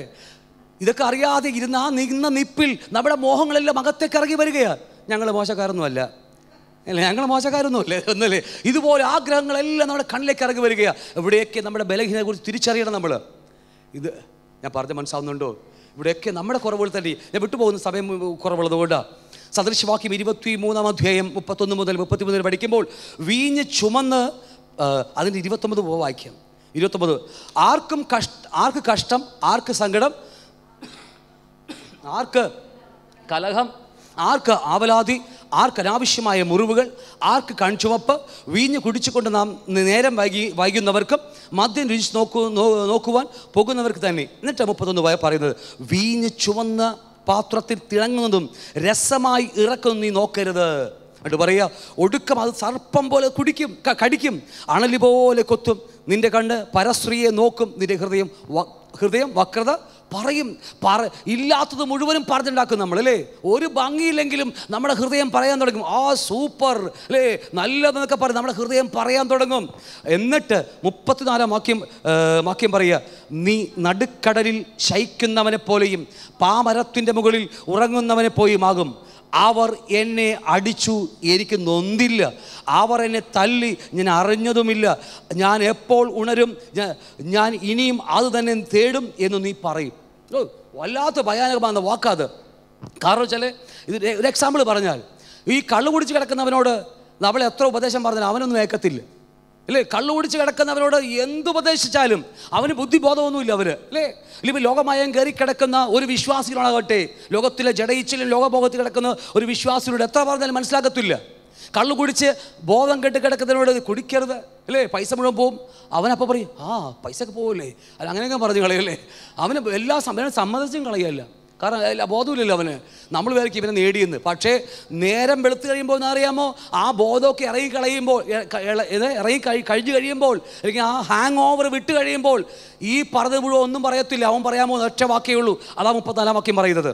ഇതൊക്കെ അറിയാതെ ഇരുന്ന് ആ നിന്ന നിപ്പിൽ നമ്മുടെ മോഹങ്ങളെല്ലാം അകത്തേക്ക് ഇറങ്ങി വരികയാണ് ഞങ്ങൾ മോശക്കാരൊന്നുമല്ല അല്ല ഞങ്ങൾ മോശക്കാരൊന്നുമല്ലേ ഒന്നല്ലേ ഇതുപോലെ ആഗ്രഹങ്ങളെല്ലാം നമ്മുടെ കണ്ണിലേക്ക് ഇറങ്ങി വരികയാണ് എവിടെയൊക്കെ നമ്മുടെ ബലഹീനതയെക്കുറിച്ച് തിരിച്ചറിയണം നമ്മൾ ഇത് ഞാൻ പറഞ്ഞ മനസ്സാവുന്നുണ്ടോ ഇവിടെയൊക്കെ നമ്മുടെ കുറവുകൾ തന്നെ ഞാൻ വിട്ടുപോകുന്ന സമയം കുറവുള്ളതുകൊണ്ട് സദൃശവാക്യം ഇരുപത്തി മൂന്നാം അധ്യായം മുപ്പത്തൊന്ന് മുതൽ മുപ്പത്തി മുതൽ പഠിക്കുമ്പോൾ വീഞ്ഞ് ചുമന്ന് അതിൻ്റെ ഇരുപത്തൊമ്പത് വായിക്കാം ഇരുപത്തൊമ്പത് ആർക്കും കഷ്ട ആർക്ക് കഷ്ടം ആർക്ക് സങ്കടം ആർക്ക് കലഹം ആർക്ക് ആവലാതി ആർക്കൊരാവശ്യമായ മുറിവുകൾ ആർക്ക് കൺചുവപ്പ് വീഞ്ഞ് കുടിച്ചുകൊണ്ട് നാം നേരം വൈകി വൈകുന്നവർക്കും മദ്യം രുചിച്ച് നോക്കു നോക്കുവാൻ പോകുന്നവർക്ക് തന്നെ എന്നിട്ട് മുപ്പത്തൊന്ന് പറയുന്നത് വീഞ്ഞ് ചുവന്ന പാത്രത്തിൽ തിളങ്ങുന്നതും രസമായി ഇറക്കുന്നതും നീ നോക്കരുത് എന്നിട്ട് പറയുക ഒടുക്കം അത് സർപ്പം പോലെ കുടിക്കും കടിക്കും അണലി പോലെ കൊത്തും നിന്റെ കണ്ണ് പരശ്രീയെ നോക്കും നിന്റെ ഹൃദയം ഹൃദയം വക്രത പറയും പറ ഇല്ലാത്തത് മുഴുവനും പറഞ്ഞുണ്ടാക്കും നമ്മൾ അല്ലേ ഒരു ഭംഗിയില്ലെങ്കിലും നമ്മുടെ ഹൃദയം പറയാൻ തുടങ്ങും ആ സൂപ്പർ അല്ലേ നല്ലതെന്നൊക്കെ പറയും നമ്മുടെ ഹൃദയം പറയാൻ തുടങ്ങും എന്നിട്ട് മുപ്പത്തിനാലാം വാക്യം വാക്യം പറയുക നീ നടുക്കടലിൽ ശയിക്കുന്നവനെ പോലെയും പാമരത്തിൻ്റെ മുകളിൽ ഉറങ്ങുന്നവനെ ആകും അവർ എന്നെ അടിച്ചു എനിക്ക് നൊന്തില്ല അവർ എന്നെ തല്ലി ഞാൻ അറിഞ്ഞതുമില്ല ഞാൻ എപ്പോൾ ഉണരും ഞാൻ ഇനിയും അത് തന്നെ തേടും എന്ന് നീ പറയും ഓ വല്ലാത്ത ഭയാനകമാണ് വാക്കാത് കാരണം വെച്ചാൽ ഇത് ഒരു എക്സാമ്പിൾ പറഞ്ഞാൽ ഈ കള്ളു കുടിച്ച് കിടക്കുന്നവനോട് നമ്മൾ എത്ര ഉപദേശം പറഞ്ഞാൽ അവനൊന്നും ഏക്കത്തില്ല അല്ലേ കള്ളു കുടിച്ച് കിടക്കുന്നവനോട് എന്ത് ഉപദേശിച്ചാലും അവന് ബുദ്ധിബോധമൊന്നുമില്ല അവർ അല്ലേ ഇപ്പം ലോകമയം കയറി കിടക്കുന്ന ഒരു വിശ്വാസികളാകട്ടെ ലോകത്തിലെ ജടയിച്ചിലും ലോകഭോഗത്തിൽ കിടക്കുന്ന ഒരു വിശ്വാസികളോട് എത്ര പറഞ്ഞാലും മനസ്സിലാക്കത്തില്ല കള്ളു കുടിച്ച് ബോധം കെട്ട് കിടക്കുന്നതിനോട് കുടിക്കരുത് അല്ലേ പൈസ മുഴുവൻ പോവും അവനപ്പോൾ പറയും ആ പൈസയൊക്കെ പോവില്ലേ അല്ല അങ്ങനെയൊക്കെ പറഞ്ഞു കളയല്ലേ അവന് എല്ലാ സമയം സമ്മതിച്ചും കളയല്ല കാരണം അല്ല ബോധമില്ലല്ലോ അവന് നമ്മൾ വിലക്ക് ഇവനെ നേടിയെന്ന് പക്ഷേ നേരം വെളുത്ത് കഴിയുമ്പോൾ അറിയാമോ ആ ബോധമൊക്കെ ഇറങ്ങി കളയുമ്പോൾ ഇറങ്ങി കഴി കഴിഞ്ഞ് കഴിയുമ്പോൾ അല്ലെങ്കിൽ ആ ഹാങ് ഓവർ വിട്ട് കഴിയുമ്പോൾ ഈ പറഞ്ഞത് മുഴുവൻ ഒന്നും പറയത്തില്ല അവൻ പറയാമോ ഒറ്റ വാക്കേ ഉള്ളൂ അതാ മുപ്പത്തിനാലാം വാക്യം പറയുന്നത്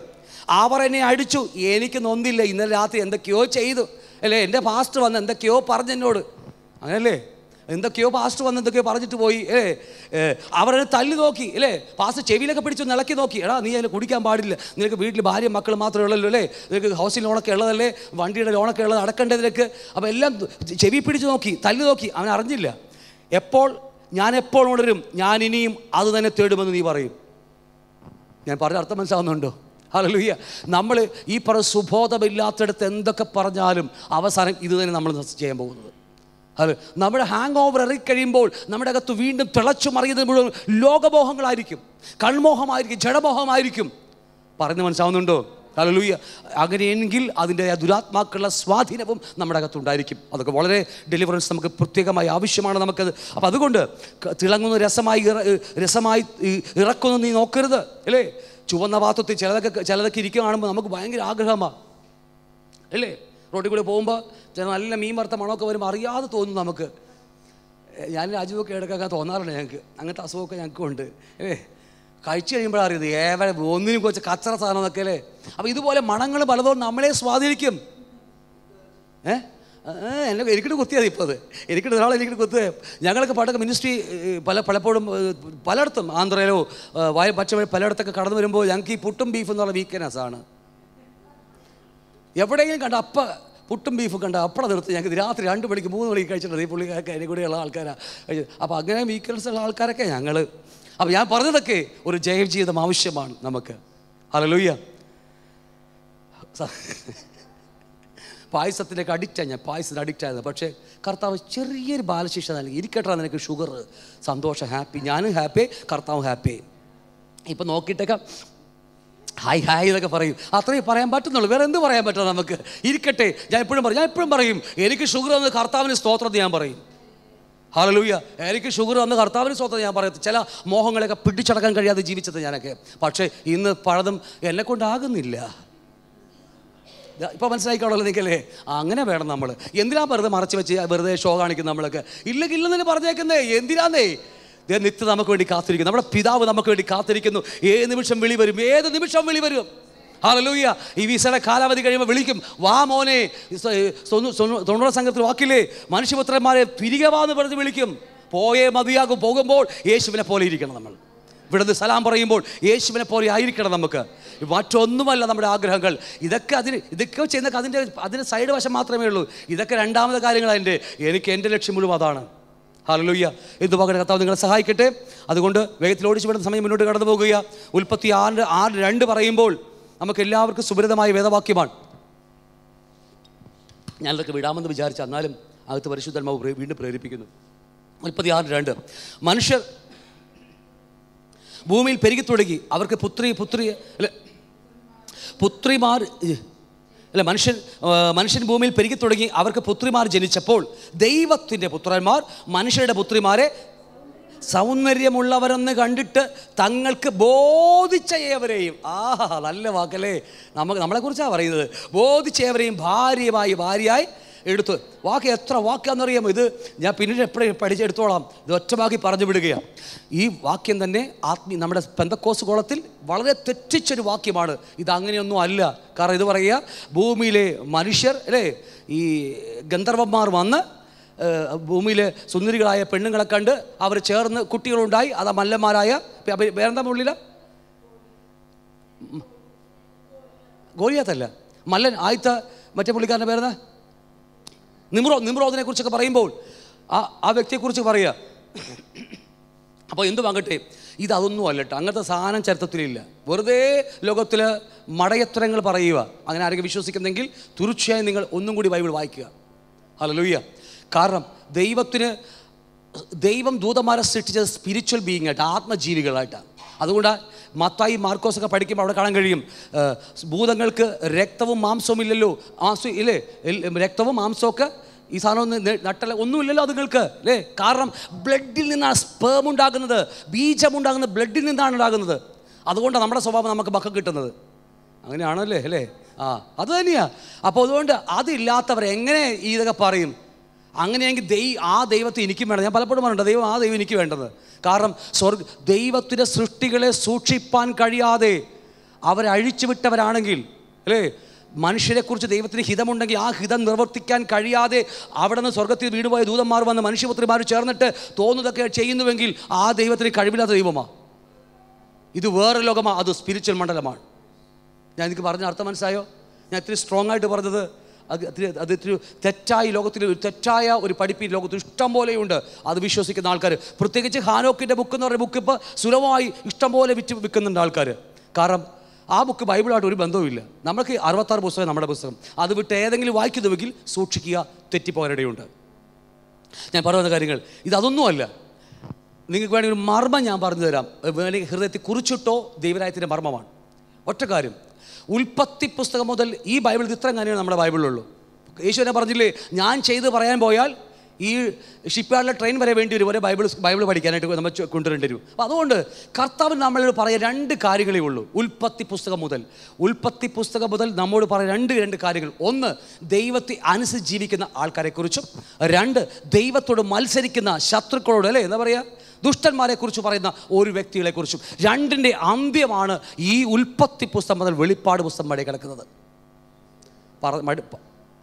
അവർ എന്നെ അടിച്ചു എനിക്ക് നൊന്നില്ല ഇന്നലെ രാത്രി എന്തൊക്കെയോ ചെയ്തു അല്ലേ എൻ്റെ പാസ്റ്റ് വന്ന് എന്തൊക്കെയോ പറഞ്ഞെന്നോട് അങ്ങനല്ലേ എന്തൊക്കെയോ പാസ്റ്റ് വന്ന് എന്തൊക്കെയോ പറഞ്ഞിട്ട് പോയി ഏ അവരെ തല്ലി നോക്കി അല്ലേ പാസ്റ്റ് ചെവിയിലൊക്കെ പിടിച്ചു നിളക്കി നോക്കി എടാ നീ അതിൽ കുടിക്കാൻ പാടില്ല നിനക്ക് വീട്ടിൽ ഭാര്യ മക്കൾ മാത്രമേ ഉള്ളല്ലോ അല്ലേ നിനക്ക് ഹൗസിൽ ലോണൊക്കെ ഉള്ളതല്ലേ വണ്ടിയുടെ ലോണൊക്കെ ഉള്ളത് അടക്കേണ്ട അപ്പോൾ എല്ലാം ചെവി പിടിച്ച് നോക്കി തല്ലി നോക്കി അവൻ അറിഞ്ഞില്ല എപ്പോൾ ഞാൻ എപ്പോൾ ഉണരും ഞാൻ ഇനിയും അത് തന്നെ തേടുമെന്ന് നീ പറയും ഞാൻ പറഞ്ഞ അർത്ഥം മനസ്സാവുന്നുണ്ടോ ഹലലുയ്യ നമ്മൾ ഈ പറ സുബോധമില്ലാത്തടത്ത് എന്തൊക്കെ പറഞ്ഞാലും അവസാനം ഇത് തന്നെ നമ്മൾ ചെയ്യാൻ പോകുന്നത് അത് നമ്മുടെ ഹാങ് ഓവർ ഇറങ്ങിക്കഴിയുമ്പോൾ നമ്മുടെ അകത്ത് വീണ്ടും തിളച്ചു മറിയുന്നത് മുഴുവൻ ലോകമോഹങ്ങളായിരിക്കും കൺമോഹമായിരിക്കും ജഡമോഹമായിരിക്കും പറഞ്ഞ് മനസ്സാവുന്നുണ്ടോ അലലൂയ്യ അങ്ങനെയെങ്കിൽ അതിൻ്റെ ദുരാത്മാക്കളുടെ സ്വാധീനവും നമ്മുടെ അകത്തുണ്ടായിരിക്കും അതൊക്കെ വളരെ ഡെലിവറൻസ് നമുക്ക് പ്രത്യേകമായി ആവശ്യമാണ് നമുക്കത് അപ്പം അതുകൊണ്ട് തിളങ്ങുന്ന രസമായി രസമായി ഇറക്കുന്നു നീ നോക്കരുത് അല്ലേ ചുവന്ന പാത്രത്തിൽ ചിലതൊക്കെ ചിലതൊക്കെ ഇരിക്കുക കാണുമ്പോൾ നമുക്ക് ഭയങ്കര ആഗ്രഹമാണ് അല്ലേ റോഡിൽ കൂടി പോകുമ്പോൾ ചില നല്ല മീൻ വറുത്ത മണമൊക്കെ വരുമ്പോൾ അറിയാതെ തോന്നും നമുക്ക് ഞാൻ രാജുവൊക്കെ ഇടയ്ക്കൊക്കെ തോന്നാറുണ്ട് ഞങ്ങൾക്ക് അങ്ങനത്തെ അസുഖമൊക്കെ ഞങ്ങൾക്കുണ്ട് അല്ലേ കഴിച്ചു കഴിയുമ്പോഴാണ് അറിയത് ഏവരെ ഒന്നിനും കുറച്ച് കച്ചറ സാധനം എന്നൊക്കെ അല്ലേ അപ്പോൾ ഇതുപോലെ മണങ്ങൾ പലതും നമ്മളെ സ്വാധീനിക്കും ഏഹ് എന്നെ എനിക്കിട്ട് കുത്തിയാതി ഇപ്പോൾ അത് എനിക്കിട്ട് ഒരാളെ എനിക്കിട്ട് കുത്തുക ഞങ്ങളൊക്കെ പാട്ടൊക്കെ മിനിസ്ട്രി പല പലപ്പോഴും പലയിടത്തും ആന്ധ്രയിലോ വായ പക്ഷേ പലയിടത്തൊക്കെ കടന്നു വരുമ്പോൾ ഞങ്ങൾക്ക് ഈ പുട്ടും ബീഫും എന്നുള്ള വീക്ക്നെസ് ആണ് എവിടെയെങ്കിലും കണ്ട അപ്പ പുട്ടും ബീഫും കണ്ട അപ്പട നിർത്തി ഞങ്ങൾക്ക് രാത്രി രണ്ട് മണിക്ക് മൂന്ന് മണിക്ക് കഴിച്ചിട്ടുണ്ട് ഈ പുള്ളിക്കാർക്ക് അതിനെ കൂടെയുള്ള ആൾക്കാരാണ് അപ്പോൾ അങ്ങനെ വീക്ക്നെസ് ഉള്ള ആൾക്കാരൊക്കെ ഞങ്ങൾ അപ്പോൾ ഞാൻ പറഞ്ഞതൊക്കെ ഒരു ജൈവ ജീവിതം ആവശ്യമാണ് നമുക്ക് ഹലോ ലൂയ്യ പായസത്തിലേക്ക് അഡിക്റ്റായി ഞാൻ പായസത്തിന് അഡിക്റ്റായിരുന്നു പക്ഷേ കർത്താവ് ചെറിയൊരു ബാലശിക്ഷ നൽകി ഇരിക്കട്ടാ നിനക്ക് ഷുഗർ സന്തോഷം ഹാപ്പി ഞാനും ഹാപ്പി കർത്താവും ഹാപ്പി ഇപ്പം നോക്കിയിട്ടൊക്കെ ഹായ് ഹായ് എന്നൊക്കെ പറയും അത്രയും പറയാൻ പറ്റുന്നുള്ളൂ വേറെ എന്ത് പറയാൻ പറ്റും നമുക്ക് ഇരിക്കട്ടെ ഞാൻ എപ്പോഴും പറയും ഞാൻ എപ്പോഴും പറയും എനിക്ക് ഷുഗർ വന്ന് കർത്താവിന് സ്തോത്രത്തെ ഞാൻ പറയും ഹലലൂയ എനിക്ക് ഷുഗർ വന്ന് കർത്താവിന് സ്തോത്രം ഞാൻ പറയത്ത് ചില മോഹങ്ങളെയൊക്കെ പിടിച്ചടക്കാൻ കഴിയാതെ ജീവിച്ചത് ഞാനൊക്കെ പക്ഷേ ഇന്ന് പഴതും എന്നെ കൊണ്ടാകുന്നില്ല ഇപ്പോൾ മനസ്സിലായിക്കോളല്ലോ നിൽക്കല്ലേ അങ്ങനെ വേണം നമ്മൾ എന്തിനാ വെറുതെ മറച്ചു വെച്ച് വെറുതെ ഷോ കാണിക്കുന്ന നമ്മളൊക്കെ ഇല്ലെങ്കിൽ തന്നെ പറഞ്ഞേക്കുന്നേ എന്തിനാന്നേ നിത്യം നമുക്ക് വേണ്ടി കാത്തിരിക്കുന്നു നമ്മുടെ പിതാവ് നമുക്ക് വേണ്ടി കാത്തിരിക്കുന്നു ഏത് നിമിഷം വിളി വരും ഏത് നിമിഷം വിളി വരും ഹലലൂയ ഈ വിസയുടെ കാലാവധി കഴിയുമ്പോൾ വിളിക്കും വാ മോനെ തൊണ്ണൂറ് സംഘത്തിൽ വാക്കില്ലേ മനുഷ്യപുത്രന്മാരെ തിരികെ വാന്ന് പറഞ്ഞ് വിളിക്കും പോയേ മതിയാകും പോകുമ്പോൾ യേശുവിനെ പോലെ ഇരിക്കണം നമ്മൾ ഇവിടുന്ന് സലാം പറയുമ്പോൾ യേശുവിനെ പോലെ ആയിരിക്കണം നമുക്ക് മറ്റൊന്നുമല്ല നമ്മുടെ ആഗ്രഹങ്ങൾ ഇതൊക്കെ അതിന് ഇതൊക്കെ ചെയ്യുന്ന അതിൻ്റെ അതിൻ്റെ സൈഡ് വശം മാത്രമേ ഉള്ളൂ ഇതൊക്കെ രണ്ടാമത്തെ കാര്യങ്ങൾ അതിൻ്റെ എനിക്ക് എൻ്റെ ലക്ഷ്യം മുഴുവൻ അതാണ് ഹലോയ്യ എന്ത് പകരം കത്താവ് നിങ്ങളെ സഹായിക്കട്ടെ അതുകൊണ്ട് വേഗത്തിൽ ഓടിച്ചു വിടുന്ന സമയം മുന്നോട്ട് കടന്നു പോകുക ഉൽപ്പത്തി ആറ് ആറ് രണ്ട് പറയുമ്പോൾ നമുക്ക് എല്ലാവർക്കും സുഭരിതമായ വേദവാക്യമാണ് ഞാനതൊക്കെ വിടാമെന്ന് വിചാരിച്ചു എന്നാലും അകത്ത് പരിശുദ്ധന്മാവ് വീണ്ടും പ്രേരിപ്പിക്കുന്നു മുപ്പത്തി ആറ് രണ്ട് മനുഷ്യർ ഭൂമിയിൽ പെരുകി തുടങ്ങി അവർക്ക് പുത്രി പുത്രി അല്ലെ പുത്രിമാർ അല്ല മനുഷ്യൻ മനുഷ്യൻ ഭൂമിയിൽ പെരുകി തുടങ്ങി അവർക്ക് പുത്രിമാർ ജനിച്ചപ്പോൾ ദൈവത്തിൻ്റെ പുത്രന്മാർ മനുഷ്യരുടെ പുത്രിമാരെ സൗന്ദര്യമുള്ളവരെന്ന് കണ്ടിട്ട് തങ്ങൾക്ക് ഏവരെയും ആഹാ നല്ല വാക്കല്ലേ നമുക്ക് നമ്മളെക്കുറിച്ചാണ് പറയുന്നത് ഏവരെയും ഭാര്യമായി ഭാര്യയായി എടുത്ത് വാക്ക് എത്ര വാക്കാണെന്നറിയാമോ ഇത് ഞാൻ പിന്നീട് എപ്പോഴും പഠിച്ചെടുത്തോളാം ഇത് ഒറ്റവാക്കി പറഞ്ഞു വിടുകയാണ് ഈ വാക്യം തന്നെ ആത്മീ നമ്മുടെ പെന്തക്കോസ് കോളത്തിൽ വളരെ തെറ്റിച്ചൊരു വാക്യമാണ് ഇത് അങ്ങനെയൊന്നും അല്ല കാരണം ഇത് പറയുക ഭൂമിയിലെ മനുഷ്യർ അല്ലേ ഈ ഗന്ധർവന്മാർ വന്ന് ഭൂമിയിലെ സുന്ദരികളായ പെണ്ണുങ്ങളെ കണ്ട് അവർ ചേർന്ന് കുട്ടികളുണ്ടായി അതാ മല്ലന്മാരായ വേറെന്താ മുള്ളില ഗോളിയാത്തല്ല മല്ലൻ ആയിത്ത മറ്റേ പുള്ളിക്കാരൻ്റെ പേരെന്താ നിമ്രോ നിമ്രോദിനെ കുറിച്ചൊക്കെ പറയുമ്പോൾ ആ ആ വ്യക്തിയെക്കുറിച്ച് പറയുക അപ്പോൾ എന്ത് വാങ്ങട്ടെ ഇത് അതൊന്നും അല്ലട്ടോ അങ്ങനത്തെ സാധനം ചരിത്രത്തിലില്ല വെറുതെ ലോകത്തിൽ മടയത്രങ്ങൾ പറയുക അങ്ങനെ ആരെങ്കിലും വിശ്വസിക്കുന്നെങ്കിൽ തീർച്ചയായും നിങ്ങൾ ഒന്നും കൂടി ബൈബിൾ വായിക്കുക ഹലലൂയ്യ കാരണം ദൈവത്തിന് ദൈവം ദൂതന്മാരെ സൃഷ്ടിച്ചത് സ്പിരിച്വൽ ബീയിങ് ആയിട്ട് ആത്മജീവികളായിട്ടാണ് അതുകൊണ്ടാണ് മത്തായി മാർക്കോസ് ഒക്കെ പഠിക്കുമ്പോൾ അവിടെ കാണാൻ കഴിയും ഭൂതങ്ങൾക്ക് രക്തവും മാംസവും ഇല്ലല്ലോ മാംസം ഇല്ലേ രക്തവും മാംസമൊക്കെ ഈ സാധനം ഒന്ന് നട്ടല ഒന്നുമില്ലല്ലോ അതുങ്ങൾക്ക് അല്ലേ കാരണം ബ്ലഡിൽ നിന്നാണ് സ്പേം ഉണ്ടാകുന്നത് ബീജം ഉണ്ടാകുന്നത് ബ്ലഡിൽ നിന്നാണ് ഉണ്ടാകുന്നത് അതുകൊണ്ടാണ് നമ്മുടെ സ്വഭാവം നമുക്ക് ബക്ക കിട്ടുന്നത് അങ്ങനെയാണല്ലേ അല്ലേ ആ അത് തന്നെയാണ് അപ്പോൾ അതുകൊണ്ട് അതില്ലാത്തവർ എങ്ങനെ ഇതൊക്കെ പറയും അങ്ങനെയെങ്കിൽ ദൈ ആ ദൈവത്തെ എനിക്കും വേണം ഞാൻ പലപ്പോഴും പറഞ്ഞിട്ട് ദൈവം ആ ദൈവം എനിക്ക് വേണ്ടത് കാരണം സ്വർഗ് ദൈവത്തിൻ്റെ സൃഷ്ടികളെ സൂക്ഷിപ്പാൻ കഴിയാതെ അവരെ വിട്ടവരാണെങ്കിൽ അല്ലേ മനുഷ്യരെക്കുറിച്ച് ദൈവത്തിന് ഹിതമുണ്ടെങ്കിൽ ആ ഹിതം നിർവർത്തിക്കാൻ കഴിയാതെ അവിടെ നിന്ന് സ്വർഗത്തിൽ വീടുപോയ ദൂതന്മാർ വന്ന് മനുഷ്യപുത്രിമാർ ചേർന്നിട്ട് തോന്നുന്നതൊക്കെ ചെയ്യുന്നുവെങ്കിൽ ആ ദൈവത്തിന് കഴിവില്ലാത്ത ദൈവമാണ് ഇത് വേറെ ലോകമാണ് അത് സ്പിരിച്വൽ മണ്ഡലമാണ് ഞാൻ എനിക്ക് പറഞ്ഞ അർത്ഥം മനസ്സായോ ഞാൻ ഇത്തിരി സ്ട്രോങ് ആയിട്ട് പറഞ്ഞത് അത് അതൊരു തെറ്റായി ലോകത്തിൽ ഒരു തെറ്റായ ഒരു പഠിപ്പ് ലോകത്തിൽ ഇഷ്ടം പോലെയുണ്ട് അത് വിശ്വസിക്കുന്ന ആൾക്കാർ പ്രത്യേകിച്ച് ഹാനോക്കിൻ്റെ ബുക്ക് എന്ന് പറയുന്ന ബുക്ക് ഇപ്പോൾ സുലഭമായി ഇഷ്ടം പോലെ വിറ്റ് വിൽക്കുന്നുണ്ട് ആൾക്കാർ കാരണം ആ ബുക്ക് ബൈബിളായിട്ട് ഒരു ബന്ധവുമില്ല നമുക്ക് അറുപത്താറ് പുസ്തകം നമ്മുടെ പുസ്തകം അത് വിട്ട് ഏതെങ്കിലും വായിക്കുന്നുവെങ്കിൽ സൂക്ഷിക്കുക തെറ്റിപ്പോരടയുണ്ട് ഞാൻ പറയുന്ന കാര്യങ്ങൾ ഇതൊന്നുമല്ല നിങ്ങൾക്ക് വേണമെങ്കിൽ മർമ്മം ഞാൻ പറഞ്ഞു തരാം വേണമെങ്കിൽ ഹൃദയത്തിൽ കുറിച്ചിട്ടോ ദൈവരായത്തിൻ്റെ മർമ്മമാണ് ഒറ്റ കാര്യം ഉൽപ്പത്തി പുസ്തകം മുതൽ ഈ ബൈബിൾ ഇത്രയും കാര്യമാണ് നമ്മുടെ ബൈബിളിലുള്ളൂ യേശു എന്നെ പറഞ്ഞില്ലേ ഞാൻ ചെയ്ത് പറയാൻ പോയാൽ ഈ ഷിപ്പ്യാർഡിലെ ട്രെയിൻ വരെ വേണ്ടി വരും ഒരേ ബൈബിൾ ബൈബിൾ പഠിക്കാനായിട്ട് നമ്മൾ കൊണ്ടുവരേണ്ടി വരും അപ്പോൾ അതുകൊണ്ട് കർത്താവ് നമ്മളോട് പറയുക രണ്ട് കാര്യങ്ങളേ ഉള്ളൂ ഉൽപ്പത്തി പുസ്തകം മുതൽ ഉൽപ്പത്തി പുസ്തകം മുതൽ നമ്മോട് പറയുക രണ്ട് രണ്ട് കാര്യങ്ങൾ ഒന്ന് ദൈവത്തെ അനുസരിച്ച് ജീവിക്കുന്ന ആൾക്കാരെക്കുറിച്ചും രണ്ട് ദൈവത്തോട് മത്സരിക്കുന്ന ശത്രുക്കളോട് അല്ലേ എന്താ പറയുക ദുഷ്ടന്മാരെ കുറിച്ച് പറയുന്ന ഒരു വ്യക്തികളെ കുറിച്ചും രണ്ടിൻ്റെ അന്ത്യമാണ് ഈ ഉൽപ്പത്തി പുസ്തകം മുതൽ വെളിപ്പാട് പുസ്തകം വഴി കിടക്കുന്നത്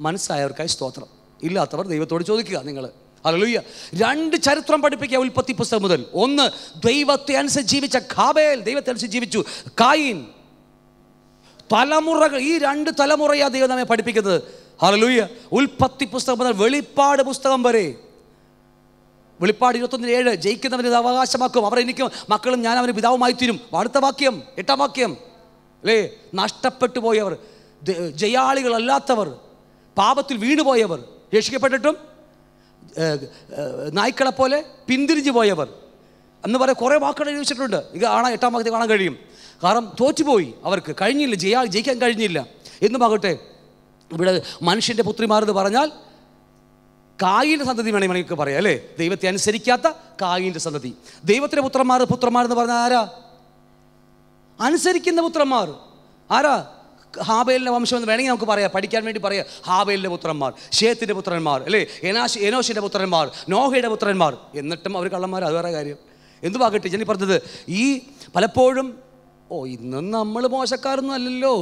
മനസ്സായവർക്കായി സ്തോത്രം ഇല്ലാത്തവർ ദൈവത്തോട് ചോദിക്കുക നിങ്ങൾ അലലുയ്യ രണ്ട് ചരിത്രം പഠിപ്പിക്കുക ഉൽപ്പത്തി പുസ്തകം മുതൽ ഒന്ന് ദൈവത്തെ അനുസരിച്ച് ജീവിച്ച ഖാബേൽ ദൈവത്തെ അനുസരിച്ച് ജീവിച്ചു കായിൻ തലമുറകൾ ഈ രണ്ട് തലമുറയാണ് ദൈവം നമ്മെ പഠിപ്പിക്കുന്നത് ഹലലുയ്യ ഉൽപ്പത്തി പുസ്തകം മുതൽ വെളിപ്പാട് പുസ്തകം വരെ വെളിപ്പാട് ഇരുപത്തൊന്ന് ഏഴ് ജയിക്കുന്നവർ ഇത് അവകാശമാക്കും അവർ എനിക്ക് മക്കളും ഞാൻ അവന് പിതാവുമായി തീരും അടുത്ത വാക്യം എട്ടാം വാക്യം അല്ലേ നഷ്ടപ്പെട്ടു പോയവർ ജയാളികളല്ലാത്തവർ പാപത്തിൽ വീണുപോയവർ രക്ഷിക്കപ്പെട്ടിട്ടും നായ്ക്കളെ പോലെ പിന്തിരിഞ്ഞു പോയവർ എന്ന് പറയാൻ കുറേ വാക്കുകൾ എഴുതിച്ചിട്ടുണ്ട് ഇത് കാണാൻ എട്ടാം വാക്യത്തിൽ കാണാൻ കഴിയും കാരണം തോറ്റുപോയി അവർക്ക് കഴിഞ്ഞില്ല ജയാ ജയിക്കാൻ കഴിഞ്ഞില്ല എന്നുമാകട്ടെ ഇവിടെ മനുഷ്യൻ്റെ പുത്രിമാരെന്ന് പറഞ്ഞാൽ കായിൻ്റെ സന്തതി വേണമെങ്കിൽ നമുക്ക് പറയാം അല്ലേ ദൈവത്തെ അനുസരിക്കാത്ത കായിൻ്റെ സന്തതി ദൈവത്തിൻ്റെ പുത്രന്മാർ പുത്രന്മാർ എന്ന് പറഞ്ഞാൽ ആരാ അനുസരിക്കുന്ന പുത്രന്മാർ ആരാ ഹാബേലിൻ്റെ വംശം എന്ന് വേണമെങ്കിൽ നമുക്ക് പറയാം പഠിക്കാൻ വേണ്ടി പറയാം ഹാബേലിൻ്റെ പുത്രന്മാർ ഷേത്തിൻ്റെ പുത്രന്മാർ അല്ലേ എനാശ് എനോഷിൻ്റെ പുത്രന്മാർ നോഹയുടെ പുത്രന്മാർ എന്നിട്ടും അവർ കള്ളന്മാർ അത് വേറെ കാര്യം എന്തുവാകട്ടെ ഞാൻ പറഞ്ഞത് ഈ പലപ്പോഴും ഓ ഇന്നും നമ്മൾ മോശക്കാരൊന്നും അല്ലല്ലോ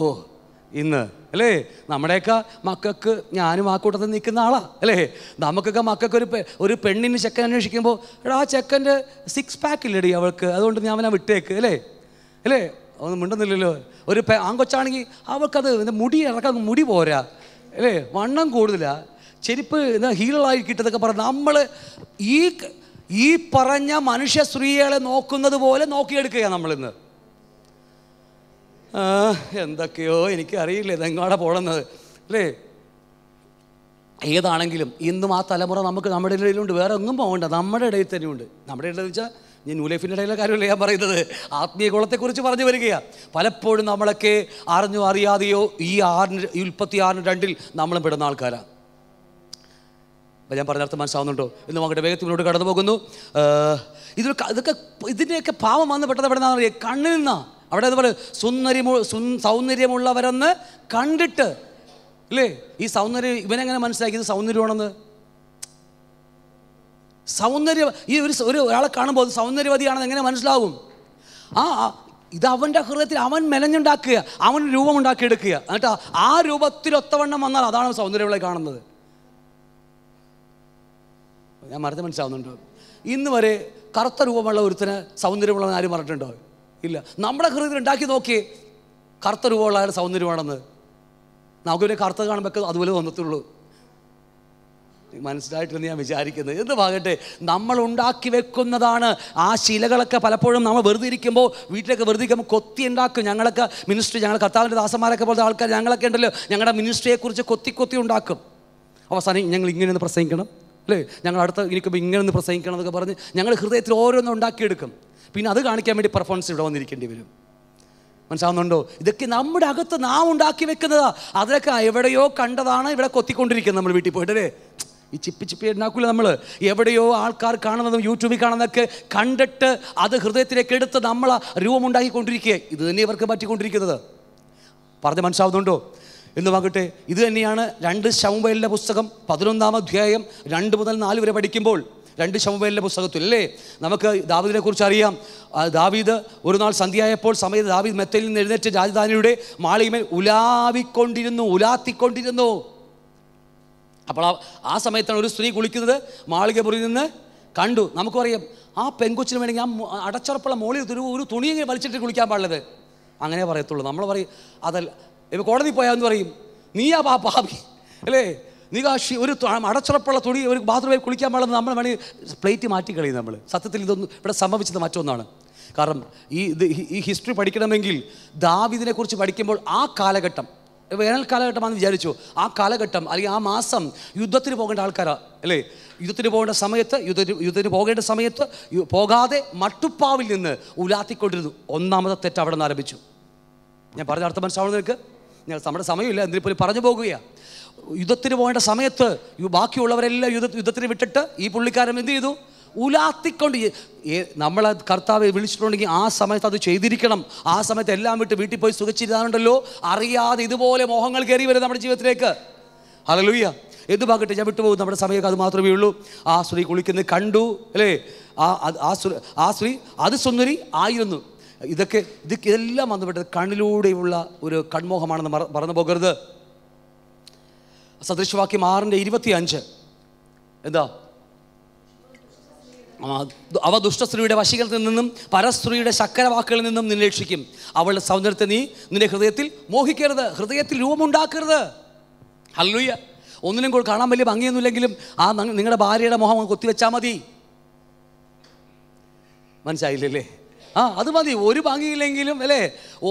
ഇന്ന് അല്ലേ നമ്മുടെയൊക്കെ മക്കൾക്ക് ഞാനും ആ കൂട്ടത്തിൽ നിൽക്കുന്ന ആളാണ് അല്ലേ നമുക്കൊക്കെ മക്കൾക്ക് ഒരു ഒരു പെണ്ണിന് ചെക്കൻ അന്വേഷിക്കുമ്പോൾ എടാ ആ ചെക്കൻ്റെ സിക്സ് പാക്ക് ഇല്ലടി അവൾക്ക് അതുകൊണ്ട് ഞാൻ അവനെ വിട്ടേക്ക് അല്ലേ അല്ലേ ഒന്നും മിണ്ടുന്നില്ലല്ലോ ഒരു ആങ്കൊച്ചാണെങ്കിൽ അവൾക്കത് മുടി ഇറക്കാൻ മുടി പോരാ അല്ലേ വണ്ണം കൂടുതലാണ് ചെരുപ്പ് ഹീലായി കിട്ടതൊക്കെ പറഞ്ഞു നമ്മൾ ഈ ഈ പറഞ്ഞ മനുഷ്യ സ്ത്രീകളെ നോക്കുന്നത് പോലെ നോക്കിയെടുക്കുക നമ്മളിന്ന് എന്തൊക്കെയോ എനിക്കറിയില്ല ഇതെങ്ങാടെ പോടുന്നത് അല്ലേ ഏതാണെങ്കിലും ഇന്നും ആ തലമുറ നമുക്ക് നമ്മുടെ ഇടയിലുണ്ട് വേറെ എങ്ങും പോകണ്ട നമ്മുടെ ഇടയിൽ തന്നെയുണ്ട് നമ്മുടെ ഇടയിൽ വെച്ചാൽ ഞാൻ ന്യൂലൈഫിൻ്റെ ഇടയിലെ കാര്യമല്ല ഞാൻ പറയുന്നത് ആത്മീയ കുളത്തെക്കുറിച്ച് പറഞ്ഞു വരികയാണ് പലപ്പോഴും നമ്മളൊക്കെ അറിഞ്ഞു അറിയാതെയോ ഈ ആറിന് ഈ ഉൽപ്പത്തി ആറിന് രണ്ടിൽ നമ്മളും പെടുന്ന ആൾക്കാരാണ് അപ്പം ഞാൻ പറഞ്ഞർത്ഥം മനസ്സാവുന്നുണ്ടോ ഇന്ന് നോക്കട്ടെ വേഗത്തിൽ മുന്നോട്ട് കടന്നു പോകുന്നു ഇതൊക്കെ ഇതിൻ്റെയൊക്കെ പാവം വന്ന് പെട്ടെന്ന് പെടുന്ന കണ്ണിൽ നിന്നാണ് അവിടെ അതുപോലെ പറയും സുന്ദരിമു സു സൗന്ദര്യമുള്ളവരെന്ന് കണ്ടിട്ട് ഇല്ലേ ഈ സൗന്ദര്യം ഇവനെങ്ങനെ മനസ്സിലാക്കി സൗന്ദര്യമാണെന്ന് സൗന്ദര്യ ഈ ഒരു ഒരു ഒരാളെ കാണുമ്പോൾ സൗന്ദര്യവതിയാണെന്ന് എങ്ങനെ മനസ്സിലാവും ആ ഇത് അവൻ്റെ ഹൃദയത്തിൽ അവൻ മെനഞ്ഞുണ്ടാക്കുക അവൻ രൂപം ഉണ്ടാക്കിയെടുക്കുക എന്നിട്ട് ആ രൂപത്തിൽ ഒത്തവണ്ണം വന്നാൽ അതാണ് സൗന്ദര്യമുള്ള കാണുന്നത് ഞാൻ മറന്ന് മനസ്സിലാവുന്നുണ്ടോ ഇന്ന് വരെ കറുത്ത രൂപമുള്ള ഒരുത്തിന് സൗന്ദര്യമുള്ളവൻ ആരും പറഞ്ഞിട്ടുണ്ടോ ഇല്ല നമ്മുടെ ഹൃദയത്തിൽ ഉണ്ടാക്കി നോക്കിയേ കറുത്ത രൂപമുള്ള അയാൾ സൗന്ദര്യമാണെന്ന് നമുക്ക് പിന്നെ കറുത്ത കാണുമ്പോൾ അതുപോലെ തോന്നത്തുള്ളൂ മനസ്സിലായിട്ടെന്ന് ഞാൻ വിചാരിക്കുന്നത് എന്ത് ഭാഗട്ടെ നമ്മൾ ഉണ്ടാക്കി വെക്കുന്നതാണ് ആ ശിലകളൊക്കെ പലപ്പോഴും നമ്മൾ വെറുതെ ഇരിക്കുമ്പോൾ വീട്ടിലൊക്കെ വെറുതെ ഇരിക്കുമ്പോൾ കൊത്തി ഉണ്ടാക്കും ഞങ്ങളൊക്കെ മിനിസ്ട്രി ഞങ്ങൾ കർത്താവിൻ്റെ ദാസന്മാരൊക്കെ പോലത്തെ ആൾക്കാർ ഞങ്ങളൊക്കെ ഉണ്ടല്ലോ ഞങ്ങളുടെ മിനിസ്ട്രിയെക്കുറിച്ച് കൊത്തി കൊത്തി ഉണ്ടാക്കും അവസാനം ഞങ്ങൾ ഇങ്ങനെ ഒന്ന് പ്രസംഗിക്കണം അല്ലേ ഞങ്ങൾ അടുത്ത ഇരിക്കുമ്പോൾ ഇങ്ങനെ ഒന്ന് പ്രസംഗിക്കണം എന്നൊക്കെ പറഞ്ഞ് ഞങ്ങൾ ഹൃദയത്തിൽ ഓരോന്നും ഉണ്ടാക്കിയെടുക്കും പിന്നെ അത് കാണിക്കാൻ വേണ്ടി പെർഫോമൻസ് ഇവിടെ വന്നിരിക്കേണ്ടി വരും മനസ്സാവുന്നുണ്ടോ ഇതൊക്കെ നമ്മുടെ അകത്ത് നാം ഉണ്ടാക്കി വെക്കുന്നതാ അതൊക്കെ എവിടെയോ കണ്ടതാണ് ഇവിടെ കൊത്തിക്കൊണ്ടിരിക്കുന്നത് നമ്മൾ വീട്ടിൽ പോയിട്ട് അല്ലേ ഈ ചിപ്പി ചിപ്പി ഉണ്ടാക്കൂല നമ്മൾ എവിടെയോ ആൾക്കാർ കാണുന്നതും യൂട്യൂബിൽ കാണുന്നതൊക്കെ കണ്ടിട്ട് അത് ഹൃദയത്തിലേക്ക് എടുത്ത് നമ്മൾ രൂപമുണ്ടാക്കിക്കൊണ്ടിരിക്കുക ഇത് തന്നെ ഇവർക്ക് പറ്റിക്കൊണ്ടിരിക്കുന്നത് പറഞ്ഞ് മനസ്സാവുന്നുണ്ടോ എന്ന് പറയട്ടെ ഇത് തന്നെയാണ് രണ്ട് ശൗമ്പലിൻ്റെ പുസ്തകം പതിനൊന്നാം അധ്യായം രണ്ട് മുതൽ നാല് വരെ പഠിക്കുമ്പോൾ രണ്ട് ശമുവേലിൻ്റെ പുസ്തകത്തിൽ അല്ലേ നമുക്ക് ദാവീദിനെ കുറിച്ച് അറിയാം ദാവീദ് ഒരു നാൾ സന്ധ്യയായപ്പോൾ സമയത്ത് ദാവീദ് മെത്തയിൽ നിന്ന് എഴുന്നേറ്റ് രാജധാനിയുടെ മാളികമേൽ ഉലാവിക്കൊണ്ടിരുന്നു ഉലാത്തിക്കൊണ്ടിരുന്നു അപ്പോൾ ആ സമയത്താണ് ഒരു സ്ത്രീ കുളിക്കുന്നത് മാളികപുറിയിൽ നിന്ന് കണ്ടു നമുക്കറിയാം ആ പെങ്കൊച്ചിന് വേണമെങ്കിൽ ആ അടച്ചുറപ്പുള്ള മോളിൽ ഒരു ഒരു തുണിയെങ്കിലും വലിച്ചിട്ട് കുളിക്കാൻ പാടുള്ളത് അങ്ങനെ പറയത്തുള്ളൂ നമ്മൾ പറയും അതല്ല ഇപ്പോൾ കോടതി പോയാന്ന് പറയും നീയാ പാ പാപി അല്ലേ നികാശി ഒരു അടച്ചുറപ്പുള്ള തുണി ഒരു ബാത്റൂമിൽ കുളിക്കാൻ പാടുന്ന നമ്മൾ വേണി പ്ലേറ്റ് മാറ്റി കളയും നമ്മൾ സത്യത്തിൽ ഇതൊന്നും ഇവിടെ സംഭവിച്ചത് മറ്റൊന്നാണ് കാരണം ഈ ഇത് ഈ ഹിസ്റ്ററി പഠിക്കണമെങ്കിൽ ദാവിദിനെ കുറിച്ച് പഠിക്കുമ്പോൾ ആ കാലഘട്ടം വേനൽ കാലഘട്ടമാണെന്ന് വിചാരിച്ചു ആ കാലഘട്ടം അല്ലെങ്കിൽ ആ മാസം യുദ്ധത്തിന് പോകേണ്ട ആൾക്കാരാണ് അല്ലേ യുദ്ധത്തിന് പോകേണ്ട സമയത്ത് യുദ്ധത്തിന് യുദ്ധത്തിന് പോകേണ്ട സമയത്ത് പോകാതെ മട്ടുപ്പാവിൽ നിന്ന് ഉലാത്തിക്കൊണ്ടിരുന്നു ഒന്നാമത്തെ തെറ്റ് അവിടെ നിന്ന് ആരംഭിച്ചു ഞാൻ പറഞ്ഞ അർത്ഥം മനസ്സിലാവുന്ന നിനക്ക് ഞാൻ നമ്മുടെ സമയമില്ല എന്തിനെപ്പോലും പറഞ്ഞു പോകുകയാണ് യുദ്ധത്തിന് പോകേണ്ട സമയത്ത് ബാക്കിയുള്ളവരെല്ലാം യുദ്ധ യുദ്ധത്തിന് വിട്ടിട്ട് ഈ പുള്ളിക്കാരൻ എന്ത് ചെയ്തു ഉലാത്തിക്കൊണ്ട് നമ്മൾ കർത്താവ് വിളിച്ചിട്ടുണ്ടെങ്കിൽ ആ സമയത്ത് അത് ചെയ്തിരിക്കണം ആ സമയത്ത് എല്ലാം വിട്ട് വീട്ടിൽ പോയി സുഖച്ചിരുന്നാലുണ്ടല്ലോ അറിയാതെ ഇതുപോലെ മോഹങ്ങൾ കയറി വരും നമ്മുടെ ജീവിതത്തിലേക്ക് ഹലലൂയ്യ എന്ത് ഭാഗത്ത് ഞാൻ വിട്ടുപോകും നമ്മുടെ സമയമൊക്കെ അത് മാത്രമേ ഉള്ളൂ ആ സ്ത്രീ കുളിക്കുന്നത് കണ്ടു അല്ലേ ആ ആ ആ സ്ത്രീ അത് സുന്ദരി ആയിരുന്നു ഇതൊക്കെ ഇതൊക്കെ ഇതെല്ലാം വന്നുപെട്ടത് കണ്ണിലൂടെയുള്ള ഒരു കൺമോഹമാണെന്ന് മറന്നു പോകരുത് സദൃശവാക്യം ആറിൻ്റെ ഇരുപത്തി അഞ്ച് എന്താ അവ ദുഷ്ടസ്ത്രീയുടെ വശീകരണത്തിൽ നിന്നും പരസ്ത്രീയുടെ ശക്കരവാക്കുകളിൽ നിന്നും നിരീക്ഷിക്കും അവളുടെ സൗന്ദര്യത്തെ നീ നിന്റെ ഹൃദയത്തിൽ മോഹിക്കരുത് ഹൃദയത്തിൽ രൂപമുണ്ടാക്കരുത് ഹല്ലുയ്യ ഒന്നിനും കൂടെ കാണാൻ വലിയ ഭംഗിയൊന്നുമില്ലെങ്കിലും ആ നിങ്ങളുടെ ഭാര്യയുടെ മുഖം കൊത്തിവെച്ചാൽ മതി മനസ്സിലായില്ലേ ആ അത് മതി ഒരു ഭംഗിയില്ലെങ്കിലും അല്ലേ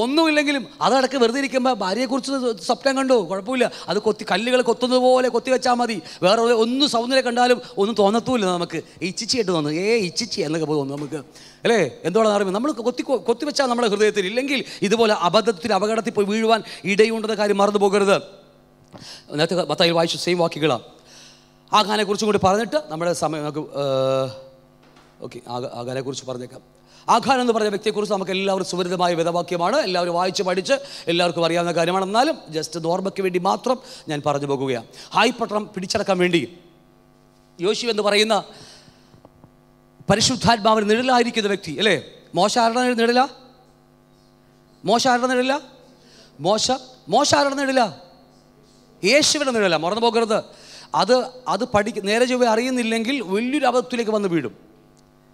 ഒന്നുമില്ലെങ്കിലും അതടക്ക് വെറുതെ ഇരിക്കുമ്പോൾ ഭാര്യയെക്കുറിച്ച് സ്വപ്നം കണ്ടു കുഴപ്പമില്ല അത് കൊത്തി കല്ലുകൾ കൊത്തുന്നത് പോലെ കൊത്തി വെച്ചാൽ മതി വേറെ ഒന്നും സൗന്ദര്യം കണ്ടാലും ഒന്നും തോന്നത്തൂല്ല നമുക്ക് ഇച്ചിച്ചിയായിട്ട് തോന്നുന്നു ഏ ഇച്ചിച്ചി എന്നൊക്കെ പോയി തോന്നുന്നു നമുക്ക് അല്ലേ എന്തോളം അറിയുമ്പോൾ നമ്മൾ കൊത്തി കൊത്തി വെച്ചാൽ നമ്മുടെ ഹൃദയത്തിൽ ഇല്ലെങ്കിൽ ഇതുപോലെ അബദ്ധത്തിൽ അപകടത്തിൽ പോയി വീഴുവാൻ ഇടയുണ്ടെന്ന കാര്യം മറന്നു പോകരുത് നേരത്തെ മത്തായി വായിച്ചു സെയിം വാക്കുകളാണ് ഗാനെക്കുറിച്ചും കൂടി പറഞ്ഞിട്ട് നമ്മുടെ സമയം നമുക്ക് ഓക്കെ ഗാനെക്കുറിച്ച് പറഞ്ഞേക്കാം ആഖാൻ എന്ന് പറഞ്ഞ വ്യക്തിയെക്കുറിച്ച് നമുക്ക് എല്ലാവരും സുപരിതമായ വേദവാക്യമാണ് എല്ലാവരും വായിച്ച് പഠിച്ച് എല്ലാവർക്കും അറിയാവുന്ന കാര്യമാണ് എന്നാലും ജസ്റ്റ് നോർമയ്ക്ക് വേണ്ടി മാത്രം ഞാൻ പറഞ്ഞു പോകുകയാണ് പട്ടണം പിടിച്ചടക്കാൻ വേണ്ടി യോശു എന്ന് പറയുന്ന പരിശുദ്ധാത്മാവിന് നിഴലായിരിക്കുന്ന വ്യക്തി അല്ലേ മോശ ആരുടെ നിഴല മോശ ആരുടെ നിഴല മോശ മോശ ആരുടെ നിഴല യേശുവിൻ്റെ നിഴല മറന്നു പോകരുത് അത് അത് പഠി നേരെ ചൊവ്വ അറിയുന്നില്ലെങ്കിൽ വലിയൊരു അബദ്ധത്തിലേക്ക് വന്ന് വീഴും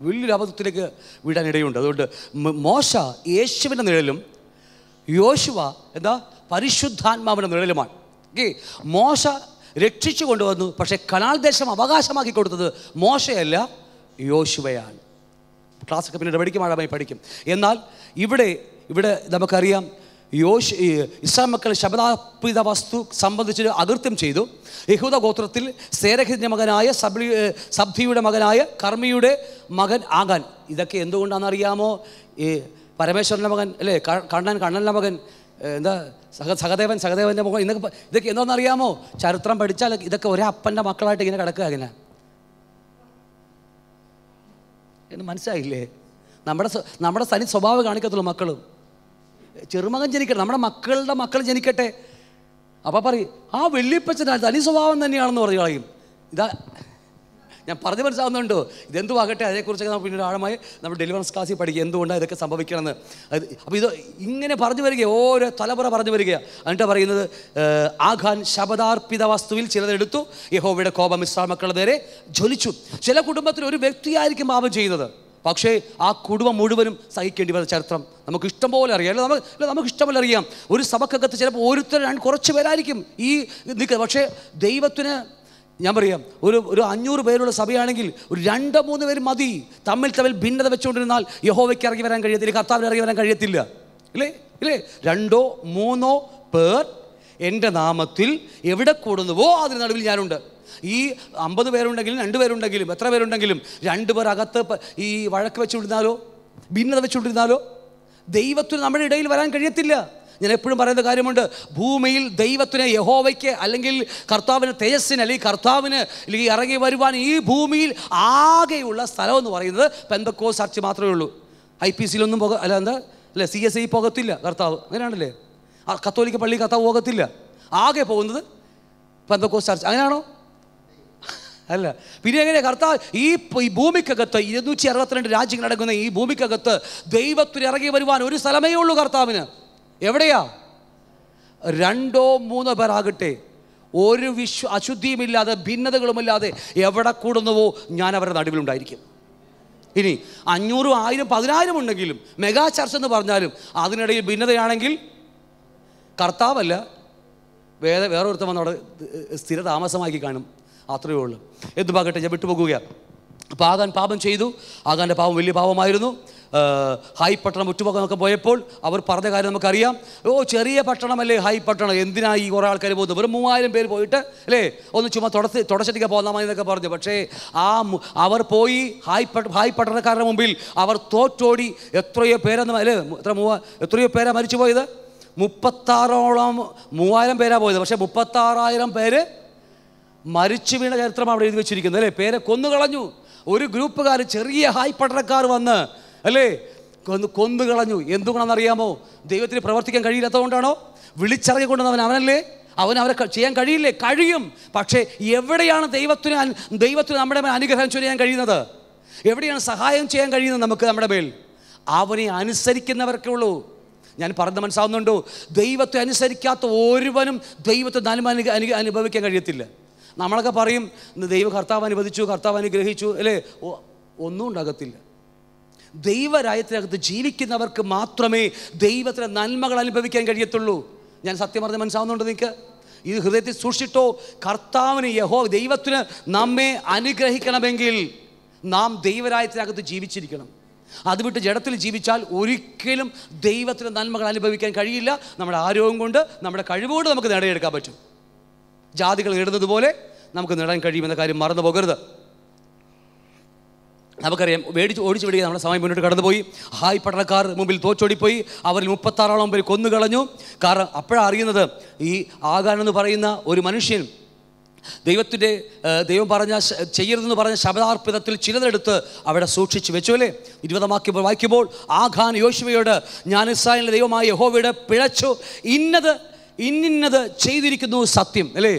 വലിയൊരു അബദ്ധത്തിലേക്ക് വിടാനിടയുണ്ട് അതുകൊണ്ട് മോശ യേശുവിൻ്റെ നിഴലും യോശുവ എന്താ പരിശുദ്ധാത്മാവിൻ്റെ നിഴലുമാണ് ഓക്കെ മോശ രക്ഷിച്ചു കൊണ്ടുവന്നു പക്ഷേ കനാൽ ദേശം അവകാശമാക്കി കൊടുത്തത് മോശയല്ല യോശുവയാണ് ക്ലാസ്സൊക്കെ പിന്നീട് പഠിക്കും ആഴമായി പഠിക്കും എന്നാൽ ഇവിടെ ഇവിടെ നമുക്കറിയാം യോശ് ഇസ്രാം മക്കൾ ശബദാപിത വസ്തു സംബന്ധിച്ച് അകൃത്യം ചെയ്തു യഹൂദ ഗോത്രത്തിൽ സേരഹിതിൻ്റെ മകനായ സബ്ലി സബ്ധിയുടെ മകനായ കർമ്മിയുടെ മകൻ ആകാൻ ഇതൊക്കെ അറിയാമോ ഈ പരമേശ്വരൻ്റെ മകൻ അല്ലേ കണ്ണൻ കണ്ണൻ്റെ മകൻ എന്താ സഹ സഹദേവൻ സഹദേവൻ്റെ മകൻ ഇതൊക്കെ ഇതൊക്കെ അറിയാമോ ചരിത്രം പഠിച്ചാൽ ഇതൊക്കെ ഒരേ അപ്പൻ്റെ മക്കളായിട്ട് ഇങ്ങനെ കിടക്കുക ഇങ്ങനെ എന്ന് മനസ്സിലായില്ലേ നമ്മുടെ നമ്മുടെ തനി സ്വഭാവം കാണിക്കത്തുള്ളൂ മക്കളും ചെറുമകൻ ജനിക്കട്ടെ നമ്മുടെ മക്കളുടെ മക്കൾ ജനിക്കട്ടെ അപ്പം പറയും ആ വെള്ളിപ്പച്ചൻ തനി സ്വഭാവം തന്നെയാണെന്ന് പറഞ്ഞു കളയും ഇതാ ഞാൻ പറഞ്ഞു ഇതെന്തു ആകട്ടെ അതിനെക്കുറിച്ചൊക്കെ നമ്മൾ പിന്നീട് ആഴമായി നമ്മൾ ഡെലിവറൻസ് ക്ലാസ്സിൽ പഠിക്കുക എന്തുകൊണ്ടാണ് ഇതൊക്കെ സംഭവിക്കണമെന്ന് അത് അപ്പോൾ ഇത് ഇങ്ങനെ പറഞ്ഞു വരിക ഓരോ തലമുറ പറഞ്ഞു വരിക എന്നിട്ട് പറയുന്നത് ആഘാൻ ശബദാർപ്പിത വസ്തുവിൽ ചിലതെടുത്തു യഹോവയുടെ കോപം മക്കളുടെ നേരെ ജ്വലിച്ചു ചില കുടുംബത്തിൽ ഒരു വ്യക്തിയായിരിക്കും പാപം ചെയ്യുന്നത് പക്ഷേ ആ കുടുംബം മുഴുവനും സഹിക്കേണ്ടി വരുന്ന ചരിത്രം നമുക്ക് ഇഷ്ടം പോലെ അറിയാം അല്ലെ നമുക്ക് അല്ല നമുക്ക് ഇഷ്ടം പോലെ അറിയാം ഒരു സഭക്കകത്ത് ചിലപ്പോൾ രണ്ട് കുറച്ച് പേരായിരിക്കും ഈ നിൽക്കുന്നത് പക്ഷേ ദൈവത്തിന് ഞാൻ പറയാം ഒരു ഒരു അഞ്ഞൂറ് പേരുള്ള സഭയാണെങ്കിൽ ഒരു രണ്ടോ മൂന്ന് പേര് മതി തമ്മിൽ തമ്മിൽ ഭിന്നത വെച്ചുകൊണ്ടിരുന്നാൽ യഹോവയ്ക്ക് ഇറങ്ങി വരാൻ കഴിയത്തില്ല കർത്താവിന് ഇറങ്ങി വരാൻ കഴിയത്തില്ല ഇല്ലേ ഇല്ലേ രണ്ടോ മൂന്നോ പേർ എൻ്റെ നാമത്തിൽ എവിടെ കൂടുന്നുവോ അതിന് നടുവിൽ ഞാനുണ്ട് ഈ അമ്പത് പേരുണ്ടെങ്കിലും രണ്ട് പേരുണ്ടെങ്കിലും എത്ര പേരുണ്ടെങ്കിലും രണ്ട് പേർ അകത്ത് ഈ വഴക്ക് വെച്ചുകൊണ്ടിരുന്നാലോ ഭിന്നത വെച്ചുകൊണ്ടിരുന്നാലോ ദൈവത്തിന് നമ്മുടെ ഇടയിൽ വരാൻ കഴിയത്തില്ല ഞാൻ എപ്പോഴും പറയുന്ന കാര്യമുണ്ട് ഭൂമിയിൽ ദൈവത്തിന് യഹോവയ്ക്ക് അല്ലെങ്കിൽ കർത്താവിന് തേജസ്സിന് അല്ലെങ്കിൽ കർത്താവിന് അല്ലെങ്കിൽ ഇറങ്ങി വരുവാൻ ഈ ഭൂമിയിൽ ആകെയുള്ള സ്ഥലം എന്ന് പറയുന്നത് പെന്തക്കോ ചർച്ച് മാത്രമേ ഉള്ളൂ ഐ പി സിയിലൊന്നും പോക അല്ല എന്താ അല്ലേ സി എസ് ഐ പോകത്തില്ല കർത്താവ് അങ്ങനെയാണല്ലേ കത്തോലിക്ക പള്ളി കർത്താവ് പോകത്തില്ല ആകെ പോകുന്നത് പെന്തക്കോ ചർച്ച് അങ്ങനെയാണോ അല്ല പിന്നെ എങ്ങനെ കർത്താവ് ഈ ഭൂമിക്കകത്ത് ഇരുന്നൂറ്റി അറുപത്തിരണ്ട് രാജ്യങ്ങൾ അടങ്ങുന്ന ഈ ഭൂമിക്കകത്ത് ദൈവത്തിന് ഇറങ്ങി വരുവാൻ ഒരു സ്ഥലമേ ഉള്ളൂ കർത്താവിന് എവിടെയാ രണ്ടോ മൂന്നോ പേരാകട്ടെ ഒരു വിശ്വ അശുദ്ധിയുമില്ലാതെ ഭിന്നതകളുമില്ലാതെ എവിടെ കൂടുന്നുവോ ഞാൻ അവരുടെ നടുവിലുണ്ടായിരിക്കും ഇനി അഞ്ഞൂറും ആയിരം പതിനായിരം ഉണ്ടെങ്കിലും മെഗാ ചർച്ച എന്ന് പറഞ്ഞാലും അതിനിടയിൽ ഭിന്നതയാണെങ്കിൽ കർത്താവല്ല വേറെ വേറെ ഒരുത്തം വന്ന് അവിടെ സ്ഥിര താമസമാക്കി കാണും അത്രയേ ഉള്ളൂ എന്തു പാകട്ടെ ഞാൻ വിട്ടുപോകുകയാണ് അപ്പോൾ ആകാൻ പാപം ചെയ്തു ആകാൻ്റെ പാപം വലിയ പാപമായിരുന്നു ഹായ് പട്ടണം ഉറ്റുപൊക്കെ പോയപ്പോൾ അവർ പറഞ്ഞ കാര്യം നമുക്കറിയാം ഓ ചെറിയ പട്ടണമല്ലേ ഹായ് പട്ടണം എന്തിനായി കുറേ ആൾക്കാർ പോകുന്നത് വെറും മൂവായിരം പേര് പോയിട്ട് അല്ലേ ഒന്ന് ചുമ്മാ തുടച്ച് തുടച്ചിട്ടൊക്കെ പോകുന്ന മതി എന്നൊക്കെ പറഞ്ഞു പക്ഷേ ആ അവർ പോയി ഹായ് പട്ട ഹായ് പട്ടണക്കാരുടെ മുമ്പിൽ അവർ തോറ്റോടി എത്രയോ പേരെന്ന് അല്ലേ എത്ര മൂവ എത്രയോ പേരാണ് മരിച്ചു പോയത് മുപ്പത്താറോളം മൂവായിരം പേരാണ് പോയത് പക്ഷേ മുപ്പത്താറായിരം പേര് മരിച്ചു വീണ ചരിത്രം അവിടെ എഴുതി വെച്ചിരിക്കുന്നത് അല്ലേ പേരെ കൊന്നുകളഞ്ഞു ഒരു ഗ്രൂപ്പുകാർ ചെറിയ ഹായ് പട്ടണക്കാർ വന്ന് അല്ലേ കൊന്നു കൊന്നുകളഞ്ഞു എന്തുകൊണ്ടാണെന്നറിയാമോ ദൈവത്തിന് പ്രവർത്തിക്കാൻ കഴിയില്ലാത്തതുകൊണ്ടാണോ വിളിച്ചറിഞ്ഞുകൊണ്ടെന്ന് കൊണ്ടുവന്നവൻ അവനല്ലേ അവൻ അവരെ ചെയ്യാൻ കഴിയില്ലേ കഴിയും പക്ഷേ എവിടെയാണ് ദൈവത്തിന് ദൈവത്തിന് നമ്മുടെ മേൽ അനുഗ്രഹം ചൊരിയാൻ കഴിയുന്നത് എവിടെയാണ് സഹായം ചെയ്യാൻ കഴിയുന്നത് നമുക്ക് നമ്മുടെ മേൽ അവനെ അനുസരിക്കുന്നവർക്കേ ഉള്ളൂ ഞാൻ പറഞ്ഞ മനസ്സാവുന്നുണ്ടോ ദൈവത്തെ അനുസരിക്കാത്ത ഒരുവനും ദൈവത്തെ നന്മ അനുഭവിക്കാൻ കഴിയത്തില്ല നമ്മളൊക്കെ പറയും ദൈവ കർത്താവ് അനുവദിച്ചു കർത്താവ് അനുഗ്രഹിച്ചു അല്ലേ ഒന്നും ഉണ്ടാകത്തില്ല ദൈവരായത്തിനകത്ത് ജീവിക്കുന്നവർക്ക് മാത്രമേ ദൈവത്തിലെ നന്മകൾ അനുഭവിക്കാൻ കഴിയത്തുള്ളൂ ഞാൻ സത്യം പറഞ്ഞ് മനസ്സാവുന്നുണ്ട് നിങ്ങൾക്ക് ഇത് ഹൃദയത്തിൽ സൂക്ഷിച്ചിട്ടോ കർത്താവിന് യഹോ ദൈവത്തിന് നമ്മെ അനുഗ്രഹിക്കണമെങ്കിൽ നാം ദൈവരായത്തിനകത്ത് ജീവിച്ചിരിക്കണം അത് വിട്ട് ജഡത്തിൽ ജീവിച്ചാൽ ഒരിക്കലും ദൈവത്തിന് നന്മകൾ അനുഭവിക്കാൻ കഴിയില്ല നമ്മുടെ ആരോഗ്യം കൊണ്ട് നമ്മുടെ കഴിവുകൊണ്ട് നമുക്ക് നേടിയെടുക്കാൻ പറ്റും ജാതികൾ നേടുന്നതുപോലെ നമുക്ക് നേടാൻ കഴിയുമെന്ന കാര്യം മറന്നു പോകരുത് നമുക്കറിയാം മേടിച്ച് ഓടിച്ചു വിടുക നമ്മുടെ സമയം മുന്നോട്ട് കടന്നുപോയി ഹായ് പട്ടണക്കാർ മുമ്പിൽ തോച്ചോടിപ്പോയി അവരിൽ മുപ്പത്താറോളം പേര് കൊന്നു കളഞ്ഞു കാരണം അപ്പോഴാണ് അറിയുന്നത് ഈ ആകാൻ എന്ന് പറയുന്ന ഒരു മനുഷ്യൻ ദൈവത്തിൻ്റെ ദൈവം പറഞ്ഞ ചെയ്യരുതെന്ന് പറഞ്ഞ ശബദാർപ്പിതത്തിൽ ചിലതെടുത്ത് അവിടെ സൂക്ഷിച്ച് വെച്ചു അല്ലേ ഇരുപതമാക്കിയപ്പോൾ വായിക്കുമ്പോൾ ആഖാൻ യോശുവയോട് ഞാൻ ഇസ്രായേലിൻ്റെ ദൈവമായ യഹോവയുടെ പിഴച്ചു ഇന്നത് ഇന്നിന്നത് ചെയ്തിരിക്കുന്നു സത്യം അല്ലേ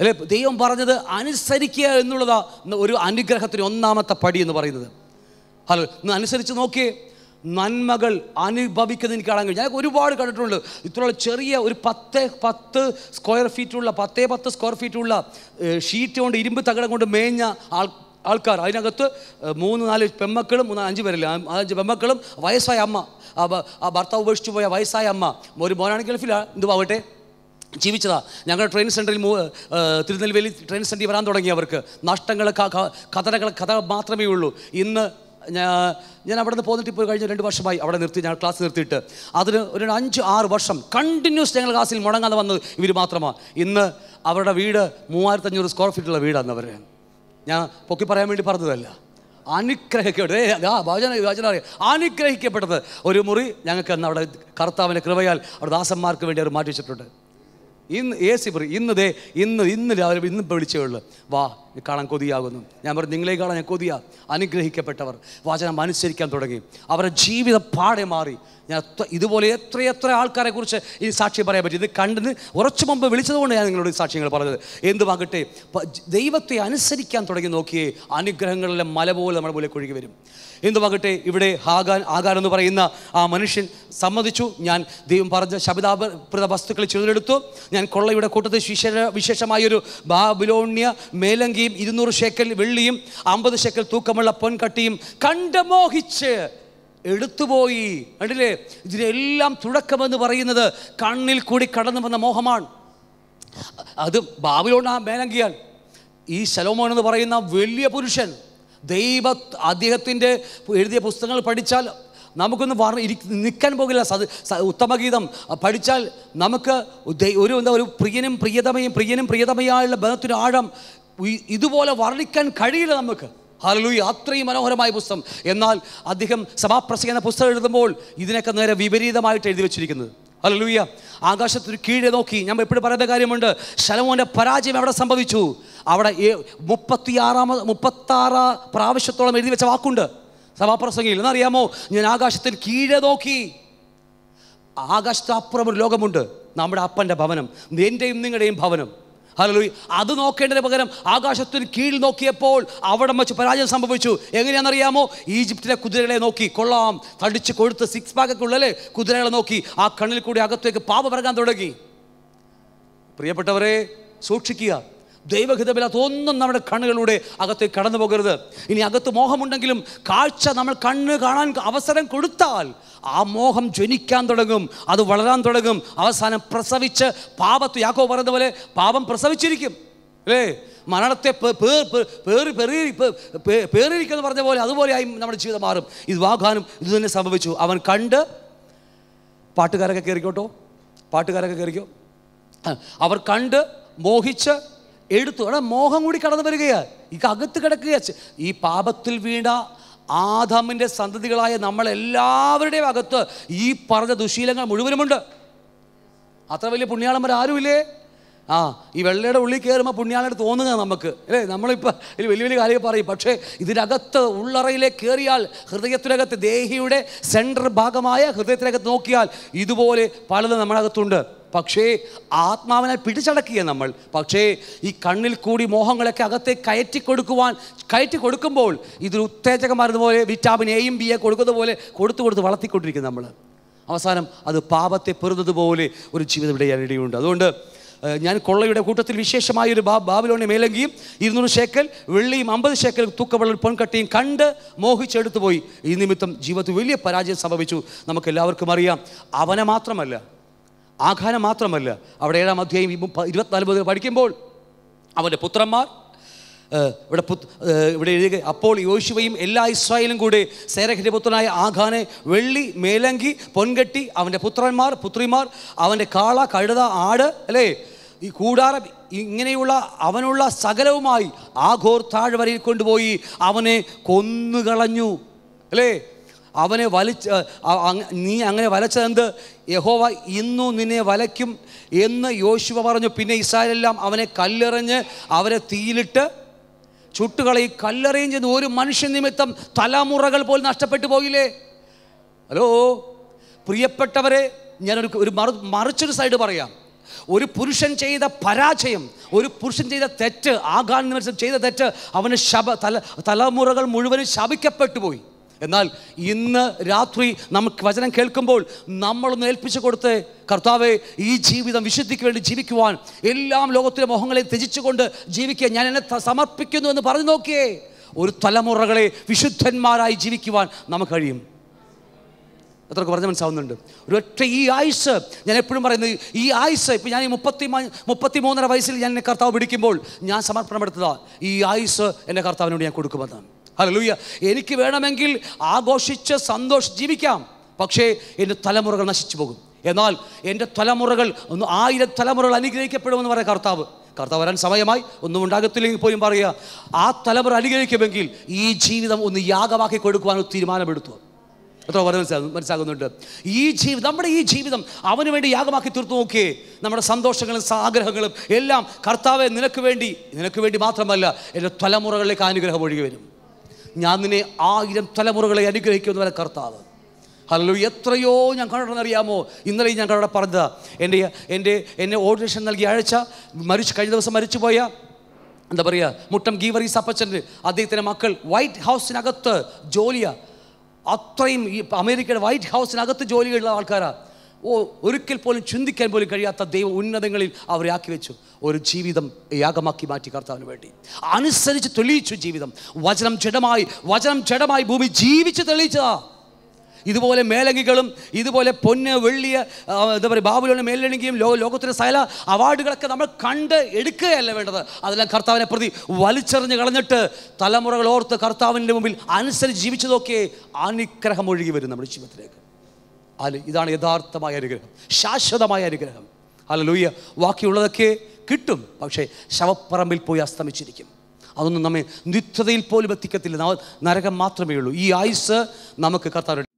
അല്ലേ ദൈവം പറഞ്ഞത് അനുസരിക്കുക എന്നുള്ളതാണ് ഒരു അനുഗ്രഹത്തിന് ഒന്നാമത്തെ പടി എന്ന് പറയുന്നത് ഹലോ ഇന്ന് അനുസരിച്ച് നോക്കിയേ നന്മകൾ അനുഭവിക്കുന്നതിന് കാണാൻ കഴിഞ്ഞു ഞാൻ ഒരുപാട് കണ്ടിട്ടുണ്ട് ഇത്രയുള്ള ചെറിയ ഒരു പത്ത് പത്ത് സ്ക്വയർ ഫീറ്റുള്ള പത്തേ പത്ത് സ്ക്വയർ ഫീറ്റുള്ള ഷീറ്റ് കൊണ്ട് ഇരുമ്പ് തകടം കൊണ്ട് മേഞ്ഞ ആൾ ആൾക്കാർ അതിനകത്ത് മൂന്ന് നാല് പെമ്മക്കളും മൂന്ന് അഞ്ച് പേരല്ലേ അഞ്ച് പെമ്മക്കളും വയസ്സായ അമ്മ ആ ഭർത്താവ് ഉപേക്ഷിച്ചു പോയ വയസ്സായ അമ്മ ഒരു മോനാണ് ഗൾഫിലാണ് എന്തുവാകട്ടെ ജീവിച്ചതാ ഞങ്ങൾ ട്രെയിൻ സെൻറ്ററിൽ തിരുനെൽവേലി ട്രെയിൻ സെൻറ്ററിൽ വരാൻ തുടങ്ങിയവർക്ക് നഷ്ടങ്ങൾ കഥകൾ കഥ മാത്രമേ ഉള്ളൂ ഇന്ന് ഞാൻ അവിടെ നിന്ന് പോന്നിട്ട് പോയി കഴിഞ്ഞ രണ്ട് വർഷമായി അവിടെ നിർത്തി ഞാൻ ക്ലാസ് നിർത്തിയിട്ട് അതിന് ഒരു അഞ്ച് ആറ് വർഷം കണ്ടിന്യൂസ് ഞങ്ങൾ ക്ലാസ്സിൽ മുടങ്ങാതെ വന്നത് ഇവർ മാത്രമാണ് ഇന്ന് അവരുടെ വീട് മൂവായിരത്തഞ്ഞൂറ് സ്ക്വയർ ഫീറ്റുള്ള വീടാണ് അവർ ഞാൻ പൊക്കി പറയാൻ വേണ്ടി പറഞ്ഞതല്ല അനുഗ്രഹിക്കപ്പെട്ടത് ആ വചന വചന അറിയാം അനുഗ്രഹിക്കപ്പെട്ടത് ഒരു മുറി ഞങ്ങൾക്ക് അന്ന് അവിടെ കർത്താവിൻ്റെ കൃപയാൽ അവിടെ ദാസന്മാർക്ക് വേണ്ടി അവർ മാറ്റി വെച്ചിട്ടുണ്ട് ഇന്ന് ഏസി പറയും ഇന്നതേ ഇന്ന് ഇന്ന് രാവിലെ ഇന്ന് ഇപ്പോൾ വിളിച്ചേ ഉള്ളൂ വാ കാണാൻ കൊതിയാകുന്നു ഞാൻ പറഞ്ഞു നിങ്ങളെ കാണാൻ ഞാൻ കൊതിയാ അനുഗ്രഹിക്കപ്പെട്ടവർ വാചനം അനുസരിക്കാൻ തുടങ്ങി അവരുടെ ജീവിത പാടെ മാറി ഞാൻ ഇതുപോലെ എത്ര എത്ര ആൾക്കാരെ കുറിച്ച് ഈ സാക്ഷി പറയാൻ പറ്റും ഇത് കണ്ടെന്ന് ഉറച്ചു മുമ്പ് വിളിച്ചതുകൊണ്ട് ഞാൻ നിങ്ങളോട് സാക്ഷ്യങ്ങൾ പറഞ്ഞത് എന്തുമാകട്ടെ ദൈവത്തെ അനുസരിക്കാൻ തുടങ്ങി നോക്കിയേ അനുഗ്രഹങ്ങളിലെ മല പോലെ നമ്മുടെ പോലെ കൊഴുകി വരും എന്തുമാകട്ടെ ഇവിടെ ഹാഗാൻ ആകാൻ എന്ന് പറയുന്ന ആ മനുഷ്യൻ സമ്മതിച്ചു ഞാൻ ദൈവം പറഞ്ഞ ശബ്ദാപൃത വസ്തുക്കൾ ചെറുതെടുത്തു ഞാൻ കൊള്ളയുടെ കൂട്ടത്തിൽ വിശേഷ വിശേഷമായൊരു ബാബിലോണ്യ മേലങ്കിയും ഇരുന്നൂറ് ഷെക്കൽ വെള്ളിയും അമ്പത് ഷെക്കൽ തൂക്കമുള്ള പൊൻകട്ടിയും കണ്ടമോഹിച്ച് എടുത്തുപോയി കണ്ടില്ലേ ഇതിനെല്ലാം തുടക്കമെന്ന് പറയുന്നത് കണ്ണിൽ കൂടി കടന്നു വന്ന മോഹമാണ് അത് ബാബിലോണ ആ ഈ ശലോമോൻ എന്ന് പറയുന്ന വലിയ പുരുഷൻ ദൈവ അദ്ദേഹത്തിൻ്റെ എഴുതിയ പുസ്തകങ്ങൾ പഠിച്ചാൽ നമുക്കൊന്ന് ഇരി നിൽക്കാൻ പോകില്ല സത് ഉത്തമഗീതം പഠിച്ചാൽ നമുക്ക് ഒരു എന്താ ഒരു പ്രിയനും പ്രിയതമയും പ്രിയനും പ്രിയതമയായുള്ള ബന്ധത്തിൻ്റെ ആഴം ഇതുപോലെ വർണ്ണിക്കാൻ കഴിയില്ല നമുക്ക് ഹലലൂയി അത്രയും മനോഹരമായ പുസ്തകം എന്നാൽ അദ്ദേഹം സഭാപ്രസംഗ പുസ്തകം എഴുതുമ്പോൾ ഇതിനൊക്കെ നേരെ വിപരീതമായിട്ട് എഴുതി വെച്ചിരിക്കുന്നത് അല്ല ലൂയ ആകാശത്തിന് കീഴെ നോക്കി ഞാൻ എപ്പോഴും പറയുന്ന കാര്യമുണ്ട് ശലമോൻ്റെ പരാജയം എവിടെ സംഭവിച്ചു അവിടെ മുപ്പത്തിയാറാമ മുപ്പത്താറ പ്രാവശ്യത്തോളം എഴുതി വെച്ച വാക്കുണ്ട് സഭാപ്രസംഗിയിൽ എന്നറിയാമോ ഞാൻ ആകാശത്തിന് കീഴെ നോക്കി ആകാശത്തപ്പുറം ഒരു ലോകമുണ്ട് നമ്മുടെ അപ്പൻ്റെ ഭവനം എൻ്റെയും നിങ്ങളുടെയും ഭവനം ഹലോ അത് നോക്കേണ്ടതിന് പകരം ആകാശത്തിന് കീഴിൽ നോക്കിയപ്പോൾ അവിടെ വെച്ച് പരാജയം സംഭവിച്ചു എങ്ങനെയാണെന്നറിയാമോ ഈജിപ്തിലെ കുതിരകളെ നോക്കി കൊള്ളാം തടിച്ച് കൊഴുത്ത് സിക്സ് പാക്കൊക്കെ ഉള്ളല്ലേ കുതിരകളെ നോക്കി ആ കണ്ണിൽ കൂടി അകത്തേക്ക് പാപ പറകാൻ തുടങ്ങി പ്രിയപ്പെട്ടവരെ സൂക്ഷിക്കുക ഒന്നും നമ്മുടെ കണ്ണുകളിലൂടെ അകത്തേക്ക് കടന്നു പോകരുത് ഇനി അകത്ത് മോഹമുണ്ടെങ്കിലും കാഴ്ച നമ്മൾ കണ്ണ് കാണാൻ അവസരം കൊടുത്താൽ ആ മോഹം ജനിക്കാൻ തുടങ്ങും അത് വളരാൻ തുടങ്ങും അവസാനം പ്രസവിച്ച് പാപത്ത് യാക്കോ പറയുന്ന പോലെ പാപം പ്രസവിച്ചിരിക്കും അല്ലേ മരണത്തെ പേറി പെറി പേറിയിരിക്കുന്നു പറഞ്ഞ പോലെ അതുപോലെയായി നമ്മുടെ ജീവിതം മാറും ഇത് വാഗാനും ഇത് തന്നെ സംഭവിച്ചു അവൻ കണ്ട് പാട്ടുകാരൊക്കെ കയറിക്കോട്ടോ പാട്ടുകാരൊക്കെ കയറിക്കോ അവർ കണ്ട് മോഹിച്ച് എടുത്തു അവിടെ മോഹം കൂടി കടന്നു വരികയാണ് ഈ അകത്ത് കിടക്കുക ഈ പാപത്തിൽ വീണ ആദാമിൻ്റെ സന്തതികളായ നമ്മളെല്ലാവരുടെയും അകത്ത് ഈ പറഞ്ഞ ദുശീലങ്ങൾ മുഴുവനുമുണ്ട് അത്ര വലിയ പുണ്യാളന്മാർ ആരുമില്ലേ ആ ഈ വെള്ളയുടെ ഉള്ളിൽ കയറുമ്പോൾ പുണ്യാളായിട്ട് തോന്നുക നമുക്ക് അല്ലേ നമ്മളിപ്പോൾ ഇതിൽ വലിയ വലിയ കാര്യം പറയും പക്ഷേ ഇതിനകത്ത് ഉള്ളറയിലേക്ക് കയറിയാൽ ഹൃദയത്തിനകത്ത് ദേഹിയുടെ സെൻട്രൽ ഭാഗമായ ഹൃദയത്തിനകത്ത് നോക്കിയാൽ ഇതുപോലെ പലതും നമ്മുടെ അകത്തുണ്ട് പക്ഷേ ആത്മാവിനെ പിടിച്ചടക്കിയ നമ്മൾ പക്ഷേ ഈ കണ്ണിൽ കൂടി മോഹങ്ങളൊക്കെ അകത്തെ കയറ്റി കൊടുക്കുവാൻ കയറ്റി കൊടുക്കുമ്പോൾ ഇതൊരു ഉത്തേജക വിറ്റാമിൻ എയും ബി എ കൊടുക്കുന്നതുപോലെ പോലെ കൊടുത്തു കൊടുത്ത് വളർത്തിക്കൊണ്ടിരിക്കും നമ്മൾ അവസാനം അത് പാപത്തെ പെറുന്നതുപോലെ ഒരു ജീവിതം ഇടയിടയുണ്ട് അതുകൊണ്ട് ഞാൻ കൊള്ളയുടെ കൂട്ടത്തിൽ വിശേഷമായ ഒരു ബാ ബാബിലോണി മേലങ്കിയും ഇരുന്നൂറ് ശേക്കൽ വെള്ളിയും അമ്പത് ശേക്കൽ തൂക്കവെള്ളം പൊൻകട്ടിയും കണ്ട് മോഹിച്ചെടുത്തു പോയി ഈ നിമിത്തം ജീവിതത്തിൽ വലിയ പരാജയം സംഭവിച്ചു നമുക്കെല്ലാവർക്കും അറിയാം അവനെ മാത്രമല്ല ആഘാനം മാത്രമല്ല അവിടെ ഏഴാം അധ്യായം ഇരുപത്തിനാല് മുതൽ പഠിക്കുമ്പോൾ അവൻ്റെ പുത്രന്മാർ ഇവിടെ ഇവിടെ എഴുതുക അപ്പോൾ യോശുവയും എല്ലാ ഇസ്രായേലും കൂടെ സേരഖിൻ്റെ പുത്രനായ ആഘാനെ വെള്ളി മേലങ്കി പൊൻകെട്ടി അവൻ്റെ പുത്രന്മാർ പുത്രിമാർ അവൻ്റെ കാള കഴുത ആട് അല്ലേ ഈ കൂടാരം ഇങ്ങനെയുള്ള അവനുള്ള സകലവുമായി ആഘോർ താഴ്വരയിൽ കൊണ്ടുപോയി അവനെ കൊന്നുകളഞ്ഞു അല്ലേ അവനെ വലിച്ച് നീ അങ്ങനെ വലച്ചതെന്ത് യഹോവ ഇന്നു നിന്നെ വലയ്ക്കും എന്ന് യോശുവ പറഞ്ഞു പിന്നെ ഇസ്രായേലെല്ലാം അവനെ കല്ലെറിഞ്ഞ് അവരെ തീയിലിട്ട് ചുട്ടുകളെ കല്ലെറിയും ചെയ്ത് ഒരു മനുഷ്യ നിമിത്തം തലമുറകൾ പോലും നഷ്ടപ്പെട്ടു പോയില്ലേ ഹലോ പ്രിയപ്പെട്ടവരെ ഞാനൊരു ഒരു മറു മറിച്ചൊരു സൈഡ് പറയാം ഒരു പുരുഷൻ ചെയ്ത പരാജയം ഒരു പുരുഷൻ ചെയ്ത തെറ്റ് ആകാൻ നിമിഷം ചെയ്ത തെറ്റ് അവന് ശബ തല തലമുറകൾ മുഴുവനും ശപിക്കപ്പെട്ടു പോയി എന്നാൽ ഇന്ന് രാത്രി നമുക്ക് വചനം കേൾക്കുമ്പോൾ നമ്മളൊന്ന് ഏൽപ്പിച്ചു കൊടുത്ത് കർത്താവെ ഈ ജീവിതം വിശുദ്ധിക്ക് വേണ്ടി ജീവിക്കുവാൻ എല്ലാം ലോകത്തിലെ മോഹങ്ങളെ ത്യജിച്ചുകൊണ്ട് ജീവിക്കുക ഞാൻ എന്നെ സമർപ്പിക്കുന്നു എന്ന് പറഞ്ഞു നോക്കിയേ ഒരു തലമുറകളെ വിശുദ്ധന്മാരായി ജീവിക്കുവാൻ നമുക്ക് കഴിയും അത്രക്ക് പറഞ്ഞ് മനസ്സാവുന്നുണ്ട് ഒറ്റ ഈ ആയുസ് ഞാൻ എപ്പോഴും പറയുന്നത് ഈ ആയുസ് ഇപ്പം ഞാൻ ഈ മുപ്പത്തി മുപ്പത്തി മൂന്നര വയസ്സിൽ ഞാൻ എന്നെ കർത്താവ് പിടിക്കുമ്പോൾ ഞാൻ സമർപ്പണമെടുത്തതാണ് ഈ ആയുസ് എൻ്റെ കർത്താവിനോട് ഞാൻ കൊടുക്കുമെന്നാണ് ഹലലൂയ എനിക്ക് വേണമെങ്കിൽ ആഘോഷിച്ച് സന്തോഷം ജീവിക്കാം പക്ഷേ എൻ്റെ തലമുറകൾ നശിച്ചു പോകും എന്നാൽ എൻ്റെ തലമുറകൾ ഒന്ന് ആയിരം തലമുറകൾ അനുഗ്രഹിക്കപ്പെടുമെന്ന് പറയാം കർത്താവ് കർത്താവ് വരാൻ സമയമായി ഒന്നും ഉണ്ടാകത്തില്ലെങ്കിൽ പോലും പറയുക ആ തലമുറ അനുഗ്രഹിക്കുമെങ്കിൽ ഈ ജീവിതം ഒന്ന് യാഗമാക്കി കൊടുക്കുവാൻ തീരുമാനമെടുത്തു എത്ര പറഞ്ഞു മനസ്സിലാകുന്നുണ്ട് ഈ ജീവിതം നമ്മുടെ ഈ ജീവിതം അവന് വേണ്ടി യാഗമാക്കി തീർത്തു നോക്കിയേ നമ്മുടെ സന്തോഷങ്ങളും ആഗ്രഹങ്ങളും എല്ലാം കർത്താവെ നിനക്ക് വേണ്ടി നിനക്ക് വേണ്ടി മാത്രമല്ല എൻ്റെ തലമുറകളിലേക്ക് അനുഗ്രഹം ഒഴുകി വരും ഞാൻ നിന്നെ ആയിരം തലമുറകളെ അനുഗ്രഹിക്കുന്നവരെ കർത്താവ് ഹലോ എത്രയോ ഞാൻ കണ്ടിട്ടെന്നറിയാമോ ഇന്നലെ ഞാൻ കണ്ടവിടെ പറഞ്ഞത് എൻ്റെ എൻ്റെ എന്നെ ഓഡിഷൻ നൽകി അയച്ച മരിച്ചു കഴിഞ്ഞ ദിവസം മരിച്ചു പോയ എന്താ പറയുക മുട്ടം ഗീവറി സപ്പച്ചൻ്റെ അദ്ദേഹത്തിൻ്റെ മക്കൾ വൈറ്റ് ഹൗസിനകത്ത് ജോലിയാണ് അത്രയും ഈ അമേരിക്കയുടെ വൈറ്റ് ഹൗസിനകത്ത് ജോലിയുള്ള ആൾക്കാരാണ് ഓ ഒരിക്കൽ പോലും ചിന്തിക്കാൻ പോലും കഴിയാത്ത ദൈവ ഉന്നതങ്ങളിൽ അവരെ ആക്കി വെച്ചു ഒരു ജീവിതം യാഗമാക്കി മാറ്റി കർത്താവിന് വേണ്ടി അനുസരിച്ച് തെളിയിച്ചു ജീവിതം വചനം ജഡമായി വചനം ജഡമായി ഭൂമി ജീവിച്ച് തെളിയിച്ചതാ ഇതുപോലെ മേലങ്കികളും ഇതുപോലെ പൊന്ന് വെള്ളിയ എന്താ പറയുക ബാബുലോണ് മേലണിങ്കിയും ലോ ലോകത്തിൻ്റെ സകല അവാർഡുകളൊക്കെ നമ്മൾ കണ്ട് എടുക്കുകയല്ല വേണ്ടത് അതെല്ലാം കർത്താവിനെ പ്രതി വലിച്ചെറിഞ്ഞ് കളഞ്ഞിട്ട് തലമുറകൾ ഓർത്ത് കർത്താവിൻ്റെ മുമ്പിൽ അനുസരിച്ച് ജീവിച്ചതൊക്കെ അനുഗ്രഹം ഒഴുകി വരും നമ്മുടെ ജീവിതത്തിലേക്ക് അല്ല ഇതാണ് യഥാർത്ഥമായ അനുഗ്രഹം ശാശ്വതമായ അനുഗ്രഹം അല്ല ലൂയ്യ ബാക്കിയുള്ളതൊക്കെ കിട്ടും പക്ഷേ ശവപ്പറമ്പിൽ പോയി അസ്തമിച്ചിരിക്കും അതൊന്നും നമ്മെ നിത്യതയിൽ പോലും എത്തിക്കത്തില്ല നരകം മാത്രമേ ഉള്ളൂ ഈ ആയുസ് നമുക്ക് കർത്താവ്